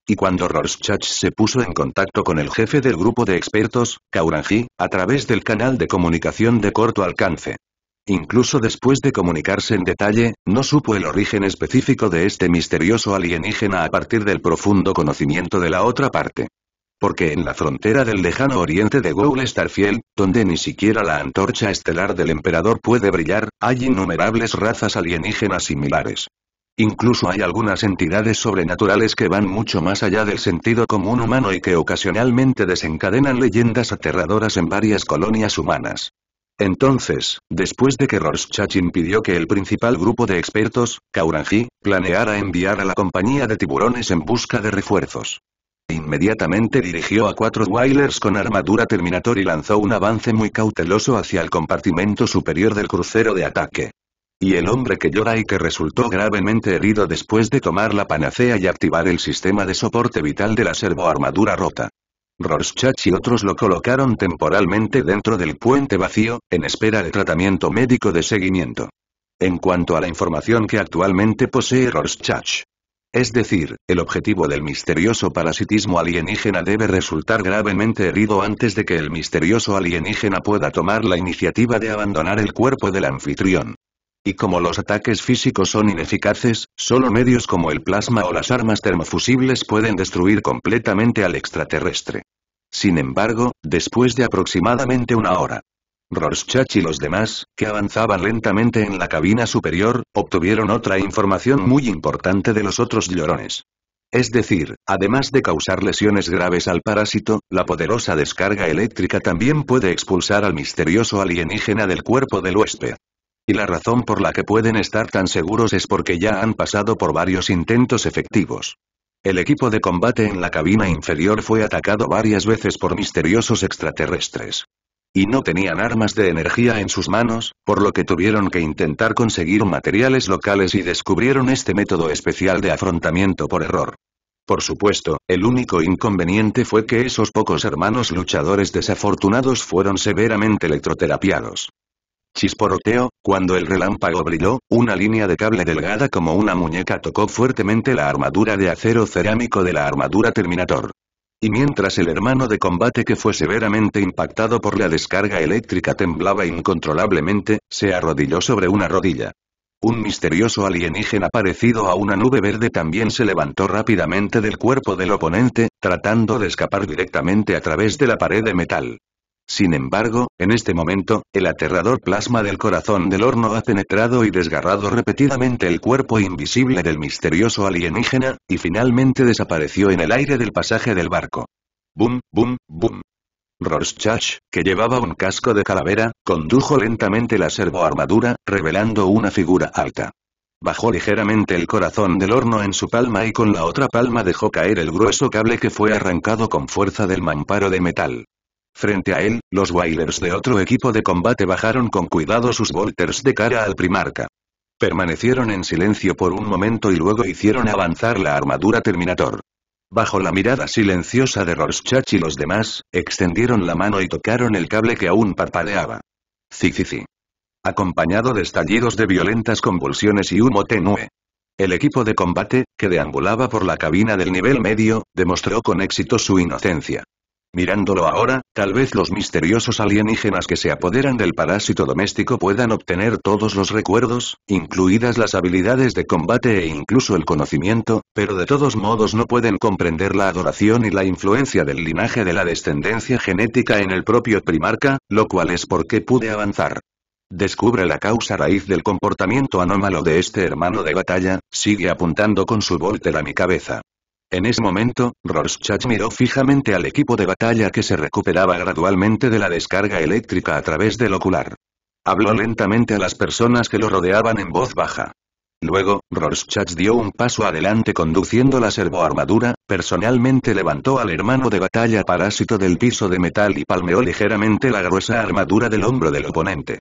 Y cuando Rorschach se puso en contacto con el jefe del grupo de expertos, Kaurangi, a través del canal de comunicación de corto alcance. Incluso después de comunicarse en detalle, no supo el origen específico de este misterioso alienígena a partir del profundo conocimiento de la otra parte. Porque en la frontera del lejano oriente de Goul Starfield, donde ni siquiera la antorcha estelar del emperador puede brillar, hay innumerables razas alienígenas similares. Incluso hay algunas entidades sobrenaturales que van mucho más allá del sentido común humano y que ocasionalmente desencadenan leyendas aterradoras en varias colonias humanas. Entonces, después de que Rorschach impidió que el principal grupo de expertos, Kaurangi, planeara enviar a la compañía de tiburones en busca de refuerzos, Inmediatamente dirigió a cuatro Wailers con armadura Terminator y lanzó un avance muy cauteloso hacia el compartimento superior del crucero de ataque. Y el hombre que llora y que resultó gravemente herido después de tomar la panacea y activar el sistema de soporte vital de la servoarmadura rota. Rorschach y otros lo colocaron temporalmente dentro del puente vacío, en espera de tratamiento médico de seguimiento. En cuanto a la información que actualmente posee Rorschach, es decir, el objetivo del misterioso parasitismo alienígena debe resultar gravemente herido antes de que el misterioso alienígena pueda tomar la iniciativa de abandonar el cuerpo del anfitrión. Y como los ataques físicos son ineficaces, solo medios como el plasma o las armas termofusibles pueden destruir completamente al extraterrestre. Sin embargo, después de aproximadamente una hora, Rorschach y los demás, que avanzaban lentamente en la cabina superior, obtuvieron otra información muy importante de los otros llorones. Es decir, además de causar lesiones graves al parásito, la poderosa descarga eléctrica también puede expulsar al misterioso alienígena del cuerpo del huésped. Y la razón por la que pueden estar tan seguros es porque ya han pasado por varios intentos efectivos. El equipo de combate en la cabina inferior fue atacado varias veces por misteriosos extraterrestres y no tenían armas de energía en sus manos, por lo que tuvieron que intentar conseguir materiales locales y descubrieron este método especial de afrontamiento por error. Por supuesto, el único inconveniente fue que esos pocos hermanos luchadores desafortunados fueron severamente electroterapiados. Chisporoteo, cuando el relámpago brilló, una línea de cable delgada como una muñeca tocó fuertemente la armadura de acero cerámico de la armadura Terminator. Y mientras el hermano de combate que fue severamente impactado por la descarga eléctrica temblaba incontrolablemente, se arrodilló sobre una rodilla. Un misterioso alienígena parecido a una nube verde también se levantó rápidamente del cuerpo del oponente, tratando de escapar directamente a través de la pared de metal. Sin embargo, en este momento, el aterrador plasma del corazón del horno ha penetrado y desgarrado repetidamente el cuerpo invisible del misterioso alienígena, y finalmente desapareció en el aire del pasaje del barco. Bum, bum, bum. Rorschach, que llevaba un casco de calavera, condujo lentamente la servoarmadura, revelando una figura alta. Bajó ligeramente el corazón del horno en su palma y con la otra palma dejó caer el grueso cable que fue arrancado con fuerza del mamparo de metal. Frente a él, los Wailers de otro equipo de combate bajaron con cuidado sus bolters de cara al primarca. Permanecieron en silencio por un momento y luego hicieron avanzar la armadura Terminator. Bajo la mirada silenciosa de Rorschach y los demás, extendieron la mano y tocaron el cable que aún parpadeaba. Zicici. Acompañado de estallidos de violentas convulsiones y humo tenue. El equipo de combate, que deambulaba por la cabina del nivel medio, demostró con éxito su inocencia. Mirándolo ahora, tal vez los misteriosos alienígenas que se apoderan del parásito doméstico puedan obtener todos los recuerdos, incluidas las habilidades de combate e incluso el conocimiento, pero de todos modos no pueden comprender la adoración y la influencia del linaje de la descendencia genética en el propio primarca, lo cual es por qué pude avanzar. Descubre la causa raíz del comportamiento anómalo de este hermano de batalla, sigue apuntando con su volter a mi cabeza. En ese momento, Rorschach miró fijamente al equipo de batalla que se recuperaba gradualmente de la descarga eléctrica a través del ocular. Habló lentamente a las personas que lo rodeaban en voz baja. Luego, Rorschach dio un paso adelante conduciendo la servoarmadura, personalmente levantó al hermano de batalla parásito del piso de metal y palmeó ligeramente la gruesa armadura del hombro del oponente.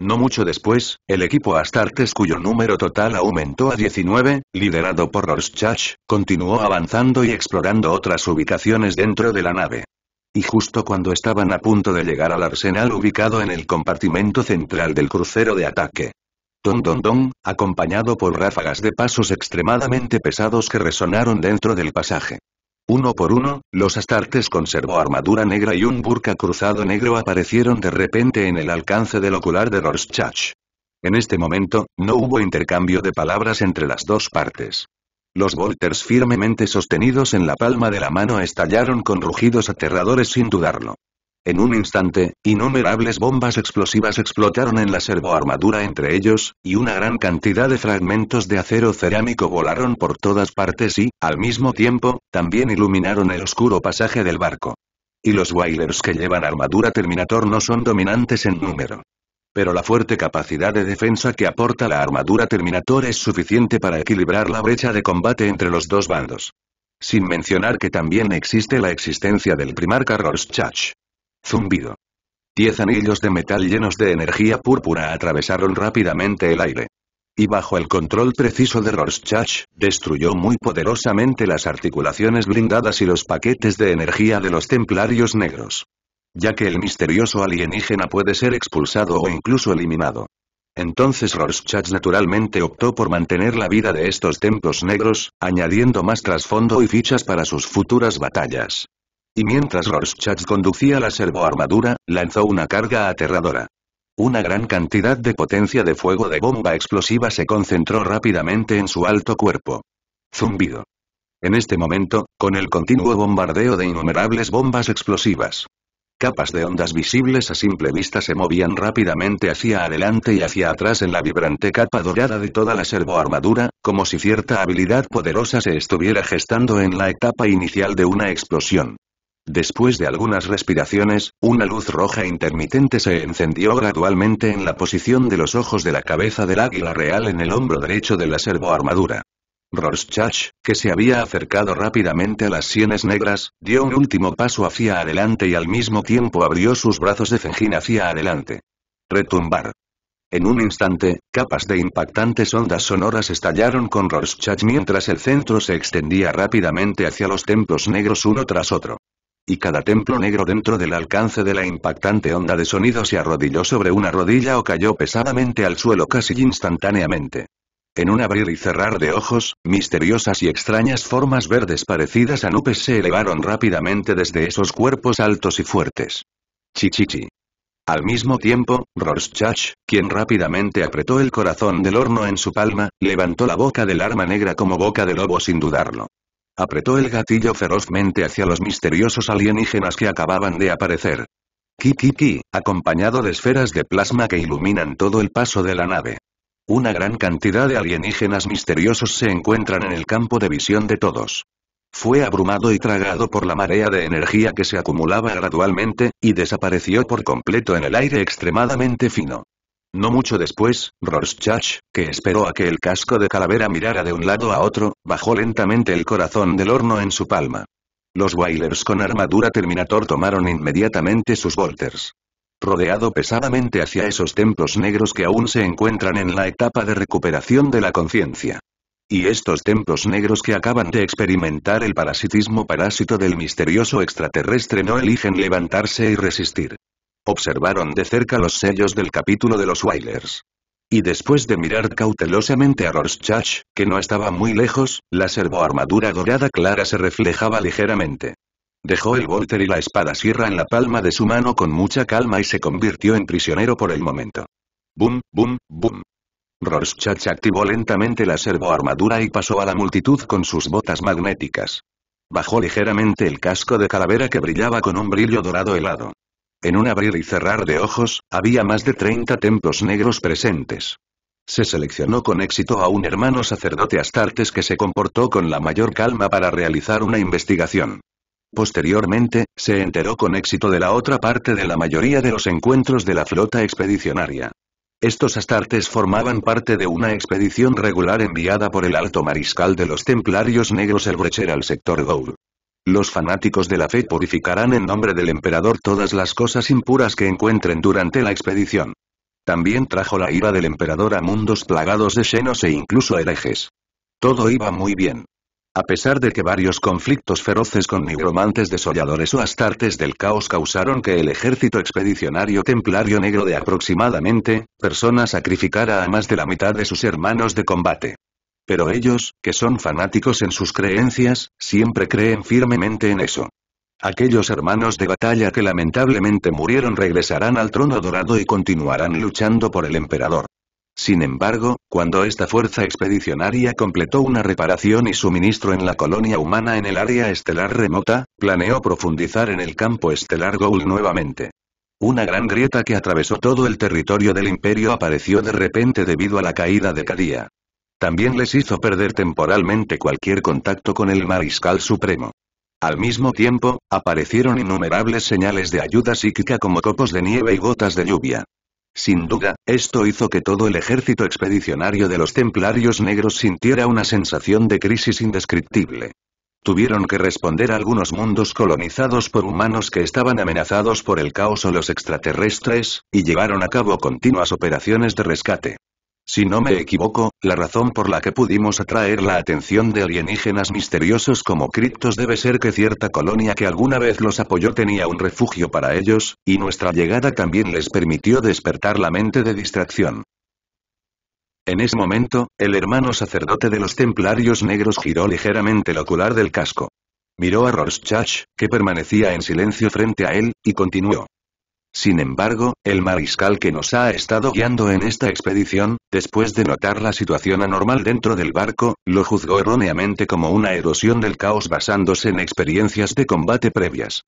No mucho después, el equipo Astartes cuyo número total aumentó a 19, liderado por Rorschach, continuó avanzando y explorando otras ubicaciones dentro de la nave. Y justo cuando estaban a punto de llegar al arsenal ubicado en el compartimento central del crucero de ataque. Don Don Don, acompañado por ráfagas de pasos extremadamente pesados que resonaron dentro del pasaje. Uno por uno, los astartes conservó armadura negra y un burka cruzado negro aparecieron de repente en el alcance del ocular de Rorschach. En este momento, no hubo intercambio de palabras entre las dos partes. Los volters firmemente sostenidos en la palma de la mano estallaron con rugidos aterradores sin dudarlo. En un instante, innumerables bombas explosivas explotaron en la servoarmadura entre ellos, y una gran cantidad de fragmentos de acero cerámico volaron por todas partes y, al mismo tiempo, también iluminaron el oscuro pasaje del barco. Y los Wailers que llevan armadura Terminator no son dominantes en número. Pero la fuerte capacidad de defensa que aporta la armadura Terminator es suficiente para equilibrar la brecha de combate entre los dos bandos. Sin mencionar que también existe la existencia del Primarca Rorschach, Zumbido. Diez anillos de metal llenos de energía púrpura atravesaron rápidamente el aire. Y bajo el control preciso de Rorschach, destruyó muy poderosamente las articulaciones blindadas y los paquetes de energía de los templarios negros. Ya que el misterioso alienígena puede ser expulsado o incluso eliminado. Entonces Rorschach naturalmente optó por mantener la vida de estos templos negros, añadiendo más trasfondo y fichas para sus futuras batallas. Y mientras Rorschach conducía la servoarmadura, lanzó una carga aterradora. Una gran cantidad de potencia de fuego de bomba explosiva se concentró rápidamente en su alto cuerpo. Zumbido. En este momento, con el continuo bombardeo de innumerables bombas explosivas, capas de ondas visibles a simple vista se movían rápidamente hacia adelante y hacia atrás en la vibrante capa dorada de toda la servoarmadura, como si cierta habilidad poderosa se estuviera gestando en la etapa inicial de una explosión. Después de algunas respiraciones, una luz roja intermitente se encendió gradualmente en la posición de los ojos de la cabeza del águila real en el hombro derecho de la servoarmadura. Rorschach, que se había acercado rápidamente a las sienes negras, dio un último paso hacia adelante y al mismo tiempo abrió sus brazos de fengin hacia adelante. Retumbar. En un instante, capas de impactantes ondas sonoras estallaron con Rorschach mientras el centro se extendía rápidamente hacia los templos negros uno tras otro y cada templo negro dentro del alcance de la impactante onda de sonido se arrodilló sobre una rodilla o cayó pesadamente al suelo casi instantáneamente. En un abrir y cerrar de ojos, misteriosas y extrañas formas verdes parecidas a nubes se elevaron rápidamente desde esos cuerpos altos y fuertes. Chichichi. Al mismo tiempo, Rorschach, quien rápidamente apretó el corazón del horno en su palma, levantó la boca del arma negra como boca de lobo sin dudarlo. Apretó el gatillo ferozmente hacia los misteriosos alienígenas que acababan de aparecer. Kikiki, ki acompañado de esferas de plasma que iluminan todo el paso de la nave. Una gran cantidad de alienígenas misteriosos se encuentran en el campo de visión de todos. Fue abrumado y tragado por la marea de energía que se acumulaba gradualmente, y desapareció por completo en el aire extremadamente fino. No mucho después, Rorschach, que esperó a que el casco de calavera mirara de un lado a otro, bajó lentamente el corazón del horno en su palma. Los Wailers con armadura Terminator tomaron inmediatamente sus bolters. Rodeado pesadamente hacia esos templos negros que aún se encuentran en la etapa de recuperación de la conciencia. Y estos templos negros que acaban de experimentar el parasitismo parásito del misterioso extraterrestre no eligen levantarse y resistir. Observaron de cerca los sellos del capítulo de los Wailers. Y después de mirar cautelosamente a Rorschach, que no estaba muy lejos, la servoarmadura dorada clara se reflejaba ligeramente. Dejó el volter y la espada sierra en la palma de su mano con mucha calma y se convirtió en prisionero por el momento. Bum, bum, bum. Rorschach activó lentamente la servoarmadura y pasó a la multitud con sus botas magnéticas. Bajó ligeramente el casco de calavera que brillaba con un brillo dorado helado. En un abrir y cerrar de ojos, había más de 30 templos negros presentes. Se seleccionó con éxito a un hermano sacerdote Astartes que se comportó con la mayor calma para realizar una investigación. Posteriormente, se enteró con éxito de la otra parte de la mayoría de los encuentros de la flota expedicionaria. Estos astartes formaban parte de una expedición regular enviada por el alto mariscal de los templarios negros el Brecher al sector Goul. Los fanáticos de la fe purificarán en nombre del emperador todas las cosas impuras que encuentren durante la expedición. También trajo la ira del emperador a mundos plagados de xenos e incluso herejes. Todo iba muy bien. A pesar de que varios conflictos feroces con nigromantes desolladores o astartes del caos causaron que el ejército expedicionario templario negro de aproximadamente, personas sacrificara a más de la mitad de sus hermanos de combate pero ellos, que son fanáticos en sus creencias, siempre creen firmemente en eso. Aquellos hermanos de batalla que lamentablemente murieron regresarán al trono dorado y continuarán luchando por el emperador. Sin embargo, cuando esta fuerza expedicionaria completó una reparación y suministro en la colonia humana en el área estelar remota, planeó profundizar en el campo estelar Goul nuevamente. Una gran grieta que atravesó todo el territorio del imperio apareció de repente debido a la caída de Cadía. También les hizo perder temporalmente cualquier contacto con el Mariscal Supremo. Al mismo tiempo, aparecieron innumerables señales de ayuda psíquica como copos de nieve y gotas de lluvia. Sin duda, esto hizo que todo el ejército expedicionario de los templarios negros sintiera una sensación de crisis indescriptible. Tuvieron que responder a algunos mundos colonizados por humanos que estaban amenazados por el caos o los extraterrestres, y llevaron a cabo continuas operaciones de rescate. Si no me equivoco, la razón por la que pudimos atraer la atención de alienígenas misteriosos como criptos debe ser que cierta colonia que alguna vez los apoyó tenía un refugio para ellos, y nuestra llegada también les permitió despertar la mente de distracción. En ese momento, el hermano sacerdote de los templarios negros giró ligeramente el ocular del casco. Miró a Rorschach, que permanecía en silencio frente a él, y continuó. Sin embargo, el mariscal que nos ha estado guiando en esta expedición, Después de notar la situación anormal dentro del barco, lo juzgó erróneamente como una erosión del caos basándose en experiencias de combate previas.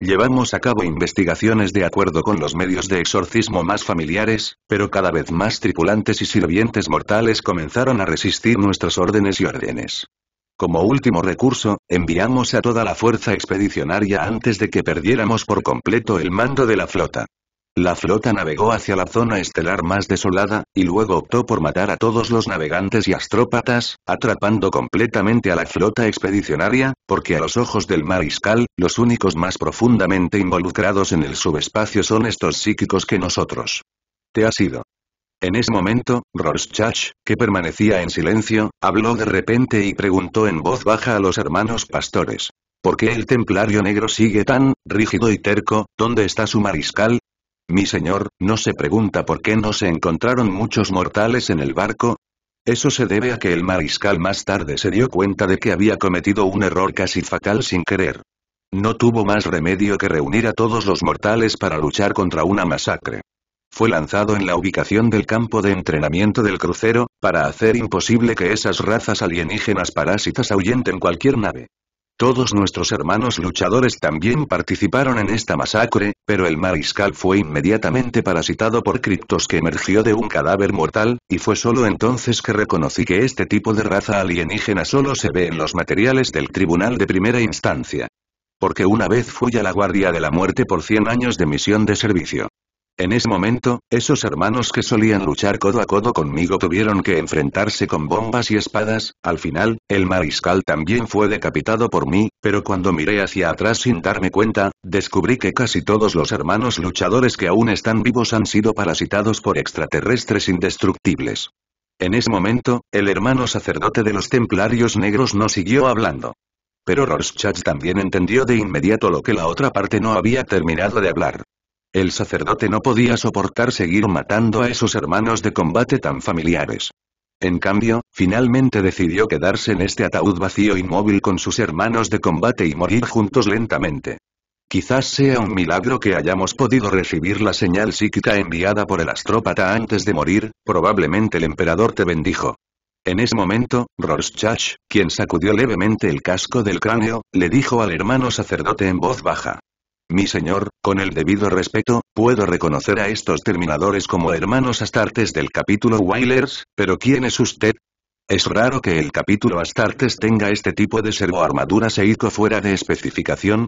Llevamos a cabo investigaciones de acuerdo con los medios de exorcismo más familiares, pero cada vez más tripulantes y sirvientes mortales comenzaron a resistir nuestras órdenes y órdenes. Como último recurso, enviamos a toda la fuerza expedicionaria antes de que perdiéramos por completo el mando de la flota. La flota navegó hacia la zona estelar más desolada, y luego optó por matar a todos los navegantes y astrópatas, atrapando completamente a la flota expedicionaria, porque a los ojos del mariscal, los únicos más profundamente involucrados en el subespacio son estos psíquicos que nosotros. Te ha sido. En ese momento, Rorschach, que permanecía en silencio, habló de repente y preguntó en voz baja a los hermanos pastores. ¿Por qué el templario negro sigue tan rígido y terco? ¿Dónde está su mariscal? Mi señor, ¿no se pregunta por qué no se encontraron muchos mortales en el barco? Eso se debe a que el mariscal más tarde se dio cuenta de que había cometido un error casi fatal sin querer. No tuvo más remedio que reunir a todos los mortales para luchar contra una masacre fue lanzado en la ubicación del campo de entrenamiento del crucero, para hacer imposible que esas razas alienígenas parásitas ahuyenten cualquier nave. Todos nuestros hermanos luchadores también participaron en esta masacre, pero el mariscal fue inmediatamente parasitado por criptos que emergió de un cadáver mortal, y fue solo entonces que reconocí que este tipo de raza alienígena solo se ve en los materiales del tribunal de primera instancia. Porque una vez fui a la Guardia de la Muerte por 100 años de misión de servicio. En ese momento, esos hermanos que solían luchar codo a codo conmigo tuvieron que enfrentarse con bombas y espadas, al final, el mariscal también fue decapitado por mí, pero cuando miré hacia atrás sin darme cuenta, descubrí que casi todos los hermanos luchadores que aún están vivos han sido parasitados por extraterrestres indestructibles. En ese momento, el hermano sacerdote de los templarios negros no siguió hablando. Pero Rorschach también entendió de inmediato lo que la otra parte no había terminado de hablar. El sacerdote no podía soportar seguir matando a esos hermanos de combate tan familiares. En cambio, finalmente decidió quedarse en este ataúd vacío inmóvil con sus hermanos de combate y morir juntos lentamente. Quizás sea un milagro que hayamos podido recibir la señal psíquica enviada por el astrópata antes de morir, probablemente el emperador te bendijo. En ese momento, Rorschach, quien sacudió levemente el casco del cráneo, le dijo al hermano sacerdote en voz baja, mi señor, con el debido respeto, puedo reconocer a estos terminadores como hermanos astartes del capítulo Wailers, pero ¿quién es usted? Es raro que el capítulo astartes tenga este tipo de servoarmadura seiko fuera de especificación.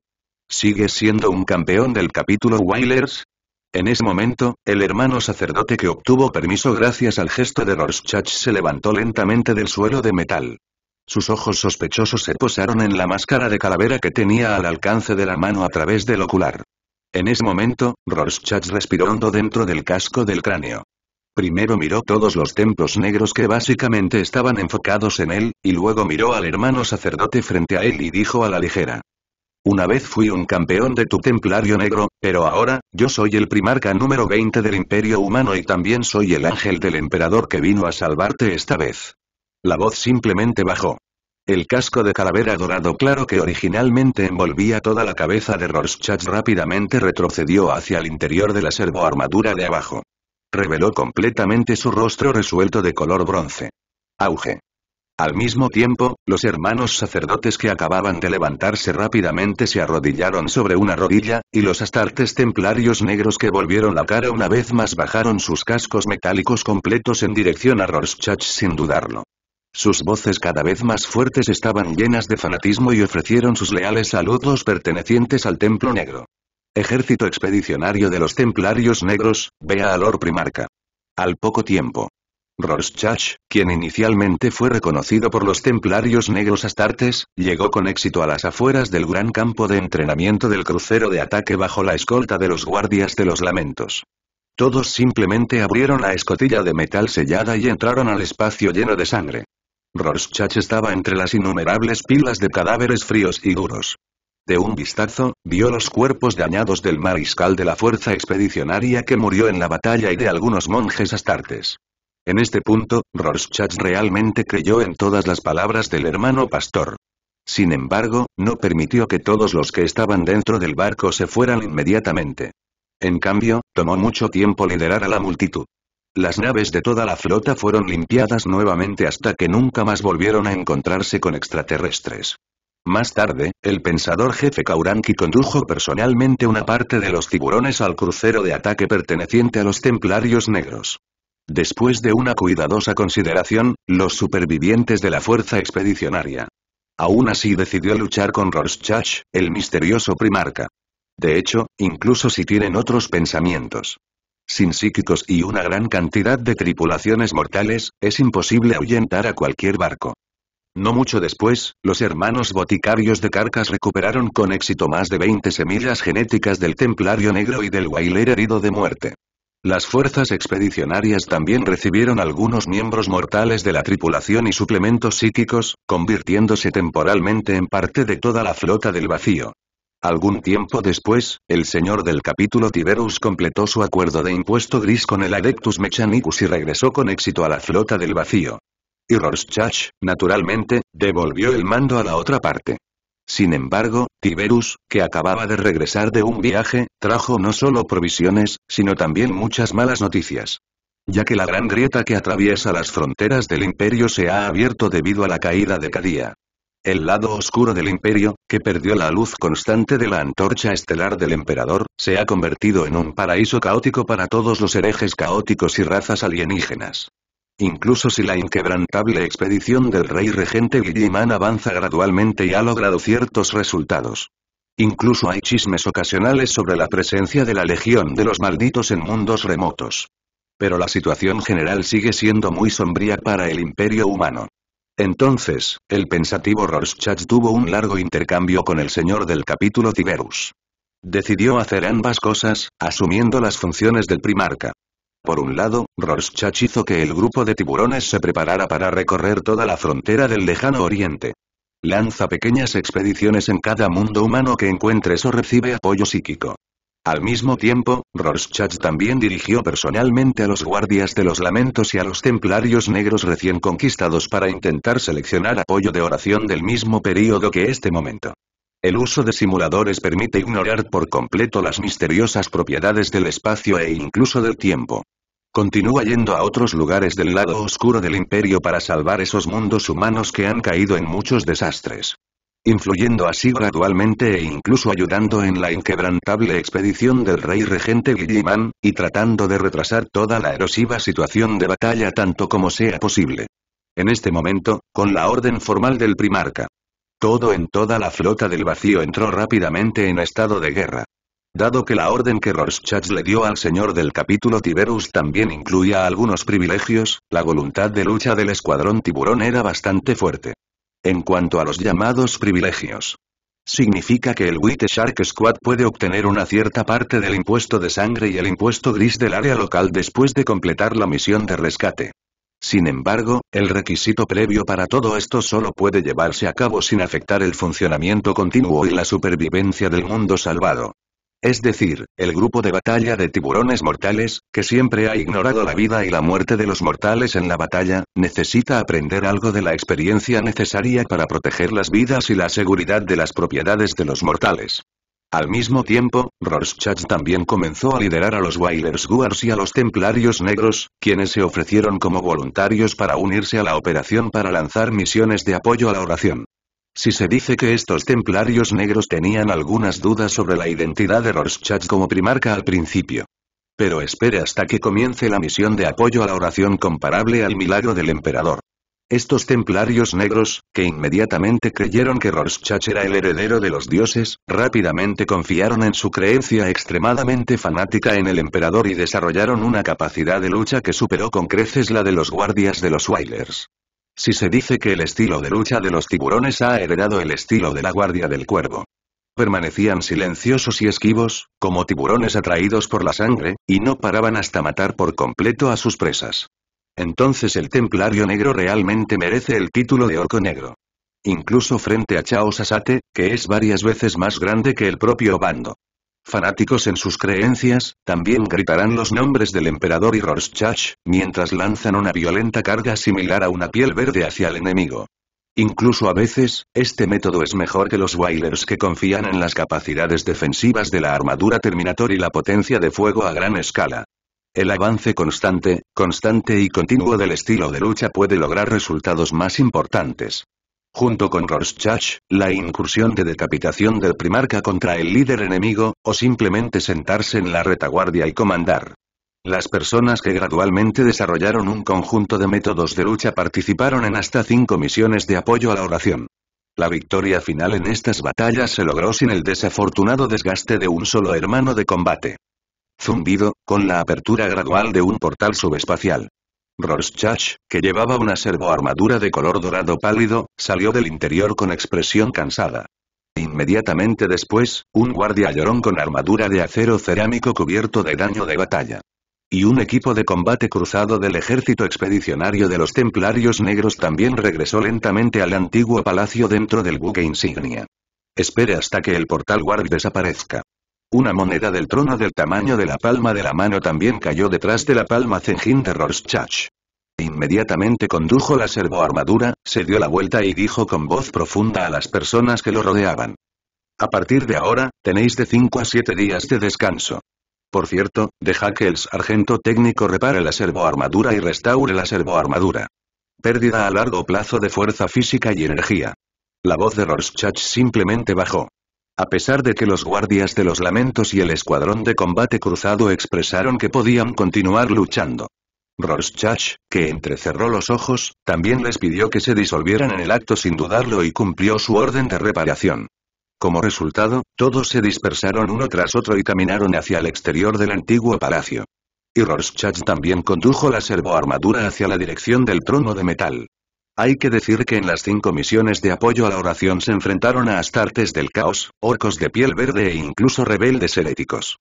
¿Sigue siendo un campeón del capítulo Wailers? En ese momento, el hermano sacerdote que obtuvo permiso gracias al gesto de Rorschach se levantó lentamente del suelo de metal. Sus ojos sospechosos se posaron en la máscara de calavera que tenía al alcance de la mano a través del ocular. En ese momento, Rorschach respiró hondo dentro del casco del cráneo. Primero miró todos los templos negros que básicamente estaban enfocados en él, y luego miró al hermano sacerdote frente a él y dijo a la ligera. Una vez fui un campeón de tu templario negro, pero ahora, yo soy el primarca número 20 del imperio humano y también soy el ángel del emperador que vino a salvarte esta vez. La voz simplemente bajó. El casco de calavera dorado claro que originalmente envolvía toda la cabeza de Rorschach rápidamente retrocedió hacia el interior de la servoarmadura de abajo. Reveló completamente su rostro resuelto de color bronce. Auge. Al mismo tiempo, los hermanos sacerdotes que acababan de levantarse rápidamente se arrodillaron sobre una rodilla, y los astartes templarios negros que volvieron la cara una vez más bajaron sus cascos metálicos completos en dirección a Rorschach sin dudarlo. Sus voces cada vez más fuertes estaban llenas de fanatismo y ofrecieron sus leales saludos pertenecientes al Templo Negro. Ejército Expedicionario de los Templarios Negros, vea Alor Primarca. Al poco tiempo. Rorschach, quien inicialmente fue reconocido por los templarios negros astartes, llegó con éxito a las afueras del gran campo de entrenamiento del crucero de ataque bajo la escolta de los guardias de los lamentos. Todos simplemente abrieron la escotilla de metal sellada y entraron al espacio lleno de sangre. Rorschach estaba entre las innumerables pilas de cadáveres fríos y duros. De un vistazo, vio los cuerpos dañados del mariscal de la fuerza expedicionaria que murió en la batalla y de algunos monjes astartes. En este punto, Rorschach realmente creyó en todas las palabras del hermano pastor. Sin embargo, no permitió que todos los que estaban dentro del barco se fueran inmediatamente. En cambio, tomó mucho tiempo liderar a la multitud. Las naves de toda la flota fueron limpiadas nuevamente hasta que nunca más volvieron a encontrarse con extraterrestres. Más tarde, el pensador jefe Kauranki condujo personalmente una parte de los tiburones al crucero de ataque perteneciente a los templarios negros. Después de una cuidadosa consideración, los supervivientes de la fuerza expedicionaria. Aún así decidió luchar con Rorschach, el misterioso primarca. De hecho, incluso si tienen otros pensamientos. Sin psíquicos y una gran cantidad de tripulaciones mortales, es imposible ahuyentar a cualquier barco. No mucho después, los hermanos boticarios de Carcas recuperaron con éxito más de 20 semillas genéticas del templario negro y del Wailer herido de muerte. Las fuerzas expedicionarias también recibieron algunos miembros mortales de la tripulación y suplementos psíquicos, convirtiéndose temporalmente en parte de toda la flota del vacío. Algún tiempo después, el señor del capítulo Tiberus completó su acuerdo de impuesto gris con el Adeptus Mechanicus y regresó con éxito a la flota del vacío. Y Rorschach, naturalmente, devolvió el mando a la otra parte. Sin embargo, Tiberus, que acababa de regresar de un viaje, trajo no solo provisiones, sino también muchas malas noticias. Ya que la gran grieta que atraviesa las fronteras del imperio se ha abierto debido a la caída de Cadía el lado oscuro del imperio, que perdió la luz constante de la antorcha estelar del emperador, se ha convertido en un paraíso caótico para todos los herejes caóticos y razas alienígenas. Incluso si la inquebrantable expedición del rey regente Ligiman avanza gradualmente y ha logrado ciertos resultados. Incluso hay chismes ocasionales sobre la presencia de la Legión de los Malditos en mundos remotos. Pero la situación general sigue siendo muy sombría para el imperio humano. Entonces, el pensativo Rorschach tuvo un largo intercambio con el señor del capítulo Tiberus. Decidió hacer ambas cosas, asumiendo las funciones del primarca. Por un lado, Rorschach hizo que el grupo de tiburones se preparara para recorrer toda la frontera del lejano oriente. Lanza pequeñas expediciones en cada mundo humano que encuentres o recibe apoyo psíquico. Al mismo tiempo, Rorschach también dirigió personalmente a los guardias de los lamentos y a los templarios negros recién conquistados para intentar seleccionar apoyo de oración del mismo período que este momento. El uso de simuladores permite ignorar por completo las misteriosas propiedades del espacio e incluso del tiempo. Continúa yendo a otros lugares del lado oscuro del imperio para salvar esos mundos humanos que han caído en muchos desastres influyendo así gradualmente e incluso ayudando en la inquebrantable expedición del rey regente Guilliman, y tratando de retrasar toda la erosiva situación de batalla tanto como sea posible. En este momento, con la orden formal del primarca. Todo en toda la flota del vacío entró rápidamente en estado de guerra. Dado que la orden que Rorschach le dio al señor del capítulo Tiberus también incluía algunos privilegios, la voluntad de lucha del escuadrón tiburón era bastante fuerte. En cuanto a los llamados privilegios. Significa que el White Shark Squad puede obtener una cierta parte del impuesto de sangre y el impuesto gris del área local después de completar la misión de rescate. Sin embargo, el requisito previo para todo esto solo puede llevarse a cabo sin afectar el funcionamiento continuo y la supervivencia del mundo salvado. Es decir, el grupo de batalla de tiburones mortales, que siempre ha ignorado la vida y la muerte de los mortales en la batalla, necesita aprender algo de la experiencia necesaria para proteger las vidas y la seguridad de las propiedades de los mortales. Al mismo tiempo, Rorschach también comenzó a liderar a los Wilders Guards y a los Templarios Negros, quienes se ofrecieron como voluntarios para unirse a la operación para lanzar misiones de apoyo a la oración. Si se dice que estos templarios negros tenían algunas dudas sobre la identidad de Rorschach como primarca al principio. Pero espere hasta que comience la misión de apoyo a la oración comparable al milagro del emperador. Estos templarios negros, que inmediatamente creyeron que Rorschach era el heredero de los dioses, rápidamente confiaron en su creencia extremadamente fanática en el emperador y desarrollaron una capacidad de lucha que superó con creces la de los guardias de los Wailers. Si se dice que el estilo de lucha de los tiburones ha heredado el estilo de la guardia del cuervo. Permanecían silenciosos y esquivos, como tiburones atraídos por la sangre, y no paraban hasta matar por completo a sus presas. Entonces el templario negro realmente merece el título de orco negro. Incluso frente a Chao Sasate, que es varias veces más grande que el propio bando fanáticos en sus creencias, también gritarán los nombres del emperador y Rorschach, mientras lanzan una violenta carga similar a una piel verde hacia el enemigo. Incluso a veces, este método es mejor que los Wailers que confían en las capacidades defensivas de la armadura Terminator y la potencia de fuego a gran escala. El avance constante, constante y continuo del estilo de lucha puede lograr resultados más importantes junto con Rorschach, la incursión de decapitación del primarca contra el líder enemigo, o simplemente sentarse en la retaguardia y comandar. Las personas que gradualmente desarrollaron un conjunto de métodos de lucha participaron en hasta cinco misiones de apoyo a la oración. La victoria final en estas batallas se logró sin el desafortunado desgaste de un solo hermano de combate. Zumbido, con la apertura gradual de un portal subespacial. Rorschach, que llevaba una servoarmadura de color dorado pálido, salió del interior con expresión cansada. Inmediatamente después, un guardia llorón con armadura de acero cerámico cubierto de daño de batalla. Y un equipo de combate cruzado del ejército expedicionario de los templarios negros también regresó lentamente al antiguo palacio dentro del buque insignia. Espere hasta que el portal guard desaparezca. Una moneda del trono del tamaño de la palma de la mano también cayó detrás de la palma Zengin de Rorschach. Inmediatamente condujo la servoarmadura, se dio la vuelta y dijo con voz profunda a las personas que lo rodeaban. A partir de ahora, tenéis de 5 a 7 días de descanso. Por cierto, deja que el sargento técnico repare la servoarmadura y restaure la servoarmadura. Pérdida a largo plazo de fuerza física y energía. La voz de Rorschach simplemente bajó. A pesar de que los guardias de los lamentos y el escuadrón de combate cruzado expresaron que podían continuar luchando. Rorschach, que entrecerró los ojos, también les pidió que se disolvieran en el acto sin dudarlo y cumplió su orden de reparación. Como resultado, todos se dispersaron uno tras otro y caminaron hacia el exterior del antiguo palacio. Y Rorschach también condujo la servoarmadura hacia la dirección del trono de metal. Hay que decir que en las cinco misiones de apoyo a la oración se enfrentaron a astartes del caos, orcos de piel verde e incluso rebeldes heréticos.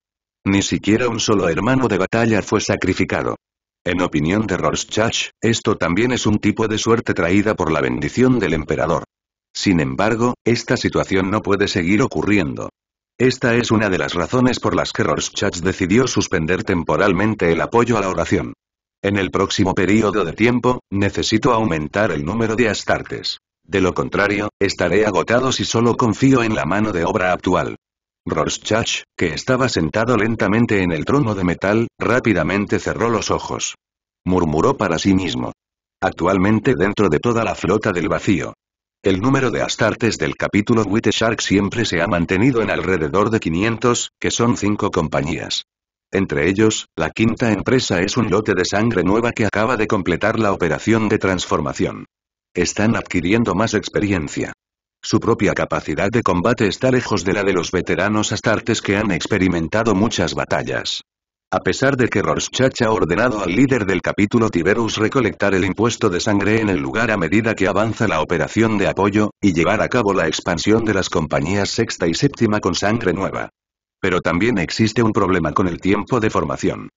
Ni siquiera un solo hermano de batalla fue sacrificado. En opinión de Rorschach, esto también es un tipo de suerte traída por la bendición del emperador. Sin embargo, esta situación no puede seguir ocurriendo. Esta es una de las razones por las que Rorschach decidió suspender temporalmente el apoyo a la oración. En el próximo período de tiempo, necesito aumentar el número de astartes. De lo contrario, estaré agotado si solo confío en la mano de obra actual. Rorschach, que estaba sentado lentamente en el trono de metal, rápidamente cerró los ojos. Murmuró para sí mismo. Actualmente dentro de toda la flota del vacío. El número de astartes del capítulo White Shark siempre se ha mantenido en alrededor de 500, que son cinco compañías. Entre ellos, la quinta empresa es un lote de sangre nueva que acaba de completar la operación de transformación. Están adquiriendo más experiencia. Su propia capacidad de combate está lejos de la de los veteranos astartes que han experimentado muchas batallas. A pesar de que Rorschach ha ordenado al líder del capítulo Tiberus recolectar el impuesto de sangre en el lugar a medida que avanza la operación de apoyo, y llevar a cabo la expansión de las compañías sexta y séptima con sangre nueva. Pero también existe un problema con el tiempo de formación.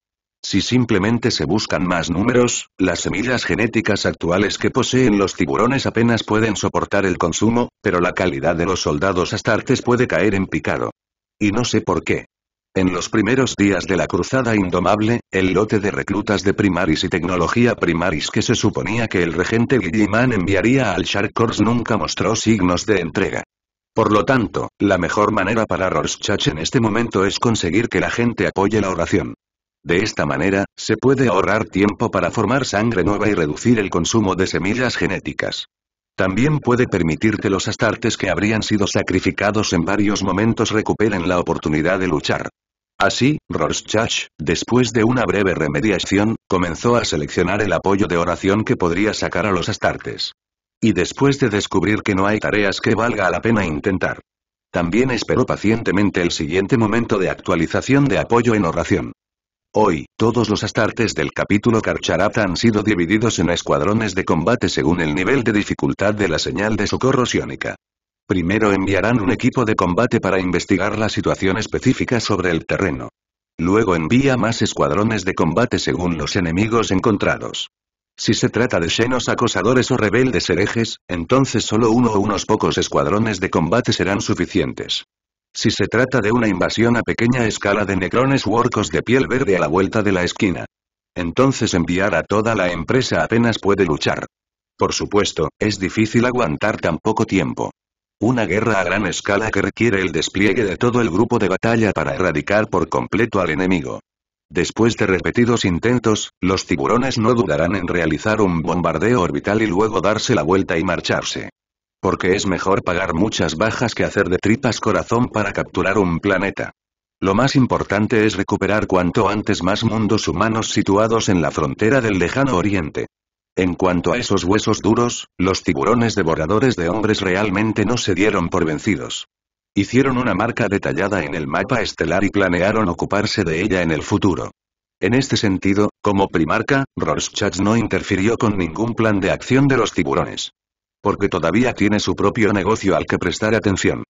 Si simplemente se buscan más números, las semillas genéticas actuales que poseen los tiburones apenas pueden soportar el consumo, pero la calidad de los soldados astartes puede caer en picado. Y no sé por qué. En los primeros días de la Cruzada Indomable, el lote de reclutas de Primaris y Tecnología Primaris que se suponía que el regente Guilliman enviaría al Shark Corps nunca mostró signos de entrega. Por lo tanto, la mejor manera para Rorschach en este momento es conseguir que la gente apoye la oración. De esta manera, se puede ahorrar tiempo para formar sangre nueva y reducir el consumo de semillas genéticas. También puede permitir que los astartes que habrían sido sacrificados en varios momentos recuperen la oportunidad de luchar. Así, Rorschach, después de una breve remediación, comenzó a seleccionar el apoyo de oración que podría sacar a los astartes. Y después de descubrir que no hay tareas que valga la pena intentar. También esperó pacientemente el siguiente momento de actualización de apoyo en oración. Hoy, todos los astartes del capítulo Karcharata han sido divididos en escuadrones de combate según el nivel de dificultad de la señal de socorro siónica. Primero enviarán un equipo de combate para investigar la situación específica sobre el terreno. Luego envía más escuadrones de combate según los enemigos encontrados. Si se trata de xenos acosadores o rebeldes herejes, entonces solo uno o unos pocos escuadrones de combate serán suficientes. Si se trata de una invasión a pequeña escala de necrones u orcos de piel verde a la vuelta de la esquina. Entonces enviar a toda la empresa apenas puede luchar. Por supuesto, es difícil aguantar tan poco tiempo. Una guerra a gran escala que requiere el despliegue de todo el grupo de batalla para erradicar por completo al enemigo. Después de repetidos intentos, los tiburones no dudarán en realizar un bombardeo orbital y luego darse la vuelta y marcharse. Porque es mejor pagar muchas bajas que hacer de tripas corazón para capturar un planeta. Lo más importante es recuperar cuanto antes más mundos humanos situados en la frontera del lejano oriente. En cuanto a esos huesos duros, los tiburones devoradores de hombres realmente no se dieron por vencidos. Hicieron una marca detallada en el mapa estelar y planearon ocuparse de ella en el futuro. En este sentido, como primarca, Rorschach no interfirió con ningún plan de acción de los tiburones. Porque todavía tiene su propio negocio al que prestar atención.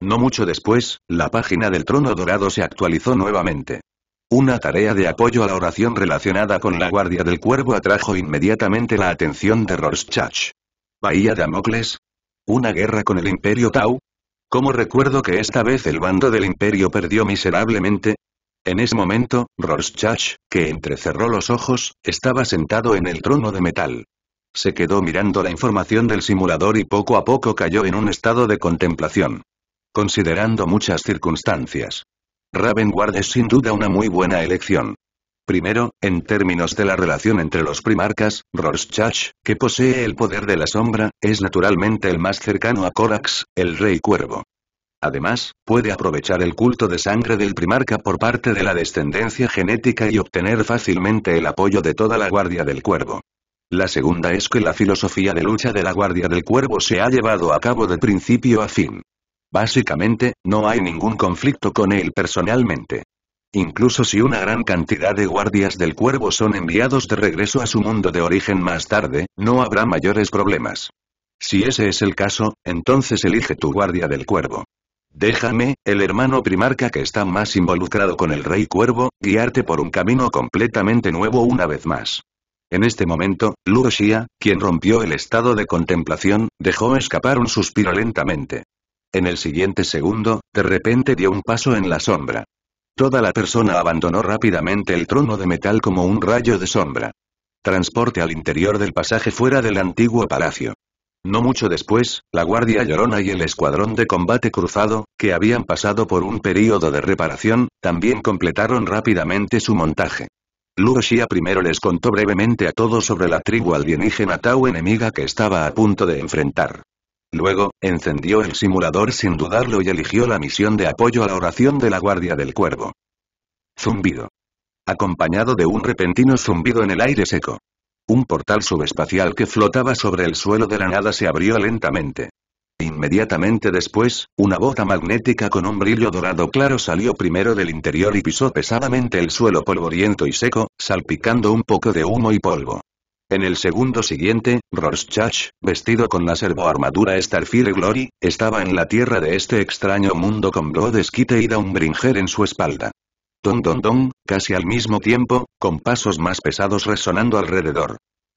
No mucho después, la página del trono dorado se actualizó nuevamente. Una tarea de apoyo a la oración relacionada con la guardia del cuervo atrajo inmediatamente la atención de Rorschach. Bahía Damocles. Una guerra con el Imperio Tau, ¿Cómo recuerdo que esta vez el bando del imperio perdió miserablemente? En ese momento, Rorschach, que entrecerró los ojos, estaba sentado en el trono de metal. Se quedó mirando la información del simulador y poco a poco cayó en un estado de contemplación. Considerando muchas circunstancias. Ravenguard es sin duda una muy buena elección. Primero, en términos de la relación entre los primarcas, Rorschach, que posee el poder de la sombra, es naturalmente el más cercano a Korax, el rey cuervo. Además, puede aprovechar el culto de sangre del primarca por parte de la descendencia genética y obtener fácilmente el apoyo de toda la Guardia del Cuervo. La segunda es que la filosofía de lucha de la Guardia del Cuervo se ha llevado a cabo de principio a fin. Básicamente, no hay ningún conflicto con él personalmente incluso si una gran cantidad de guardias del cuervo son enviados de regreso a su mundo de origen más tarde, no habrá mayores problemas. Si ese es el caso, entonces elige tu guardia del cuervo. Déjame, el hermano primarca que está más involucrado con el rey cuervo, guiarte por un camino completamente nuevo una vez más. En este momento, Luo quien rompió el estado de contemplación, dejó escapar un suspiro lentamente. En el siguiente segundo, de repente dio un paso en la sombra. Toda la persona abandonó rápidamente el trono de metal como un rayo de sombra. Transporte al interior del pasaje fuera del antiguo palacio. No mucho después, la Guardia Llorona y el Escuadrón de Combate Cruzado, que habían pasado por un período de reparación, también completaron rápidamente su montaje. Luo Xia primero les contó brevemente a todos sobre la tribu alienígena Tau enemiga que estaba a punto de enfrentar. Luego, encendió el simulador sin dudarlo y eligió la misión de apoyo a la oración de la Guardia del Cuervo. Zumbido. Acompañado de un repentino zumbido en el aire seco. Un portal subespacial que flotaba sobre el suelo de la nada se abrió lentamente. Inmediatamente después, una bota magnética con un brillo dorado claro salió primero del interior y pisó pesadamente el suelo polvoriento y seco, salpicando un poco de humo y polvo. En el segundo siguiente, Rorschach, vestido con la servoarmadura Starfire Glory, estaba en la tierra de este extraño mundo con Bloodskite y Daumbringer en su espalda. Don don don, casi al mismo tiempo, con pasos más pesados resonando alrededor.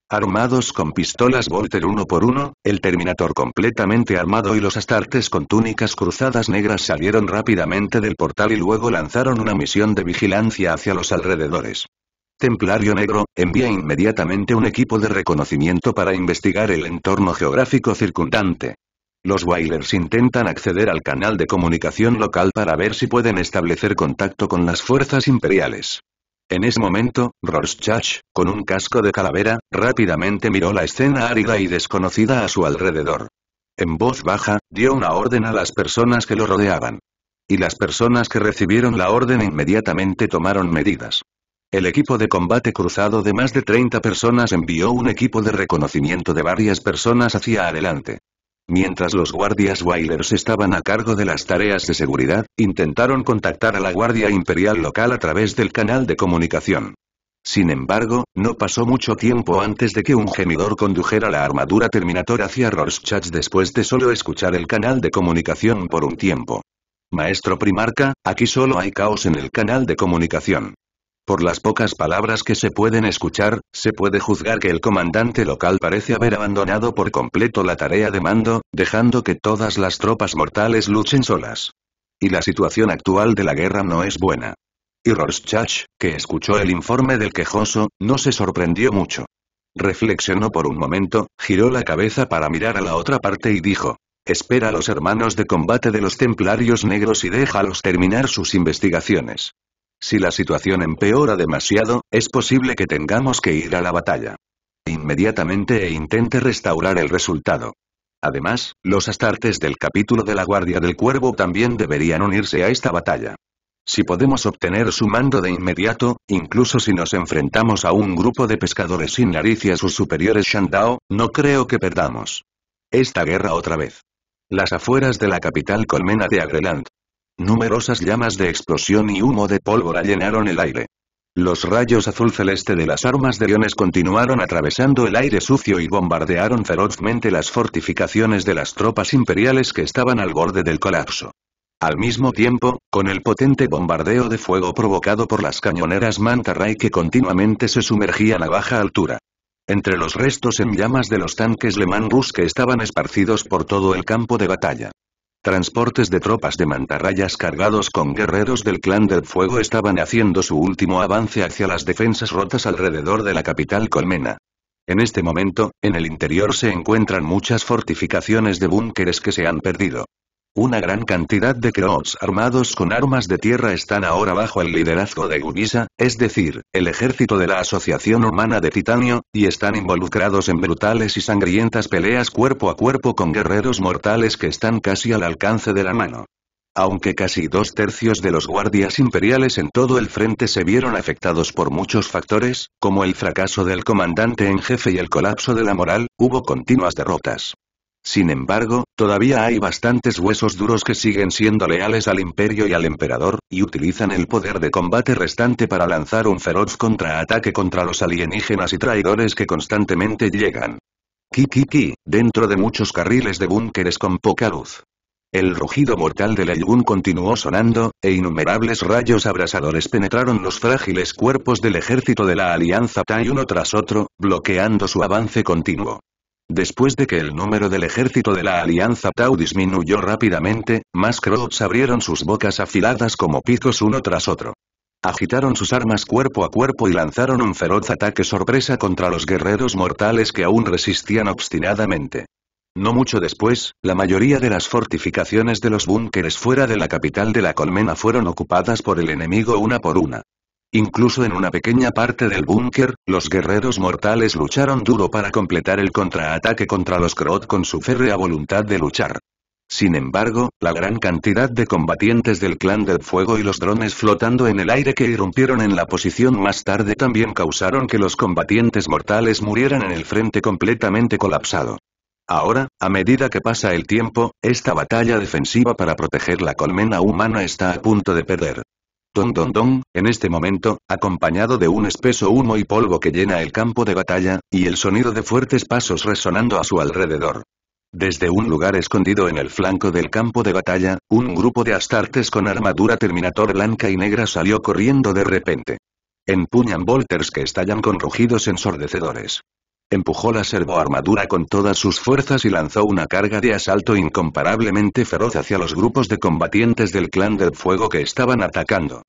Armados con pistolas Volter uno por uno, el Terminator completamente armado y los Astartes con túnicas cruzadas negras salieron rápidamente del portal y luego lanzaron una misión de vigilancia hacia los alrededores. Templario Negro, envía inmediatamente un equipo de reconocimiento para investigar el entorno geográfico circundante. Los Wailers intentan acceder al canal de comunicación local para ver si pueden establecer contacto con las fuerzas imperiales. En ese momento, Rorschach, con un casco de calavera, rápidamente miró la escena árida y desconocida a su alrededor. En voz baja, dio una orden a las personas que lo rodeaban. Y las personas que recibieron la orden inmediatamente tomaron medidas. El equipo de combate cruzado de más de 30 personas envió un equipo de reconocimiento de varias personas hacia adelante. Mientras los guardias Wailers estaban a cargo de las tareas de seguridad, intentaron contactar a la Guardia Imperial local a través del canal de comunicación. Sin embargo, no pasó mucho tiempo antes de que un gemidor condujera la armadura Terminator hacia Rorschach después de solo escuchar el canal de comunicación por un tiempo. Maestro Primarca, aquí solo hay caos en el canal de comunicación. Por las pocas palabras que se pueden escuchar, se puede juzgar que el comandante local parece haber abandonado por completo la tarea de mando, dejando que todas las tropas mortales luchen solas. Y la situación actual de la guerra no es buena. Y Rorschach, que escuchó el informe del quejoso, no se sorprendió mucho. Reflexionó por un momento, giró la cabeza para mirar a la otra parte y dijo, espera a los hermanos de combate de los templarios negros y déjalos terminar sus investigaciones. Si la situación empeora demasiado, es posible que tengamos que ir a la batalla. Inmediatamente e intente restaurar el resultado. Además, los astartes del capítulo de la Guardia del Cuervo también deberían unirse a esta batalla. Si podemos obtener su mando de inmediato, incluso si nos enfrentamos a un grupo de pescadores sin nariz y a sus superiores Shandao, no creo que perdamos. Esta guerra otra vez. Las afueras de la capital colmena de Agreland. Numerosas llamas de explosión y humo de pólvora llenaron el aire. Los rayos azul celeste de las armas de leones continuaron atravesando el aire sucio y bombardearon ferozmente las fortificaciones de las tropas imperiales que estaban al borde del colapso. Al mismo tiempo, con el potente bombardeo de fuego provocado por las cañoneras Manta Ray que continuamente se sumergían a baja altura. Entre los restos en llamas de los tanques Le rus que estaban esparcidos por todo el campo de batalla. Transportes de tropas de mantarrayas cargados con guerreros del clan del fuego estaban haciendo su último avance hacia las defensas rotas alrededor de la capital colmena. En este momento, en el interior se encuentran muchas fortificaciones de búnkeres que se han perdido. Una gran cantidad de Croats armados con armas de tierra están ahora bajo el liderazgo de Gunisa, es decir, el ejército de la Asociación Humana de Titanio, y están involucrados en brutales y sangrientas peleas cuerpo a cuerpo con guerreros mortales que están casi al alcance de la mano. Aunque casi dos tercios de los guardias imperiales en todo el frente se vieron afectados por muchos factores, como el fracaso del comandante en jefe y el colapso de la moral, hubo continuas derrotas. Sin embargo, todavía hay bastantes huesos duros que siguen siendo leales al imperio y al emperador, y utilizan el poder de combate restante para lanzar un feroz contraataque contra los alienígenas y traidores que constantemente llegan. Kikiki, dentro de muchos carriles de búnkeres con poca luz. El rugido mortal de Leyun continuó sonando, e innumerables rayos abrasadores penetraron los frágiles cuerpos del ejército de la Alianza Tai uno tras otro, bloqueando su avance continuo. Después de que el número del ejército de la Alianza Tau disminuyó rápidamente, más Croats abrieron sus bocas afiladas como picos uno tras otro. Agitaron sus armas cuerpo a cuerpo y lanzaron un feroz ataque sorpresa contra los guerreros mortales que aún resistían obstinadamente. No mucho después, la mayoría de las fortificaciones de los búnkeres fuera de la capital de la colmena fueron ocupadas por el enemigo una por una. Incluso en una pequeña parte del búnker, los guerreros mortales lucharon duro para completar el contraataque contra los Croat con su férrea voluntad de luchar. Sin embargo, la gran cantidad de combatientes del Clan del Fuego y los drones flotando en el aire que irrumpieron en la posición más tarde también causaron que los combatientes mortales murieran en el frente completamente colapsado. Ahora, a medida que pasa el tiempo, esta batalla defensiva para proteger la colmena humana está a punto de perder. Don don don, en este momento, acompañado de un espeso humo y polvo que llena el campo de batalla, y el sonido de fuertes pasos resonando a su alrededor. Desde un lugar escondido en el flanco del campo de batalla, un grupo de astartes con armadura terminator blanca y negra salió corriendo de repente. Empuñan bolters que estallan con rugidos ensordecedores. Empujó la servoarmadura con todas sus fuerzas y lanzó una carga de asalto incomparablemente feroz hacia los grupos de combatientes del clan del fuego que estaban atacando.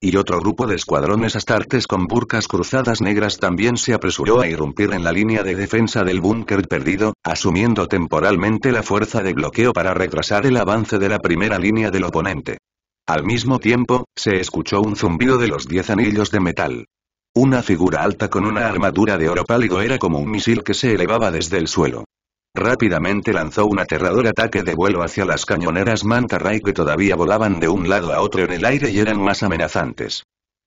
Y otro grupo de escuadrones astartes con burcas cruzadas negras también se apresuró a irrumpir en la línea de defensa del búnker perdido, asumiendo temporalmente la fuerza de bloqueo para retrasar el avance de la primera línea del oponente. Al mismo tiempo, se escuchó un zumbido de los diez anillos de metal. Una figura alta con una armadura de oro pálido era como un misil que se elevaba desde el suelo. Rápidamente lanzó un aterrador ataque de vuelo hacia las cañoneras Manta que todavía volaban de un lado a otro en el aire y eran más amenazantes.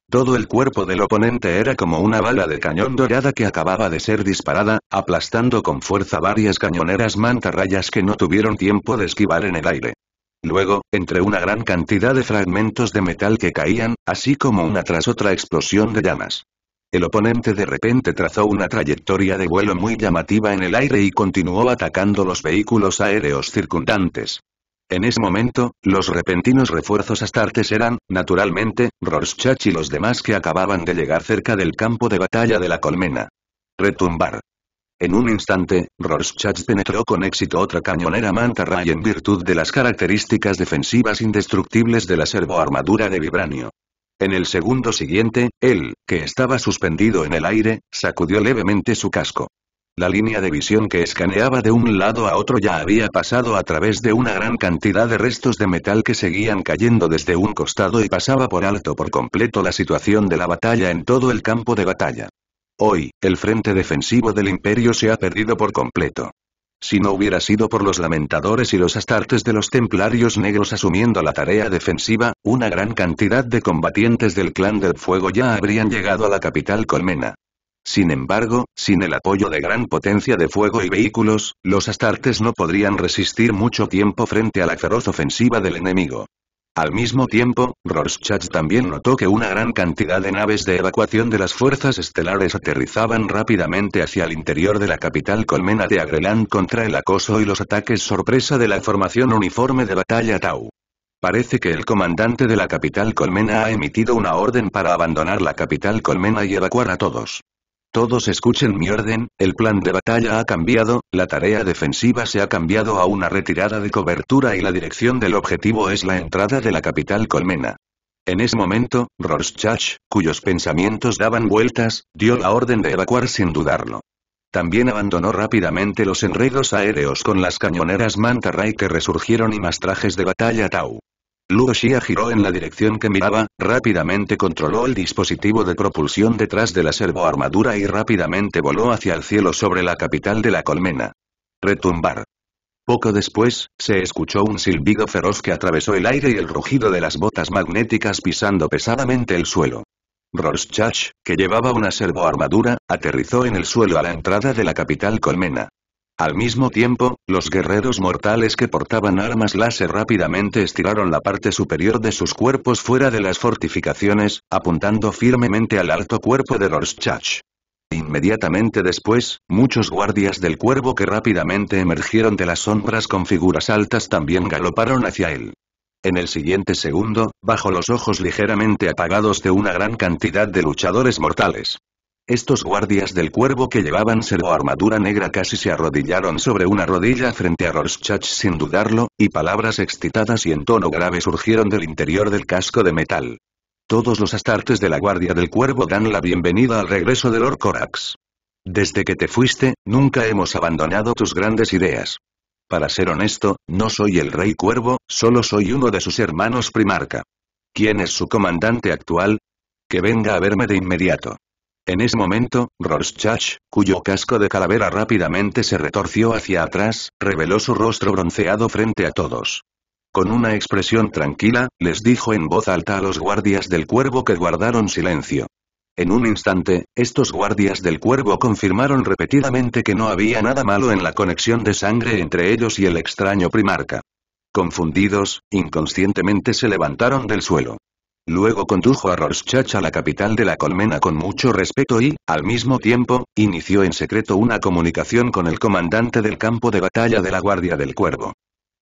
Todo el cuerpo del oponente era como una bala de cañón dorada que acababa de ser disparada, aplastando con fuerza varias cañoneras mantarrayas que no tuvieron tiempo de esquivar en el aire. Luego, entre una gran cantidad de fragmentos de metal que caían, así como una tras otra explosión de llamas. El oponente de repente trazó una trayectoria de vuelo muy llamativa en el aire y continuó atacando los vehículos aéreos circundantes. En ese momento, los repentinos refuerzos astartes eran, naturalmente, Rorschach y los demás que acababan de llegar cerca del campo de batalla de la colmena. Retumbar. En un instante, Rorschach penetró con éxito otra cañonera manta ray en virtud de las características defensivas indestructibles de la servoarmadura de vibranio. En el segundo siguiente, él, que estaba suspendido en el aire, sacudió levemente su casco. La línea de visión que escaneaba de un lado a otro ya había pasado a través de una gran cantidad de restos de metal que seguían cayendo desde un costado y pasaba por alto por completo la situación de la batalla en todo el campo de batalla. Hoy, el frente defensivo del imperio se ha perdido por completo. Si no hubiera sido por los lamentadores y los astartes de los templarios negros asumiendo la tarea defensiva, una gran cantidad de combatientes del clan del fuego ya habrían llegado a la capital colmena. Sin embargo, sin el apoyo de gran potencia de fuego y vehículos, los astartes no podrían resistir mucho tiempo frente a la feroz ofensiva del enemigo. Al mismo tiempo, Rorschach también notó que una gran cantidad de naves de evacuación de las fuerzas estelares aterrizaban rápidamente hacia el interior de la capital colmena de Agreland contra el acoso y los ataques sorpresa de la formación uniforme de batalla Tau. Parece que el comandante de la capital colmena ha emitido una orden para abandonar la capital colmena y evacuar a todos. Todos escuchen mi orden, el plan de batalla ha cambiado, la tarea defensiva se ha cambiado a una retirada de cobertura y la dirección del objetivo es la entrada de la capital colmena. En ese momento, Rorschach, cuyos pensamientos daban vueltas, dio la orden de evacuar sin dudarlo. También abandonó rápidamente los enredos aéreos con las cañoneras Manta Ray que resurgieron y más trajes de batalla Tau. Luo giró en la dirección que miraba, rápidamente controló el dispositivo de propulsión detrás de la servoarmadura y rápidamente voló hacia el cielo sobre la capital de la colmena. Retumbar. Poco después, se escuchó un silbido feroz que atravesó el aire y el rugido de las botas magnéticas pisando pesadamente el suelo. Rorschach, que llevaba una servoarmadura, aterrizó en el suelo a la entrada de la capital colmena. Al mismo tiempo, los guerreros mortales que portaban armas láser rápidamente estiraron la parte superior de sus cuerpos fuera de las fortificaciones, apuntando firmemente al alto cuerpo de Rorschach. Inmediatamente después, muchos guardias del cuervo que rápidamente emergieron de las sombras con figuras altas también galoparon hacia él. En el siguiente segundo, bajo los ojos ligeramente apagados de una gran cantidad de luchadores mortales, estos guardias del cuervo que llevaban cero armadura negra casi se arrodillaron sobre una rodilla frente a Rorschach sin dudarlo, y palabras excitadas y en tono grave surgieron del interior del casco de metal. Todos los astartes de la guardia del cuervo dan la bienvenida al regreso de Lord Desde que te fuiste, nunca hemos abandonado tus grandes ideas. Para ser honesto, no soy el rey cuervo, solo soy uno de sus hermanos primarca. ¿Quién es su comandante actual? Que venga a verme de inmediato. En ese momento, Rorschach, cuyo casco de calavera rápidamente se retorció hacia atrás, reveló su rostro bronceado frente a todos. Con una expresión tranquila, les dijo en voz alta a los guardias del cuervo que guardaron silencio. En un instante, estos guardias del cuervo confirmaron repetidamente que no había nada malo en la conexión de sangre entre ellos y el extraño primarca. Confundidos, inconscientemente se levantaron del suelo. Luego condujo a Rorschach a la capital de la colmena con mucho respeto y, al mismo tiempo, inició en secreto una comunicación con el comandante del campo de batalla de la Guardia del Cuervo.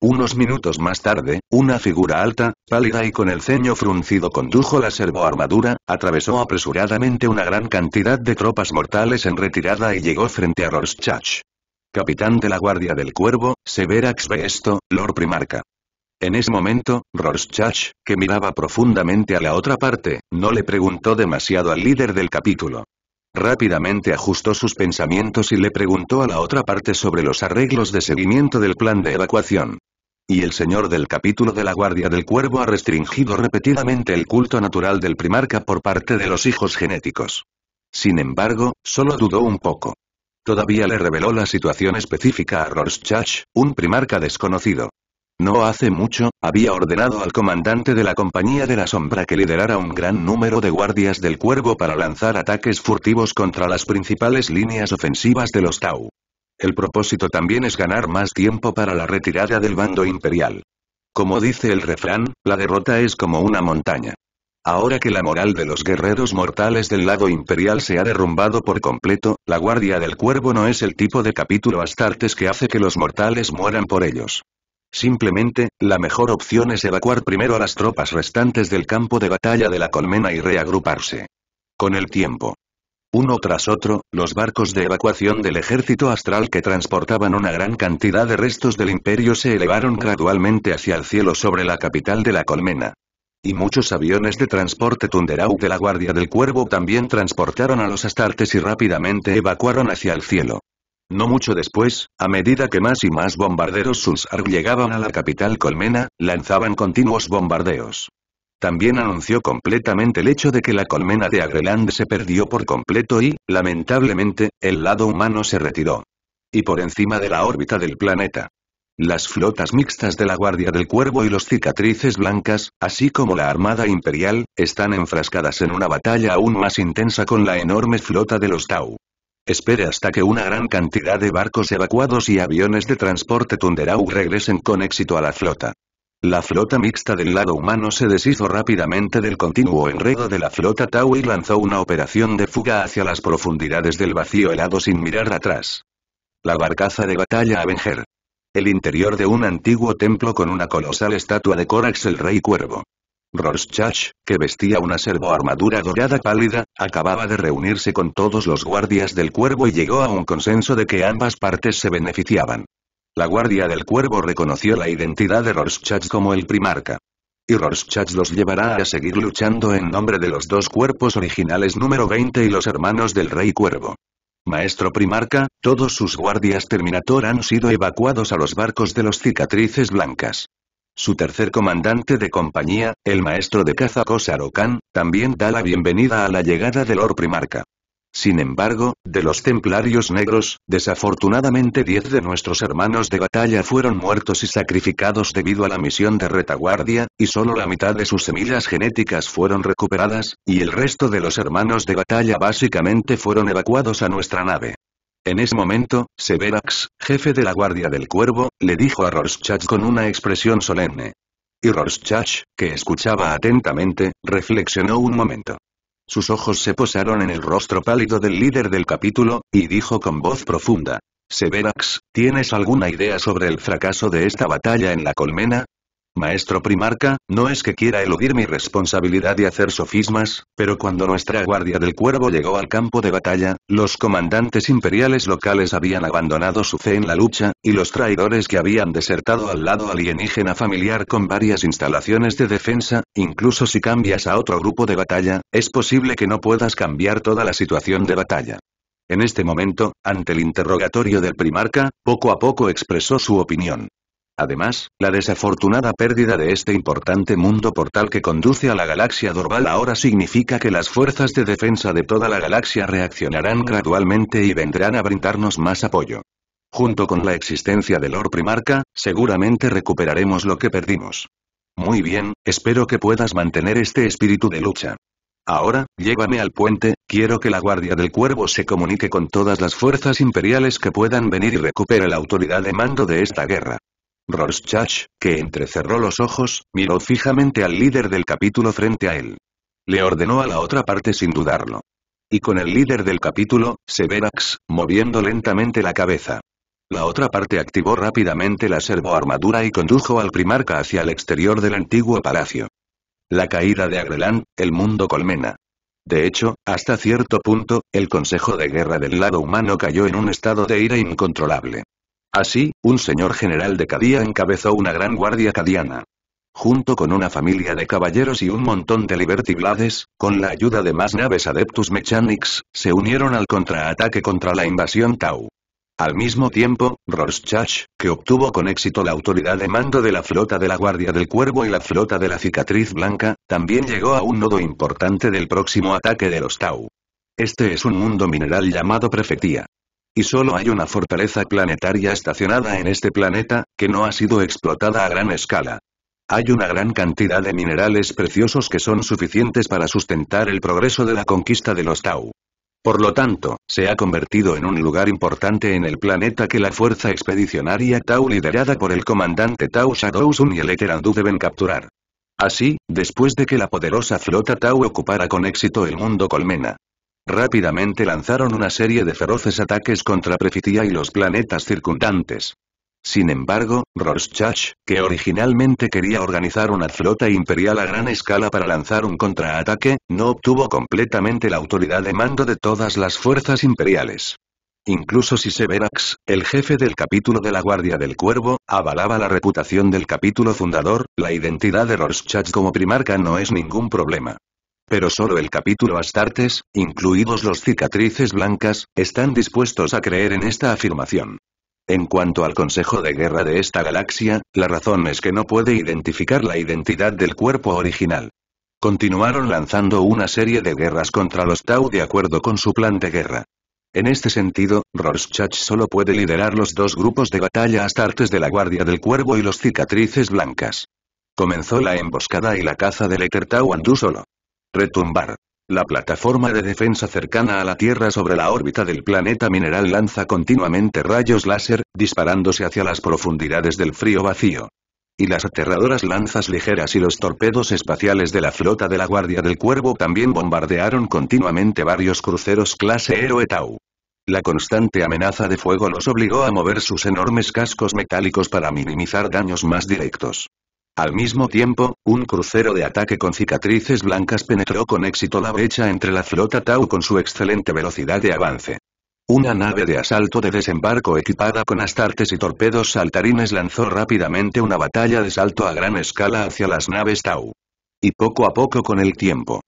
Unos minutos más tarde, una figura alta, pálida y con el ceño fruncido condujo la servoarmadura, atravesó apresuradamente una gran cantidad de tropas mortales en retirada y llegó frente a Rorschach. Capitán de la Guardia del Cuervo, Severax esto, Lord Primarca. En ese momento, Rorschach, que miraba profundamente a la otra parte, no le preguntó demasiado al líder del capítulo. Rápidamente ajustó sus pensamientos y le preguntó a la otra parte sobre los arreglos de seguimiento del plan de evacuación. Y el señor del capítulo de la Guardia del Cuervo ha restringido repetidamente el culto natural del primarca por parte de los hijos genéticos. Sin embargo, solo dudó un poco. Todavía le reveló la situación específica a Rorschach, un primarca desconocido. No hace mucho, había ordenado al comandante de la Compañía de la Sombra que liderara un gran número de guardias del cuervo para lanzar ataques furtivos contra las principales líneas ofensivas de los Tau. El propósito también es ganar más tiempo para la retirada del bando imperial. Como dice el refrán, la derrota es como una montaña. Ahora que la moral de los guerreros mortales del lado imperial se ha derrumbado por completo, la Guardia del Cuervo no es el tipo de capítulo Astartes que hace que los mortales mueran por ellos. Simplemente, la mejor opción es evacuar primero a las tropas restantes del campo de batalla de la colmena y reagruparse. Con el tiempo. Uno tras otro, los barcos de evacuación del ejército astral que transportaban una gran cantidad de restos del imperio se elevaron gradualmente hacia el cielo sobre la capital de la colmena. Y muchos aviones de transporte Tunderau de la Guardia del Cuervo también transportaron a los astartes y rápidamente evacuaron hacia el cielo. No mucho después, a medida que más y más bombarderos Sunsar llegaban a la capital colmena, lanzaban continuos bombardeos. También anunció completamente el hecho de que la colmena de Agreland se perdió por completo y, lamentablemente, el lado humano se retiró. Y por encima de la órbita del planeta. Las flotas mixtas de la Guardia del Cuervo y los cicatrices blancas, así como la Armada Imperial, están enfrascadas en una batalla aún más intensa con la enorme flota de los Tau. Espere hasta que una gran cantidad de barcos evacuados y aviones de transporte Tunderau regresen con éxito a la flota. La flota mixta del lado humano se deshizo rápidamente del continuo enredo de la flota Tau y lanzó una operación de fuga hacia las profundidades del vacío helado sin mirar atrás. La barcaza de batalla Avenger. El interior de un antiguo templo con una colosal estatua de Corax el Rey Cuervo. Rorschach, que vestía una armadura dorada pálida, acababa de reunirse con todos los guardias del cuervo y llegó a un consenso de que ambas partes se beneficiaban. La guardia del cuervo reconoció la identidad de Rorschach como el primarca. Y Rorschach los llevará a seguir luchando en nombre de los dos cuerpos originales número 20 y los hermanos del rey cuervo. Maestro primarca, todos sus guardias Terminator han sido evacuados a los barcos de los cicatrices blancas. Su tercer comandante de compañía, el maestro de caza Kosaro también da la bienvenida a la llegada del Lord Primarca. Sin embargo, de los templarios negros, desafortunadamente diez de nuestros hermanos de batalla fueron muertos y sacrificados debido a la misión de retaguardia, y solo la mitad de sus semillas genéticas fueron recuperadas, y el resto de los hermanos de batalla básicamente fueron evacuados a nuestra nave. En ese momento, Severax, jefe de la Guardia del Cuervo, le dijo a Rorschach con una expresión solemne. Y Rorschach, que escuchaba atentamente, reflexionó un momento. Sus ojos se posaron en el rostro pálido del líder del capítulo, y dijo con voz profunda. Severax, ¿tienes alguna idea sobre el fracaso de esta batalla en la colmena? Maestro Primarca, no es que quiera eludir mi responsabilidad y hacer sofismas, pero cuando nuestra Guardia del Cuervo llegó al campo de batalla, los comandantes imperiales locales habían abandonado su fe en la lucha, y los traidores que habían desertado al lado alienígena familiar con varias instalaciones de defensa, incluso si cambias a otro grupo de batalla, es posible que no puedas cambiar toda la situación de batalla. En este momento, ante el interrogatorio del primarca, poco a poco expresó su opinión. Además, la desafortunada pérdida de este importante mundo portal que conduce a la galaxia Dorval ahora significa que las fuerzas de defensa de toda la galaxia reaccionarán gradualmente y vendrán a brindarnos más apoyo. Junto con la existencia del Lord Primarca, seguramente recuperaremos lo que perdimos. Muy bien, espero que puedas mantener este espíritu de lucha. Ahora, llévame al puente, quiero que la Guardia del Cuervo se comunique con todas las fuerzas imperiales que puedan venir y recupere la autoridad de mando de esta guerra. Rorschach, que entrecerró los ojos, miró fijamente al líder del capítulo frente a él. Le ordenó a la otra parte sin dudarlo. Y con el líder del capítulo, Severax, moviendo lentamente la cabeza. La otra parte activó rápidamente la servoarmadura y condujo al primarca hacia el exterior del antiguo palacio. La caída de Agrelan, el mundo colmena. De hecho, hasta cierto punto, el Consejo de Guerra del lado humano cayó en un estado de ira incontrolable. Así, un señor general de Cadía encabezó una gran guardia cadiana. Junto con una familia de caballeros y un montón de Blades, con la ayuda de más naves Adeptus Mechanics, se unieron al contraataque contra la invasión Tau. Al mismo tiempo, Rorschach, que obtuvo con éxito la autoridad de mando de la flota de la Guardia del Cuervo y la flota de la Cicatriz Blanca, también llegó a un nodo importante del próximo ataque de los Tau. Este es un mundo mineral llamado Prefectía. Y solo hay una fortaleza planetaria estacionada en este planeta, que no ha sido explotada a gran escala. Hay una gran cantidad de minerales preciosos que son suficientes para sustentar el progreso de la conquista de los Tau. Por lo tanto, se ha convertido en un lugar importante en el planeta que la fuerza expedicionaria Tau liderada por el comandante Tau Shadowsun y el Eterandu deben capturar. Así, después de que la poderosa flota Tau ocupara con éxito el mundo Colmena, Rápidamente lanzaron una serie de feroces ataques contra Prefitia y los planetas circundantes. Sin embargo, Rorschach, que originalmente quería organizar una flota imperial a gran escala para lanzar un contraataque, no obtuvo completamente la autoridad de mando de todas las fuerzas imperiales. Incluso si Severax, el jefe del capítulo de la Guardia del Cuervo, avalaba la reputación del capítulo fundador, la identidad de Rorschach como primarca no es ningún problema pero solo el capítulo Astartes, incluidos los cicatrices blancas, están dispuestos a creer en esta afirmación. En cuanto al Consejo de Guerra de esta galaxia, la razón es que no puede identificar la identidad del cuerpo original. Continuaron lanzando una serie de guerras contra los Tau de acuerdo con su plan de guerra. En este sentido, Rorschach solo puede liderar los dos grupos de batalla astartes de la Guardia del Cuervo y los cicatrices blancas. Comenzó la emboscada y la caza del Tau Andú solo. Retumbar. La plataforma de defensa cercana a la Tierra sobre la órbita del planeta mineral lanza continuamente rayos láser, disparándose hacia las profundidades del frío vacío. Y las aterradoras lanzas ligeras y los torpedos espaciales de la flota de la Guardia del Cuervo también bombardearon continuamente varios cruceros clase Héroe Tau. La constante amenaza de fuego los obligó a mover sus enormes cascos metálicos para minimizar daños más directos. Al mismo tiempo, un crucero de ataque con cicatrices blancas penetró con éxito la brecha entre la flota Tau con su excelente velocidad de avance. Una nave de asalto de desembarco equipada con astartes y torpedos saltarines lanzó rápidamente una batalla de salto a gran escala hacia las naves Tau. Y poco a poco con el tiempo,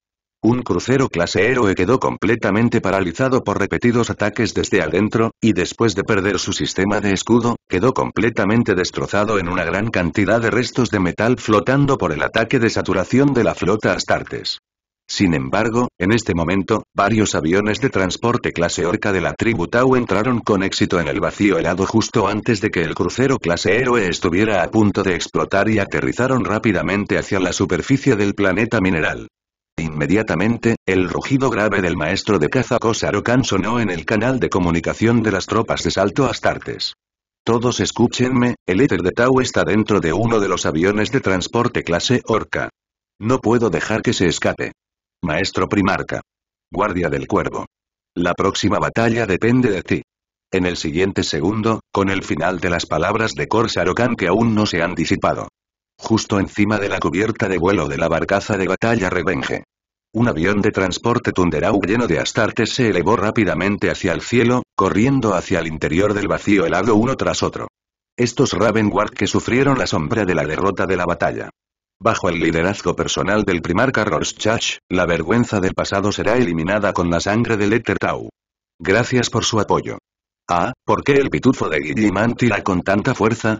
un crucero clase héroe quedó completamente paralizado por repetidos ataques desde adentro, y después de perder su sistema de escudo, quedó completamente destrozado en una gran cantidad de restos de metal flotando por el ataque de saturación de la flota Astartes. Sin embargo, en este momento, varios aviones de transporte clase orca de la tribu Tau entraron con éxito en el vacío helado justo antes de que el crucero clase héroe estuviera a punto de explotar y aterrizaron rápidamente hacia la superficie del planeta mineral. Inmediatamente, el rugido grave del maestro de caza Kosarokan sonó en el canal de comunicación de las tropas de Salto Astartes. Todos escúchenme, el éter de Tau está dentro de uno de los aviones de transporte clase Orca. No puedo dejar que se escape. Maestro Primarca. Guardia del Cuervo. La próxima batalla depende de ti. En el siguiente segundo, con el final de las palabras de Corsarokan que aún no se han disipado, Justo encima de la cubierta de vuelo de la barcaza de batalla Revenge. Un avión de transporte Tunderau lleno de astartes se elevó rápidamente hacia el cielo, corriendo hacia el interior del vacío helado uno tras otro. Estos Ravenguard que sufrieron la sombra de la derrota de la batalla. Bajo el liderazgo personal del primarca Rorschach, la vergüenza del pasado será eliminada con la sangre del Lettertau. Gracias por su apoyo. Ah, ¿por qué el pitufo de Guilliman tira con tanta fuerza?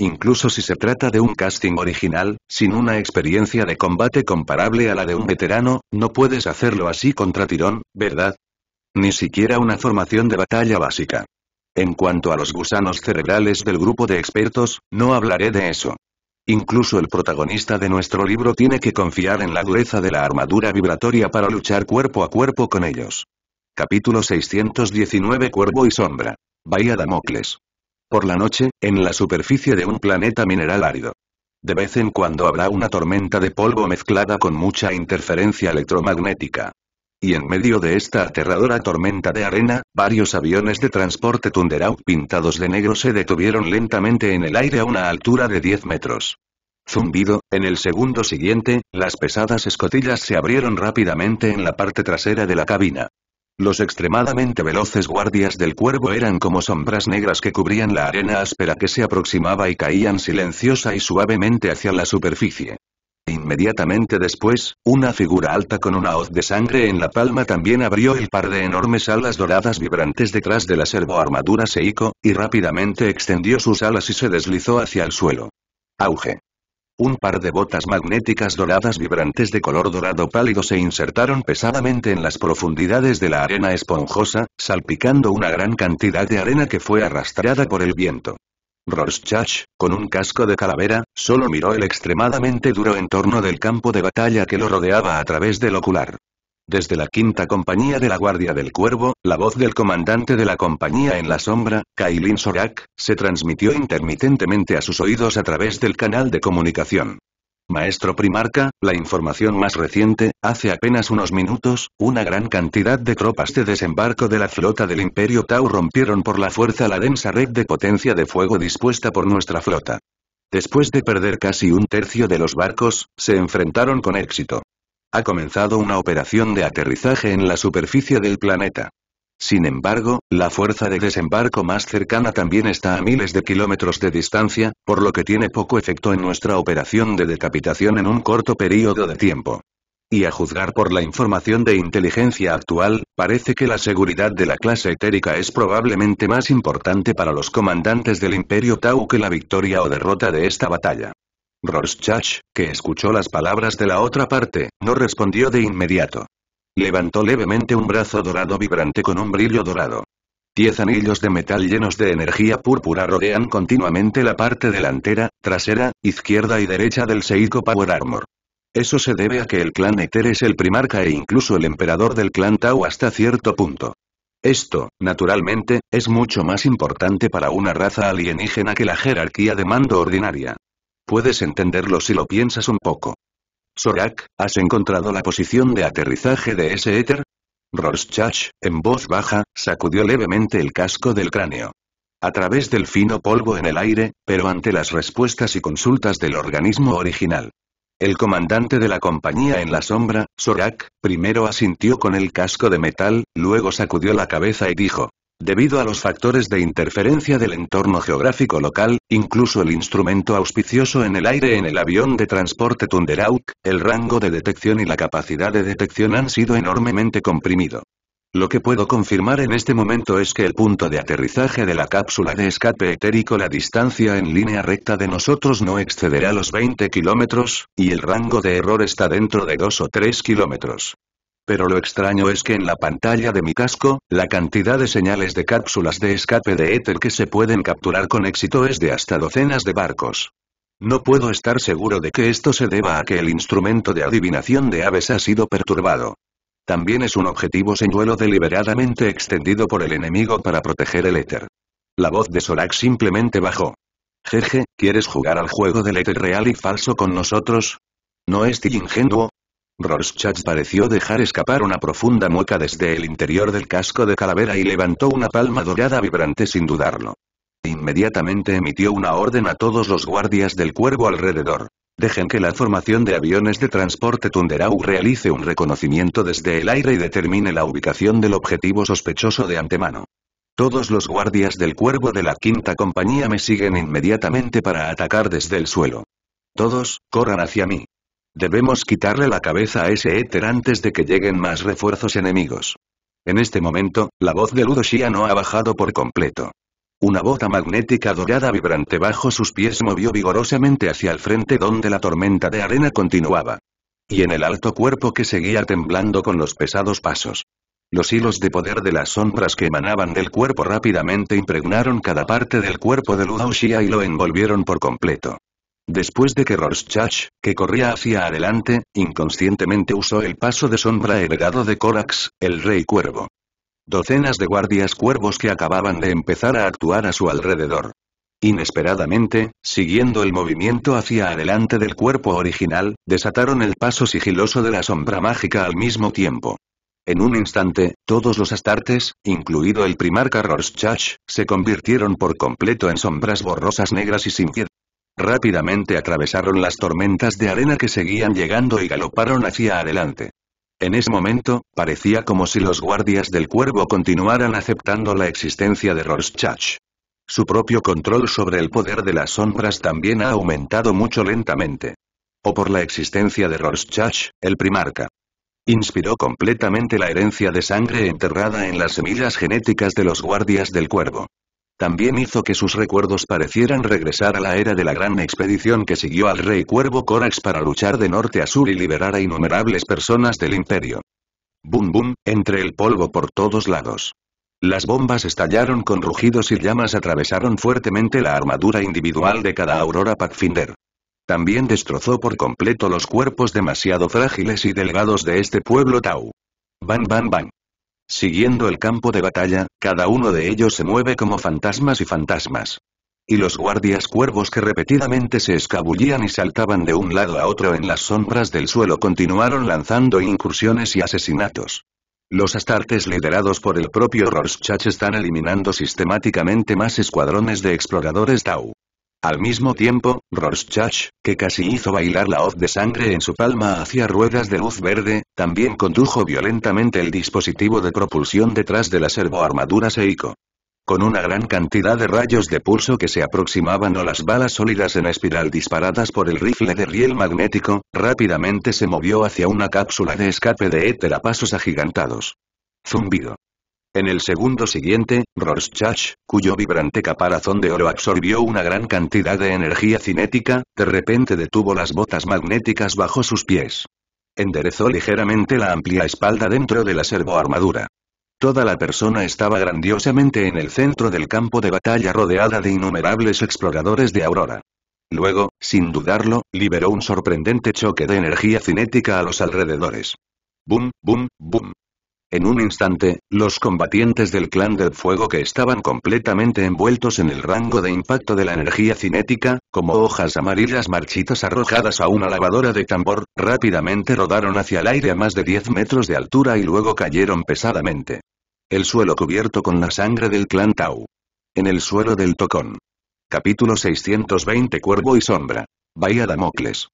incluso si se trata de un casting original, sin una experiencia de combate comparable a la de un veterano, no puedes hacerlo así contra Tirón, ¿verdad? Ni siquiera una formación de batalla básica. En cuanto a los gusanos cerebrales del grupo de expertos, no hablaré de eso. Incluso el protagonista de nuestro libro tiene que confiar en la dureza de la armadura vibratoria para luchar cuerpo a cuerpo con ellos. Capítulo 619 Cuervo y Sombra. Bahía Damocles. Por la noche, en la superficie de un planeta mineral árido. De vez en cuando habrá una tormenta de polvo mezclada con mucha interferencia electromagnética. Y en medio de esta aterradora tormenta de arena, varios aviones de transporte Tunderau pintados de negro se detuvieron lentamente en el aire a una altura de 10 metros. Zumbido, en el segundo siguiente, las pesadas escotillas se abrieron rápidamente en la parte trasera de la cabina. Los extremadamente veloces guardias del cuervo eran como sombras negras que cubrían la arena áspera que se aproximaba y caían silenciosa y suavemente hacia la superficie. Inmediatamente después, una figura alta con una hoz de sangre en la palma también abrió el par de enormes alas doradas vibrantes detrás de la servoarmadura Seiko, y rápidamente extendió sus alas y se deslizó hacia el suelo. Auge. Un par de botas magnéticas doradas vibrantes de color dorado pálido se insertaron pesadamente en las profundidades de la arena esponjosa, salpicando una gran cantidad de arena que fue arrastrada por el viento. Rorschach, con un casco de calavera, solo miró el extremadamente duro entorno del campo de batalla que lo rodeaba a través del ocular. Desde la quinta compañía de la Guardia del Cuervo, la voz del comandante de la compañía en la sombra, Kailin Sorak, se transmitió intermitentemente a sus oídos a través del canal de comunicación. Maestro Primarca, la información más reciente, hace apenas unos minutos, una gran cantidad de tropas de desembarco de la flota del Imperio Tau rompieron por la fuerza la densa red de potencia de fuego dispuesta por nuestra flota. Después de perder casi un tercio de los barcos, se enfrentaron con éxito. Ha comenzado una operación de aterrizaje en la superficie del planeta. Sin embargo, la fuerza de desembarco más cercana también está a miles de kilómetros de distancia, por lo que tiene poco efecto en nuestra operación de decapitación en un corto periodo de tiempo. Y a juzgar por la información de inteligencia actual, parece que la seguridad de la clase etérica es probablemente más importante para los comandantes del Imperio Tau que la victoria o derrota de esta batalla. Rorschach, que escuchó las palabras de la otra parte, no respondió de inmediato. Levantó levemente un brazo dorado vibrante con un brillo dorado. Diez anillos de metal llenos de energía púrpura rodean continuamente la parte delantera, trasera, izquierda y derecha del Seiko Power Armor. Eso se debe a que el clan Eter es el primarca e incluso el emperador del clan Tau hasta cierto punto. Esto, naturalmente, es mucho más importante para una raza alienígena que la jerarquía de mando ordinaria. Puedes entenderlo si lo piensas un poco. Sorak, ¿has encontrado la posición de aterrizaje de ese éter? Rorschach, en voz baja, sacudió levemente el casco del cráneo. A través del fino polvo en el aire, pero ante las respuestas y consultas del organismo original. El comandante de la compañía en la sombra, Sorak, primero asintió con el casco de metal, luego sacudió la cabeza y dijo, Debido a los factores de interferencia del entorno geográfico local, incluso el instrumento auspicioso en el aire en el avión de transporte Thunderhawk, el rango de detección y la capacidad de detección han sido enormemente comprimido. Lo que puedo confirmar en este momento es que el punto de aterrizaje de la cápsula de escape etérico la distancia en línea recta de nosotros no excederá los 20 kilómetros, y el rango de error está dentro de 2 o 3 kilómetros. Pero lo extraño es que en la pantalla de mi casco, la cantidad de señales de cápsulas de escape de éter que se pueden capturar con éxito es de hasta docenas de barcos. No puedo estar seguro de que esto se deba a que el instrumento de adivinación de aves ha sido perturbado. También es un objetivo señuelo deliberadamente extendido por el enemigo para proteger el éter. La voz de Sorak simplemente bajó. Jeje, ¿quieres jugar al juego del éter real y falso con nosotros? No es ingenuo, Rorschach pareció dejar escapar una profunda mueca desde el interior del casco de calavera y levantó una palma dorada vibrante sin dudarlo. Inmediatamente emitió una orden a todos los guardias del cuervo alrededor. Dejen que la formación de aviones de transporte Tunderau realice un reconocimiento desde el aire y determine la ubicación del objetivo sospechoso de antemano. Todos los guardias del cuervo de la quinta compañía me siguen inmediatamente para atacar desde el suelo. Todos, corran hacia mí. Debemos quitarle la cabeza a ese éter antes de que lleguen más refuerzos enemigos. En este momento, la voz de Ludo no ha bajado por completo. Una bota magnética dorada vibrante bajo sus pies movió vigorosamente hacia el frente donde la tormenta de arena continuaba. Y en el alto cuerpo que seguía temblando con los pesados pasos. Los hilos de poder de las sombras que emanaban del cuerpo rápidamente impregnaron cada parte del cuerpo de Ludo y lo envolvieron por completo. Después de que Rorschach, que corría hacia adelante, inconscientemente usó el paso de sombra heredado de Corax, el Rey Cuervo. Docenas de guardias cuervos que acababan de empezar a actuar a su alrededor. Inesperadamente, siguiendo el movimiento hacia adelante del cuerpo original, desataron el paso sigiloso de la sombra mágica al mismo tiempo. En un instante, todos los astartes, incluido el primarca Rorschach, se convirtieron por completo en sombras borrosas negras y sin piedad Rápidamente atravesaron las tormentas de arena que seguían llegando y galoparon hacia adelante. En ese momento, parecía como si los guardias del cuervo continuaran aceptando la existencia de Rorschach. Su propio control sobre el poder de las sombras también ha aumentado mucho lentamente. O por la existencia de Rorschach, el primarca. Inspiró completamente la herencia de sangre enterrada en las semillas genéticas de los guardias del cuervo. También hizo que sus recuerdos parecieran regresar a la era de la gran expedición que siguió al rey Cuervo Corax para luchar de norte a sur y liberar a innumerables personas del imperio. Bum bum, entre el polvo por todos lados. Las bombas estallaron con rugidos y llamas atravesaron fuertemente la armadura individual de cada Aurora Packfinder. También destrozó por completo los cuerpos demasiado frágiles y delgados de este pueblo Tau. bam bam! Siguiendo el campo de batalla, cada uno de ellos se mueve como fantasmas y fantasmas. Y los guardias cuervos que repetidamente se escabullían y saltaban de un lado a otro en las sombras del suelo continuaron lanzando incursiones y asesinatos. Los astartes liderados por el propio Rorschach están eliminando sistemáticamente más escuadrones de exploradores Tau. Al mismo tiempo, Rorschach, que casi hizo bailar la hoz de sangre en su palma hacia ruedas de luz verde, también condujo violentamente el dispositivo de propulsión detrás de la servoarmadura Seiko. Con una gran cantidad de rayos de pulso que se aproximaban a las balas sólidas en espiral disparadas por el rifle de riel magnético, rápidamente se movió hacia una cápsula de escape de éter a pasos agigantados. Zumbido. En el segundo siguiente, Rorschach, cuyo vibrante caparazón de oro absorbió una gran cantidad de energía cinética, de repente detuvo las botas magnéticas bajo sus pies. Enderezó ligeramente la amplia espalda dentro de la servoarmadura. Toda la persona estaba grandiosamente en el centro del campo de batalla rodeada de innumerables exploradores de Aurora. Luego, sin dudarlo, liberó un sorprendente choque de energía cinética a los alrededores. Boom, boom, boom. En un instante, los combatientes del clan del fuego que estaban completamente envueltos en el rango de impacto de la energía cinética, como hojas amarillas marchitas arrojadas a una lavadora de tambor, rápidamente rodaron hacia el aire a más de 10 metros de altura y luego cayeron pesadamente. El suelo cubierto con la sangre del clan Tau. En el suelo del tocón. Capítulo 620 Cuervo y Sombra. Bahía Damocles.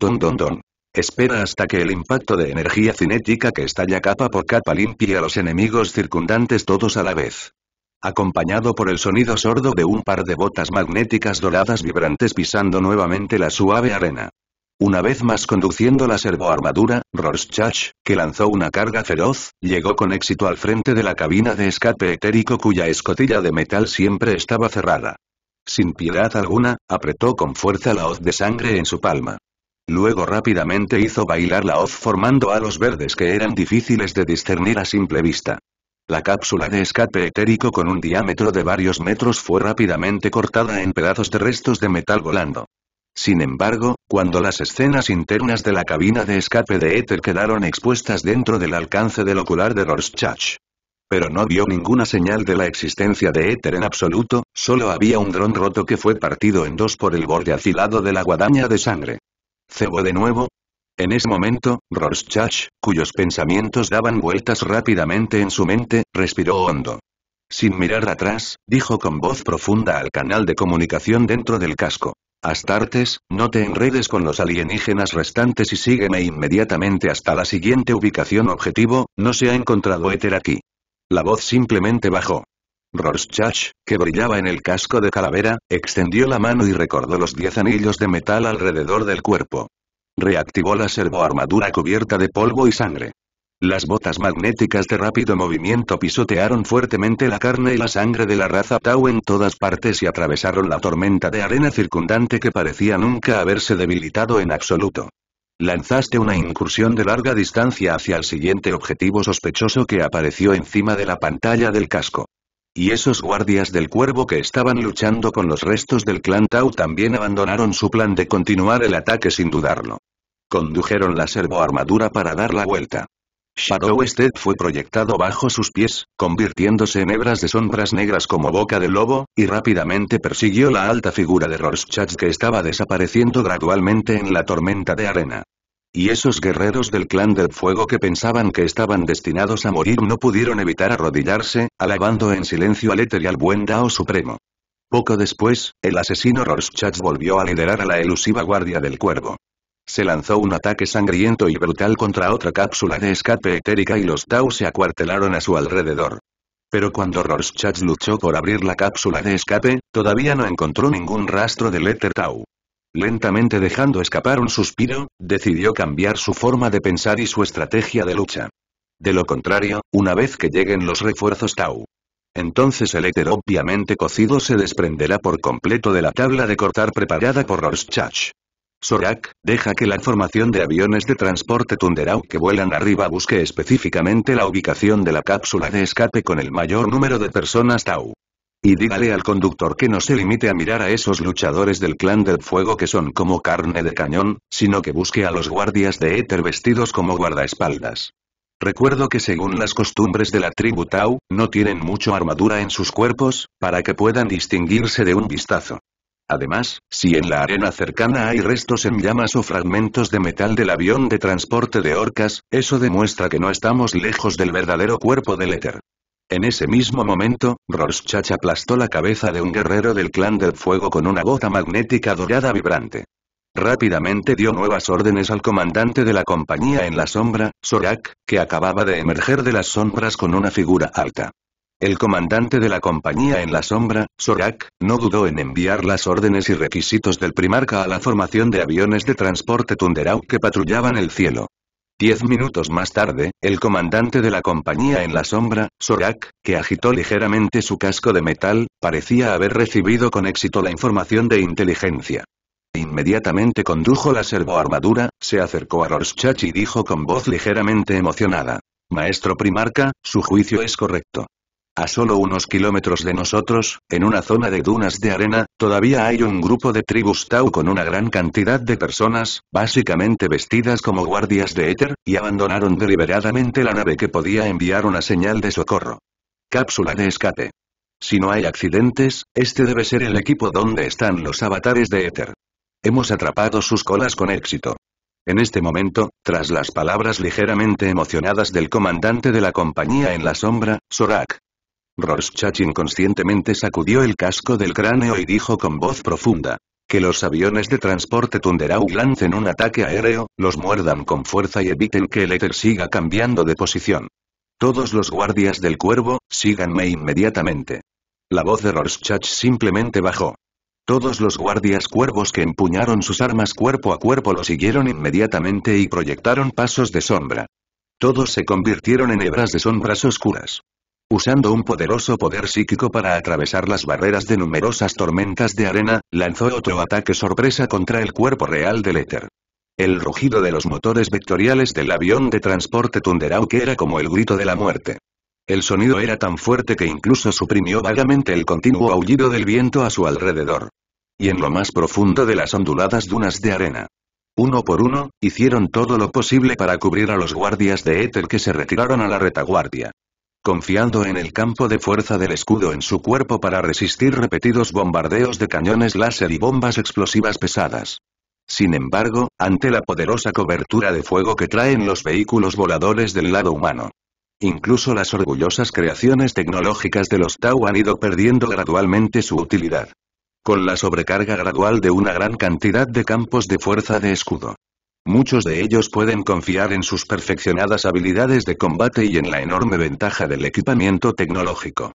Don don don. Espera hasta que el impacto de energía cinética que estalla capa por capa limpie a los enemigos circundantes todos a la vez. Acompañado por el sonido sordo de un par de botas magnéticas doradas vibrantes pisando nuevamente la suave arena. Una vez más conduciendo la servoarmadura, Rorschach, que lanzó una carga feroz, llegó con éxito al frente de la cabina de escape etérico cuya escotilla de metal siempre estaba cerrada. Sin piedad alguna, apretó con fuerza la hoz de sangre en su palma. Luego rápidamente hizo bailar la hoz formando los verdes que eran difíciles de discernir a simple vista. La cápsula de escape etérico con un diámetro de varios metros fue rápidamente cortada en pedazos de restos de metal volando. Sin embargo, cuando las escenas internas de la cabina de escape de éter quedaron expuestas dentro del alcance del ocular de Rorschach. Pero no vio ninguna señal de la existencia de éter en absoluto, solo había un dron roto que fue partido en dos por el borde afilado de la guadaña de sangre. ¿Cebo de nuevo? En ese momento, Rorschach, cuyos pensamientos daban vueltas rápidamente en su mente, respiró hondo. Sin mirar atrás, dijo con voz profunda al canal de comunicación dentro del casco. Astartes, no te enredes con los alienígenas restantes y sígueme inmediatamente hasta la siguiente ubicación objetivo, no se ha encontrado éter aquí. La voz simplemente bajó. Rorschach, que brillaba en el casco de calavera, extendió la mano y recordó los diez anillos de metal alrededor del cuerpo. Reactivó la servoarmadura cubierta de polvo y sangre. Las botas magnéticas de rápido movimiento pisotearon fuertemente la carne y la sangre de la raza Tau en todas partes y atravesaron la tormenta de arena circundante que parecía nunca haberse debilitado en absoluto. Lanzaste una incursión de larga distancia hacia el siguiente objetivo sospechoso que apareció encima de la pantalla del casco. Y esos guardias del cuervo que estaban luchando con los restos del clan Tau también abandonaron su plan de continuar el ataque sin dudarlo. Condujeron la servoarmadura para dar la vuelta. Shadow fue proyectado bajo sus pies, convirtiéndose en hebras de sombras negras como boca de lobo, y rápidamente persiguió la alta figura de Rorschach que estaba desapareciendo gradualmente en la tormenta de arena. Y esos guerreros del clan del fuego que pensaban que estaban destinados a morir no pudieron evitar arrodillarse, alabando en silencio al éter y al buen Dao Supremo. Poco después, el asesino Rorschach volvió a liderar a la elusiva guardia del cuervo. Se lanzó un ataque sangriento y brutal contra otra cápsula de escape etérica y los tau se acuartelaron a su alrededor. Pero cuando Rorschach luchó por abrir la cápsula de escape, todavía no encontró ningún rastro del éter Tau. Lentamente dejando escapar un suspiro, decidió cambiar su forma de pensar y su estrategia de lucha. De lo contrario, una vez que lleguen los refuerzos Tau. Entonces el éter obviamente cocido se desprenderá por completo de la tabla de cortar preparada por Rorschach. Sorak, deja que la formación de aviones de transporte Tunderau que vuelan arriba busque específicamente la ubicación de la cápsula de escape con el mayor número de personas Tau. Y dígale al conductor que no se limite a mirar a esos luchadores del clan del fuego que son como carne de cañón, sino que busque a los guardias de éter vestidos como guardaespaldas. Recuerdo que según las costumbres de la tribu Tau, no tienen mucho armadura en sus cuerpos, para que puedan distinguirse de un vistazo. Además, si en la arena cercana hay restos en llamas o fragmentos de metal del avión de transporte de orcas, eso demuestra que no estamos lejos del verdadero cuerpo del éter. En ese mismo momento, Rorschach aplastó la cabeza de un guerrero del clan del fuego con una gota magnética dorada vibrante. Rápidamente dio nuevas órdenes al comandante de la compañía en la sombra, Sorak, que acababa de emerger de las sombras con una figura alta. El comandante de la compañía en la sombra, Sorak, no dudó en enviar las órdenes y requisitos del primarca a la formación de aviones de transporte Tunderau que patrullaban el cielo. Diez minutos más tarde, el comandante de la compañía en la sombra, Sorak, que agitó ligeramente su casco de metal, parecía haber recibido con éxito la información de inteligencia. Inmediatamente condujo la servoarmadura, se acercó a Rorschach y dijo con voz ligeramente emocionada. Maestro Primarca, su juicio es correcto. A solo unos kilómetros de nosotros, en una zona de dunas de arena, todavía hay un grupo de tribus Tau con una gran cantidad de personas, básicamente vestidas como guardias de éter, y abandonaron deliberadamente la nave que podía enviar una señal de socorro. Cápsula de escape. Si no hay accidentes, este debe ser el equipo donde están los avatares de éter. Hemos atrapado sus colas con éxito. En este momento, tras las palabras ligeramente emocionadas del comandante de la compañía en la sombra, Sorak, Rorschach inconscientemente sacudió el casco del cráneo y dijo con voz profunda. Que los aviones de transporte Tunderau lancen un ataque aéreo, los muerdan con fuerza y eviten que el éter siga cambiando de posición. Todos los guardias del cuervo, síganme inmediatamente. La voz de Rorschach simplemente bajó. Todos los guardias cuervos que empuñaron sus armas cuerpo a cuerpo lo siguieron inmediatamente y proyectaron pasos de sombra. Todos se convirtieron en hebras de sombras oscuras. Usando un poderoso poder psíquico para atravesar las barreras de numerosas tormentas de arena, lanzó otro ataque sorpresa contra el cuerpo real del éter. El rugido de los motores vectoriales del avión de transporte Tunderau que era como el grito de la muerte. El sonido era tan fuerte que incluso suprimió vagamente el continuo aullido del viento a su alrededor. Y en lo más profundo de las onduladas dunas de arena. Uno por uno, hicieron todo lo posible para cubrir a los guardias de Éter que se retiraron a la retaguardia confiando en el campo de fuerza del escudo en su cuerpo para resistir repetidos bombardeos de cañones láser y bombas explosivas pesadas. Sin embargo, ante la poderosa cobertura de fuego que traen los vehículos voladores del lado humano, incluso las orgullosas creaciones tecnológicas de los Tau han ido perdiendo gradualmente su utilidad. Con la sobrecarga gradual de una gran cantidad de campos de fuerza de escudo, Muchos de ellos pueden confiar en sus perfeccionadas habilidades de combate y en la enorme ventaja del equipamiento tecnológico.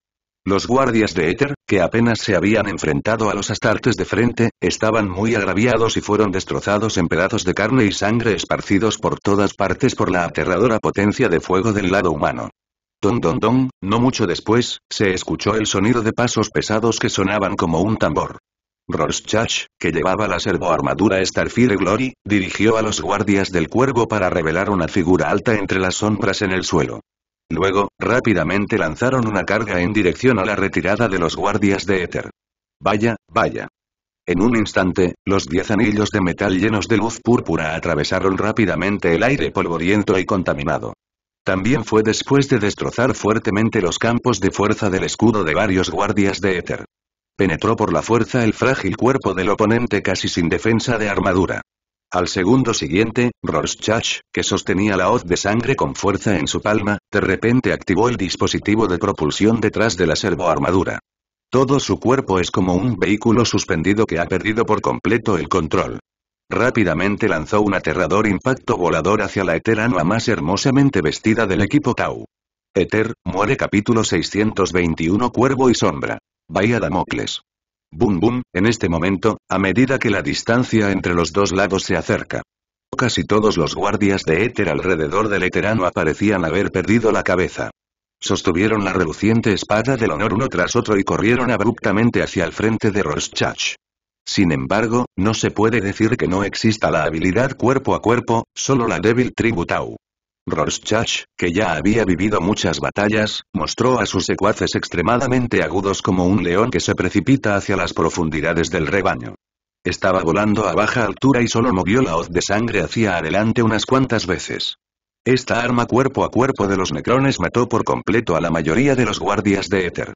Los guardias de Éter, que apenas se habían enfrentado a los astartes de frente, estaban muy agraviados y fueron destrozados en pedazos de carne y sangre esparcidos por todas partes por la aterradora potencia de fuego del lado humano. Don don don, no mucho después, se escuchó el sonido de pasos pesados que sonaban como un tambor. Rorschach, que llevaba la servoarmadura Starfire Glory, dirigió a los guardias del cuervo para revelar una figura alta entre las sombras en el suelo. Luego, rápidamente lanzaron una carga en dirección a la retirada de los guardias de Éter. Vaya, vaya. En un instante, los diez anillos de metal llenos de luz púrpura atravesaron rápidamente el aire polvoriento y contaminado. También fue después de destrozar fuertemente los campos de fuerza del escudo de varios guardias de Éter. Penetró por la fuerza el frágil cuerpo del oponente casi sin defensa de armadura. Al segundo siguiente, Rorschach, que sostenía la hoz de sangre con fuerza en su palma, de repente activó el dispositivo de propulsión detrás de la servoarmadura. Todo su cuerpo es como un vehículo suspendido que ha perdido por completo el control. Rápidamente lanzó un aterrador impacto volador hacia la Eterana más hermosamente vestida del equipo Tau. Eter, muere capítulo 621 Cuervo y Sombra. Bahía Damocles. Bum bum, en este momento, a medida que la distancia entre los dos lados se acerca. Casi todos los guardias de éter alrededor del eterano aparecían haber perdido la cabeza. Sostuvieron la reluciente espada del honor uno tras otro y corrieron abruptamente hacia el frente de Rorschach. Sin embargo, no se puede decir que no exista la habilidad cuerpo a cuerpo, solo la débil tribu Rorschach, que ya había vivido muchas batallas, mostró a sus secuaces extremadamente agudos como un león que se precipita hacia las profundidades del rebaño. Estaba volando a baja altura y solo movió la hoz de sangre hacia adelante unas cuantas veces. Esta arma cuerpo a cuerpo de los necrones mató por completo a la mayoría de los guardias de Éter.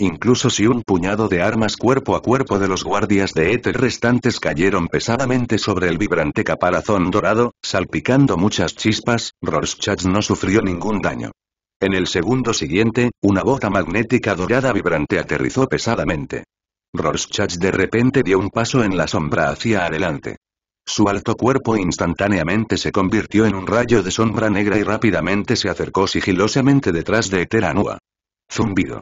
Incluso si un puñado de armas cuerpo a cuerpo de los guardias de Eter restantes cayeron pesadamente sobre el vibrante caparazón dorado, salpicando muchas chispas, Rorschach no sufrió ningún daño. En el segundo siguiente, una bota magnética dorada vibrante aterrizó pesadamente. Rorschach de repente dio un paso en la sombra hacia adelante. Su alto cuerpo instantáneamente se convirtió en un rayo de sombra negra y rápidamente se acercó sigilosamente detrás de Anua. Zumbido.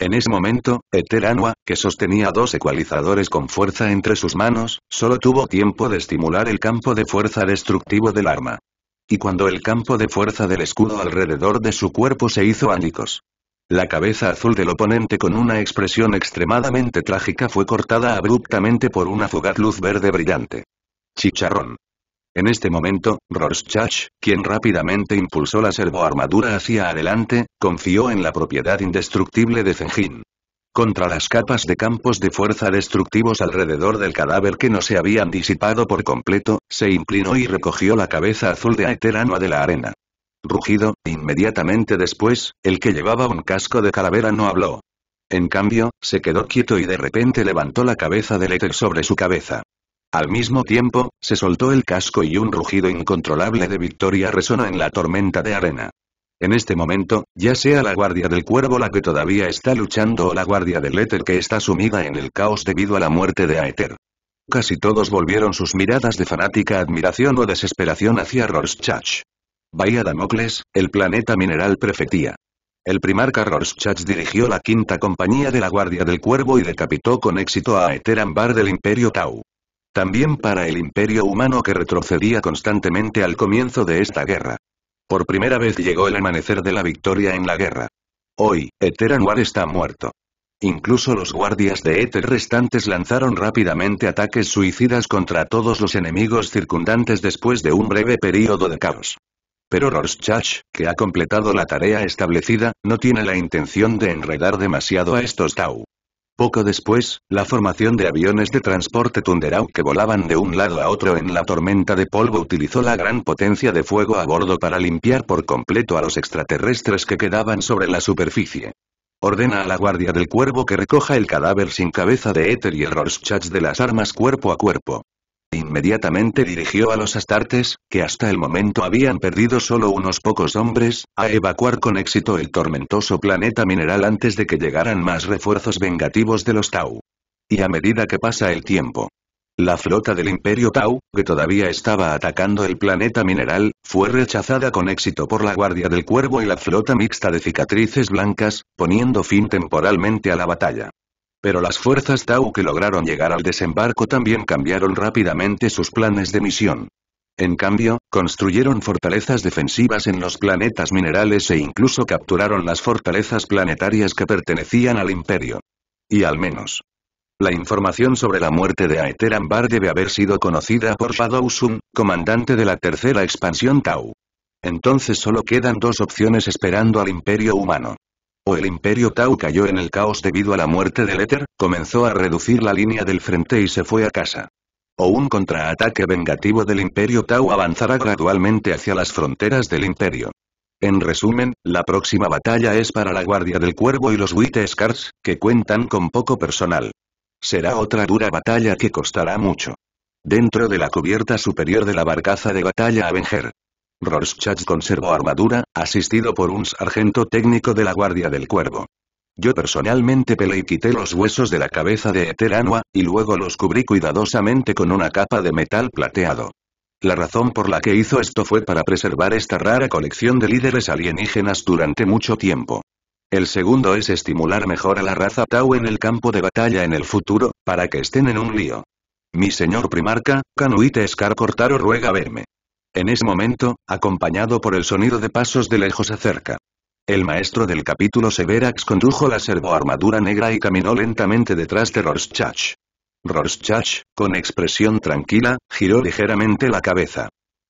En ese momento, Eter Anua, que sostenía dos ecualizadores con fuerza entre sus manos, solo tuvo tiempo de estimular el campo de fuerza destructivo del arma. Y cuando el campo de fuerza del escudo alrededor de su cuerpo se hizo ánicos. La cabeza azul del oponente con una expresión extremadamente trágica fue cortada abruptamente por una fugaz luz verde brillante. Chicharrón. En este momento, Rorschach, quien rápidamente impulsó la servoarmadura hacia adelante, confió en la propiedad indestructible de Zengín. Contra las capas de campos de fuerza destructivos alrededor del cadáver que no se habían disipado por completo, se inclinó y recogió la cabeza azul de Anua de la arena. Rugido, inmediatamente después, el que llevaba un casco de calavera no habló. En cambio, se quedó quieto y de repente levantó la cabeza del éter sobre su cabeza. Al mismo tiempo, se soltó el casco y un rugido incontrolable de victoria resonó en la tormenta de arena. En este momento, ya sea la guardia del cuervo la que todavía está luchando o la guardia del éter que está sumida en el caos debido a la muerte de Aether. Casi todos volvieron sus miradas de fanática admiración o desesperación hacia Rorschach. Bahía Damocles, el planeta mineral prefectía. El primarca Rorschach dirigió la quinta compañía de la Guardia del Cuervo y decapitó con éxito a Aether Ambar del Imperio Tau. También para el imperio humano que retrocedía constantemente al comienzo de esta guerra. Por primera vez llegó el amanecer de la victoria en la guerra. Hoy, Ether está muerto. Incluso los guardias de Ether restantes lanzaron rápidamente ataques suicidas contra todos los enemigos circundantes después de un breve período de caos. Pero Rorschach, que ha completado la tarea establecida, no tiene la intención de enredar demasiado a estos Tau. Poco después, la formación de aviones de transporte Tunderau que volaban de un lado a otro en la tormenta de polvo utilizó la gran potencia de fuego a bordo para limpiar por completo a los extraterrestres que quedaban sobre la superficie. Ordena a la guardia del cuervo que recoja el cadáver sin cabeza de Éter y el Rorschach de las armas cuerpo a cuerpo. Inmediatamente dirigió a los astartes, que hasta el momento habían perdido solo unos pocos hombres, a evacuar con éxito el tormentoso planeta mineral antes de que llegaran más refuerzos vengativos de los Tau. Y a medida que pasa el tiempo, la flota del Imperio Tau, que todavía estaba atacando el planeta mineral, fue rechazada con éxito por la Guardia del Cuervo y la flota mixta de cicatrices blancas, poniendo fin temporalmente a la batalla. Pero las fuerzas Tau que lograron llegar al desembarco también cambiaron rápidamente sus planes de misión. En cambio, construyeron fortalezas defensivas en los planetas minerales e incluso capturaron las fortalezas planetarias que pertenecían al imperio. Y al menos. La información sobre la muerte de Aether Ambar debe haber sido conocida por Shadowsun, comandante de la tercera expansión Tau. Entonces solo quedan dos opciones esperando al imperio humano o el Imperio Tau cayó en el caos debido a la muerte del Éter, comenzó a reducir la línea del frente y se fue a casa. O un contraataque vengativo del Imperio Tau avanzará gradualmente hacia las fronteras del Imperio. En resumen, la próxima batalla es para la Guardia del Cuervo y los Witte Scars, que cuentan con poco personal. Será otra dura batalla que costará mucho. Dentro de la cubierta superior de la barcaza de batalla Avenger, Rorschach conservó armadura, asistido por un sargento técnico de la Guardia del Cuervo. Yo personalmente peleé y quité los huesos de la cabeza de Eteranua, y luego los cubrí cuidadosamente con una capa de metal plateado. La razón por la que hizo esto fue para preservar esta rara colección de líderes alienígenas durante mucho tiempo. El segundo es estimular mejor a la raza Tau en el campo de batalla en el futuro, para que estén en un lío. Mi señor primarca, Canuite Cortaro ruega verme. En ese momento, acompañado por el sonido de pasos de lejos acerca. El maestro del capítulo Severax condujo la servoarmadura negra y caminó lentamente detrás de Rorschach. Rorschach, con expresión tranquila, giró ligeramente la cabeza.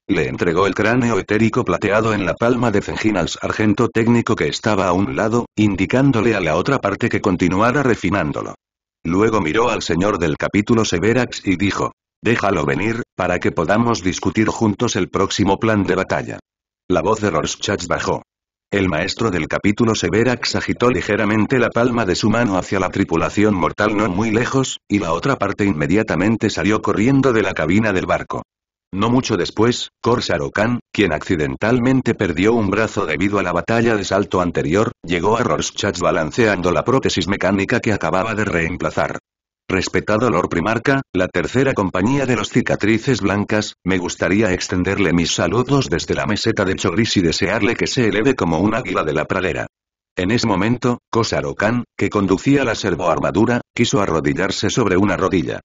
Le entregó el cráneo etérico plateado en la palma de Fengin al sargento técnico que estaba a un lado, indicándole a la otra parte que continuara refinándolo. Luego miró al señor del capítulo Severax y dijo, Déjalo venir, para que podamos discutir juntos el próximo plan de batalla. La voz de Rorschach bajó. El maestro del capítulo Severax agitó ligeramente la palma de su mano hacia la tripulación mortal no muy lejos, y la otra parte inmediatamente salió corriendo de la cabina del barco. No mucho después, Corsaro Khan, quien accidentalmente perdió un brazo debido a la batalla de salto anterior, llegó a Rorschach balanceando la prótesis mecánica que acababa de reemplazar. Respetado Lord Primarca, la tercera compañía de los cicatrices blancas, me gustaría extenderle mis saludos desde la meseta de Choris y desearle que se eleve como un águila de la pradera. En ese momento, Kosarokan, que conducía la servoarmadura, quiso arrodillarse sobre una rodilla.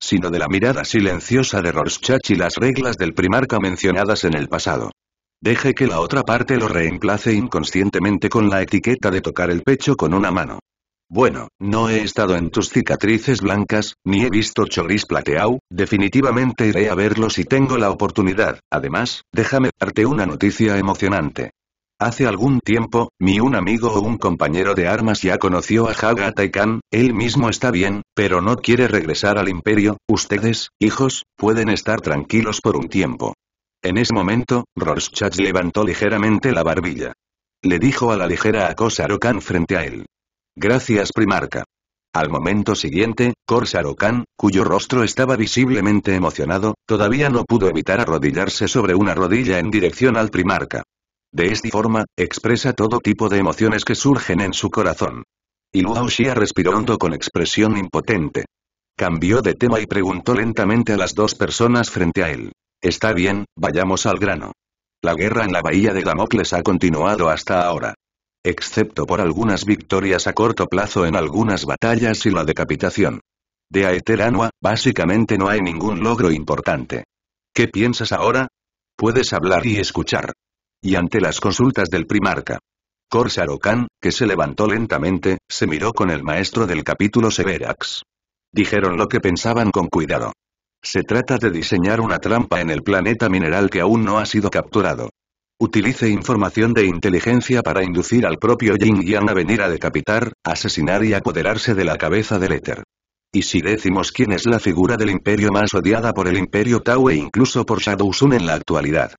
Sino de la mirada silenciosa de Rorschach y las reglas del primarca mencionadas en el pasado. Deje que la otra parte lo reemplace inconscientemente con la etiqueta de tocar el pecho con una mano. Bueno, no he estado en tus cicatrices blancas, ni he visto Choris plateau, definitivamente iré a verlo si tengo la oportunidad. Además, déjame darte una noticia emocionante. Hace algún tiempo, mi un amigo o un compañero de armas ya conoció a Haga Khan, él mismo está bien, pero no quiere regresar al imperio, ustedes, hijos, pueden estar tranquilos por un tiempo. En ese momento, Rorschach levantó ligeramente la barbilla. Le dijo a la ligera a Kosarokan frente a él. Gracias primarca. Al momento siguiente, Corsaro Khan, cuyo rostro estaba visiblemente emocionado, todavía no pudo evitar arrodillarse sobre una rodilla en dirección al primarca. De esta forma, expresa todo tipo de emociones que surgen en su corazón. Y Luo Xia respiró hondo con expresión impotente. Cambió de tema y preguntó lentamente a las dos personas frente a él. Está bien, vayamos al grano. La guerra en la bahía de Damocles ha continuado hasta ahora excepto por algunas victorias a corto plazo en algunas batallas y la decapitación. De Anua, básicamente no hay ningún logro importante. ¿Qué piensas ahora? Puedes hablar y escuchar. Y ante las consultas del primarca. Corsaro Khan, que se levantó lentamente, se miró con el maestro del capítulo Severax. Dijeron lo que pensaban con cuidado. Se trata de diseñar una trampa en el planeta mineral que aún no ha sido capturado. Utilice información de inteligencia para inducir al propio Yin Yang a venir a decapitar, asesinar y apoderarse de la cabeza del éter. Y si decimos quién es la figura del imperio más odiada por el imperio Tao e incluso por Shadow Sun en la actualidad.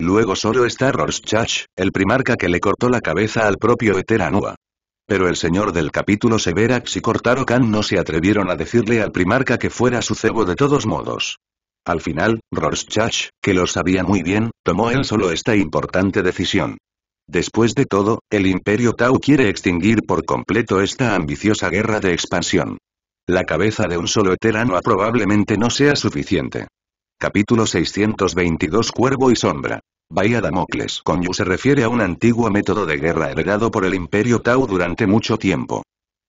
Luego solo está Rorschach, el primarca que le cortó la cabeza al propio Anua. Pero el señor del capítulo Severax y Cortaro Khan no se atrevieron a decirle al primarca que fuera su cebo de todos modos. Al final, Rorschach, que lo sabía muy bien, tomó él solo esta importante decisión. Después de todo, el Imperio Tau quiere extinguir por completo esta ambiciosa guerra de expansión. La cabeza de un solo eterano probablemente no sea suficiente. Capítulo 622 Cuervo y Sombra. Bahía Damocles Yu se refiere a un antiguo método de guerra heredado por el Imperio Tau durante mucho tiempo.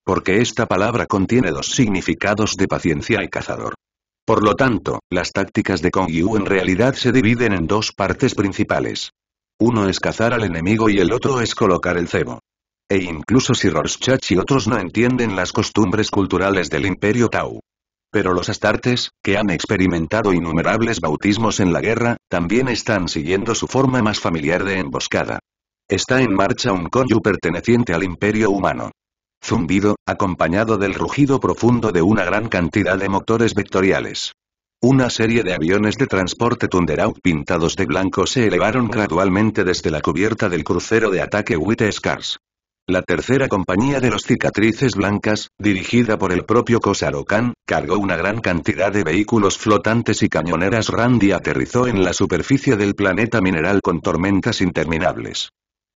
Porque esta palabra contiene dos significados de paciencia y cazador. Por lo tanto, las tácticas de Kong Yu en realidad se dividen en dos partes principales. Uno es cazar al enemigo y el otro es colocar el cebo. E incluso si Rorschach y otros no entienden las costumbres culturales del Imperio Tau. Pero los astartes, que han experimentado innumerables bautismos en la guerra, también están siguiendo su forma más familiar de emboscada. Está en marcha un Kong perteneciente al Imperio Humano zumbido, acompañado del rugido profundo de una gran cantidad de motores vectoriales. Una serie de aviones de transporte Thunderhawk pintados de blanco se elevaron gradualmente desde la cubierta del crucero de ataque White Scars. La tercera compañía de los cicatrices blancas, dirigida por el propio Kosarokan, cargó una gran cantidad de vehículos flotantes y cañoneras Randy aterrizó en la superficie del planeta mineral con tormentas interminables.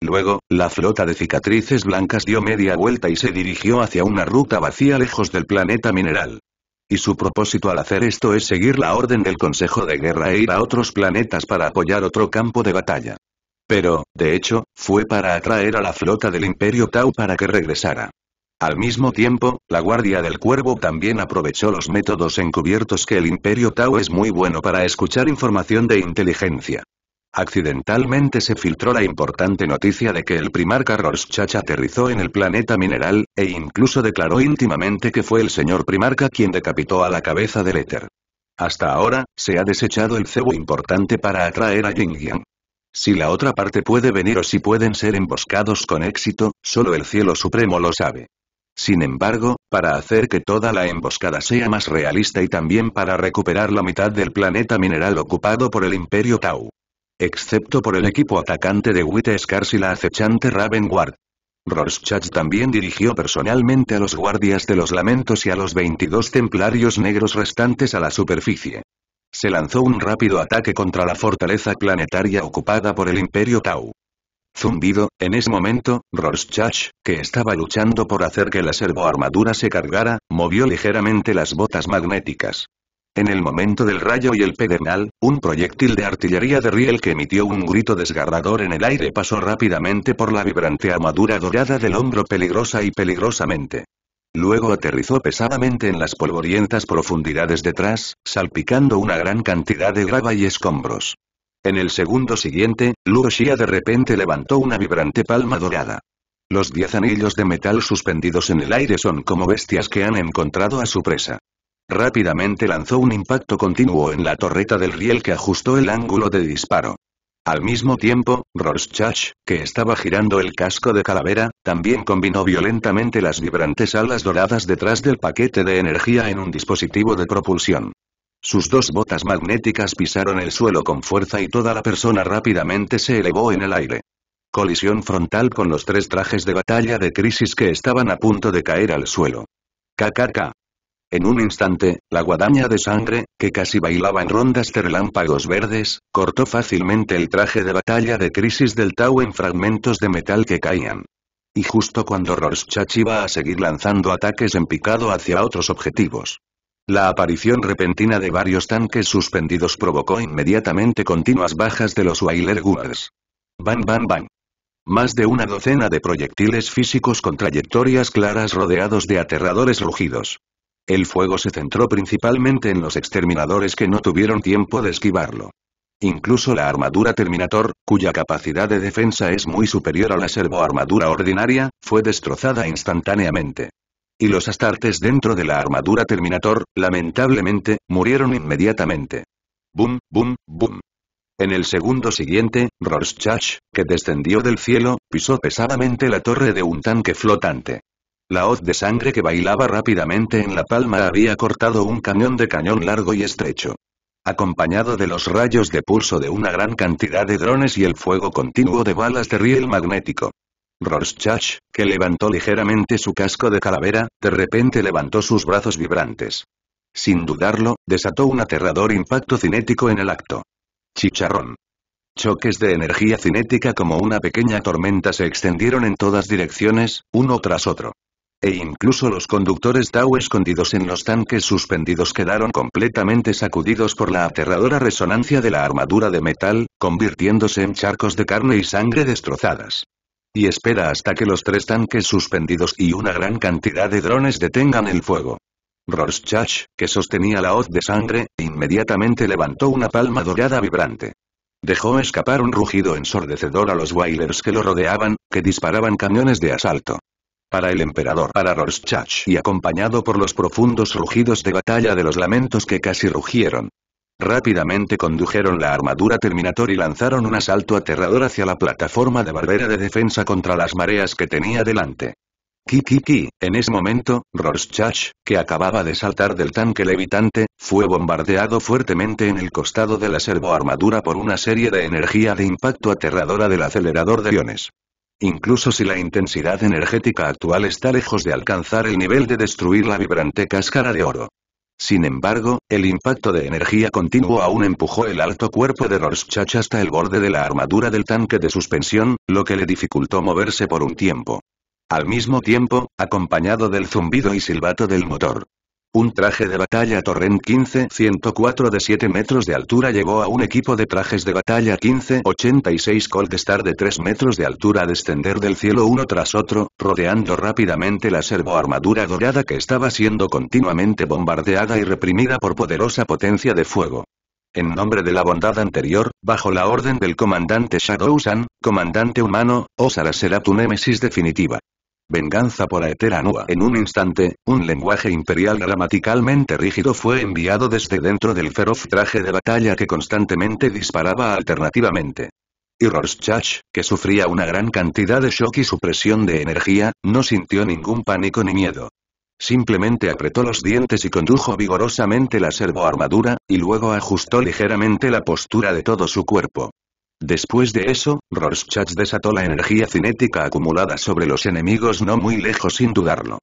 Luego, la flota de cicatrices blancas dio media vuelta y se dirigió hacia una ruta vacía lejos del planeta mineral. Y su propósito al hacer esto es seguir la orden del Consejo de Guerra e ir a otros planetas para apoyar otro campo de batalla. Pero, de hecho, fue para atraer a la flota del Imperio Tau para que regresara. Al mismo tiempo, la Guardia del Cuervo también aprovechó los métodos encubiertos que el Imperio Tau es muy bueno para escuchar información de inteligencia. Accidentalmente se filtró la importante noticia de que el primarca Rorschach aterrizó en el planeta mineral, e incluso declaró íntimamente que fue el señor primarca quien decapitó a la cabeza del éter. Hasta ahora, se ha desechado el cebo importante para atraer a Jingyang. Si la otra parte puede venir o si pueden ser emboscados con éxito, solo el cielo supremo lo sabe. Sin embargo, para hacer que toda la emboscada sea más realista y también para recuperar la mitad del planeta mineral ocupado por el Imperio Tau, excepto por el equipo atacante de Witte Scars y la acechante Raven Guard. Rorschach también dirigió personalmente a los guardias de los lamentos y a los 22 templarios negros restantes a la superficie. Se lanzó un rápido ataque contra la fortaleza planetaria ocupada por el Imperio Tau. Zumbido, en ese momento, Rorschach, que estaba luchando por hacer que la servoarmadura se cargara, movió ligeramente las botas magnéticas. En el momento del rayo y el pedernal, un proyectil de artillería de riel que emitió un grito desgarrador en el aire pasó rápidamente por la vibrante armadura dorada del hombro peligrosa y peligrosamente. Luego aterrizó pesadamente en las polvorientas profundidades detrás, salpicando una gran cantidad de grava y escombros. En el segundo siguiente, Luo Xia de repente levantó una vibrante palma dorada. Los diez anillos de metal suspendidos en el aire son como bestias que han encontrado a su presa. Rápidamente lanzó un impacto continuo en la torreta del riel que ajustó el ángulo de disparo. Al mismo tiempo, Rorschach, que estaba girando el casco de calavera, también combinó violentamente las vibrantes alas doradas detrás del paquete de energía en un dispositivo de propulsión. Sus dos botas magnéticas pisaron el suelo con fuerza y toda la persona rápidamente se elevó en el aire. Colisión frontal con los tres trajes de batalla de crisis que estaban a punto de caer al suelo. KKK. En un instante, la guadaña de sangre, que casi bailaba en rondas de relámpagos verdes, cortó fácilmente el traje de batalla de Crisis del Tau en fragmentos de metal que caían. Y justo cuando Rorschach iba a seguir lanzando ataques en picado hacia otros objetivos. La aparición repentina de varios tanques suspendidos provocó inmediatamente continuas bajas de los Wailer Guards. Bam bam bam. Más de una docena de proyectiles físicos con trayectorias claras rodeados de aterradores rugidos. El fuego se centró principalmente en los exterminadores que no tuvieron tiempo de esquivarlo. Incluso la armadura Terminator, cuya capacidad de defensa es muy superior a la servoarmadura ordinaria, fue destrozada instantáneamente. Y los astartes dentro de la armadura Terminator, lamentablemente, murieron inmediatamente. Boom, boom, boom. En el segundo siguiente, Rorschach, que descendió del cielo, pisó pesadamente la torre de un tanque flotante. La hoz de sangre que bailaba rápidamente en la palma había cortado un cañón de cañón largo y estrecho. Acompañado de los rayos de pulso de una gran cantidad de drones y el fuego continuo de balas de riel magnético. Rorschach, que levantó ligeramente su casco de calavera, de repente levantó sus brazos vibrantes. Sin dudarlo, desató un aterrador impacto cinético en el acto. Chicharrón. Choques de energía cinética como una pequeña tormenta se extendieron en todas direcciones, uno tras otro e incluso los conductores Tau escondidos en los tanques suspendidos quedaron completamente sacudidos por la aterradora resonancia de la armadura de metal, convirtiéndose en charcos de carne y sangre destrozadas. Y espera hasta que los tres tanques suspendidos y una gran cantidad de drones detengan el fuego. Rorschach, que sostenía la hoz de sangre, inmediatamente levantó una palma dorada vibrante. Dejó escapar un rugido ensordecedor a los Wailers que lo rodeaban, que disparaban cañones de asalto para el emperador para Rorschach y acompañado por los profundos rugidos de batalla de los lamentos que casi rugieron. Rápidamente condujeron la armadura Terminator y lanzaron un asalto aterrador hacia la plataforma de barbera de defensa contra las mareas que tenía delante. Kikiki, en ese momento, Rorschach, que acababa de saltar del tanque levitante, fue bombardeado fuertemente en el costado de la servoarmadura por una serie de energía de impacto aterradora del acelerador de iones. Incluso si la intensidad energética actual está lejos de alcanzar el nivel de destruir la vibrante cáscara de oro. Sin embargo, el impacto de energía continuo aún empujó el alto cuerpo de Rorschach hasta el borde de la armadura del tanque de suspensión, lo que le dificultó moverse por un tiempo. Al mismo tiempo, acompañado del zumbido y silbato del motor, un traje de batalla Torrent 15-104 de 7 metros de altura llegó a un equipo de trajes de batalla 1586 86 de 3 metros de altura a descender del cielo uno tras otro, rodeando rápidamente la servoarmadura dorada que estaba siendo continuamente bombardeada y reprimida por poderosa potencia de fuego. En nombre de la bondad anterior, bajo la orden del comandante Shadowsan, comandante humano, Osara será tu némesis definitiva. Venganza por Aetera Nua. En un instante, un lenguaje imperial gramaticalmente rígido fue enviado desde dentro del feroz traje de batalla que constantemente disparaba alternativamente. Y Rorschach, que sufría una gran cantidad de shock y supresión de energía, no sintió ningún pánico ni miedo. Simplemente apretó los dientes y condujo vigorosamente la servoarmadura, y luego ajustó ligeramente la postura de todo su cuerpo. Después de eso, Rorschach desató la energía cinética acumulada sobre los enemigos no muy lejos sin dudarlo.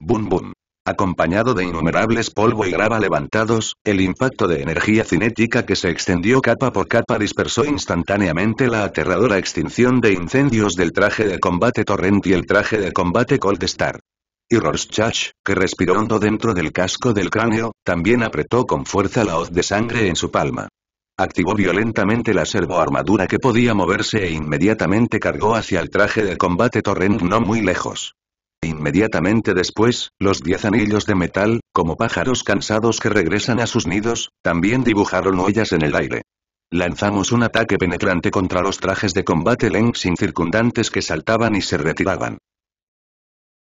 Boom boom. Acompañado de innumerables polvo y grava levantados, el impacto de energía cinética que se extendió capa por capa dispersó instantáneamente la aterradora extinción de incendios del traje de combate Torrent y el traje de combate Cold Star. Y Rorschach, que respiró hondo dentro del casco del cráneo, también apretó con fuerza la hoz de sangre en su palma. Activó violentamente la servoarmadura que podía moverse e inmediatamente cargó hacia el traje de combate Torrent no muy lejos. Inmediatamente después, los diez anillos de metal, como pájaros cansados que regresan a sus nidos, también dibujaron huellas en el aire. Lanzamos un ataque penetrante contra los trajes de combate Leng sin circundantes que saltaban y se retiraban.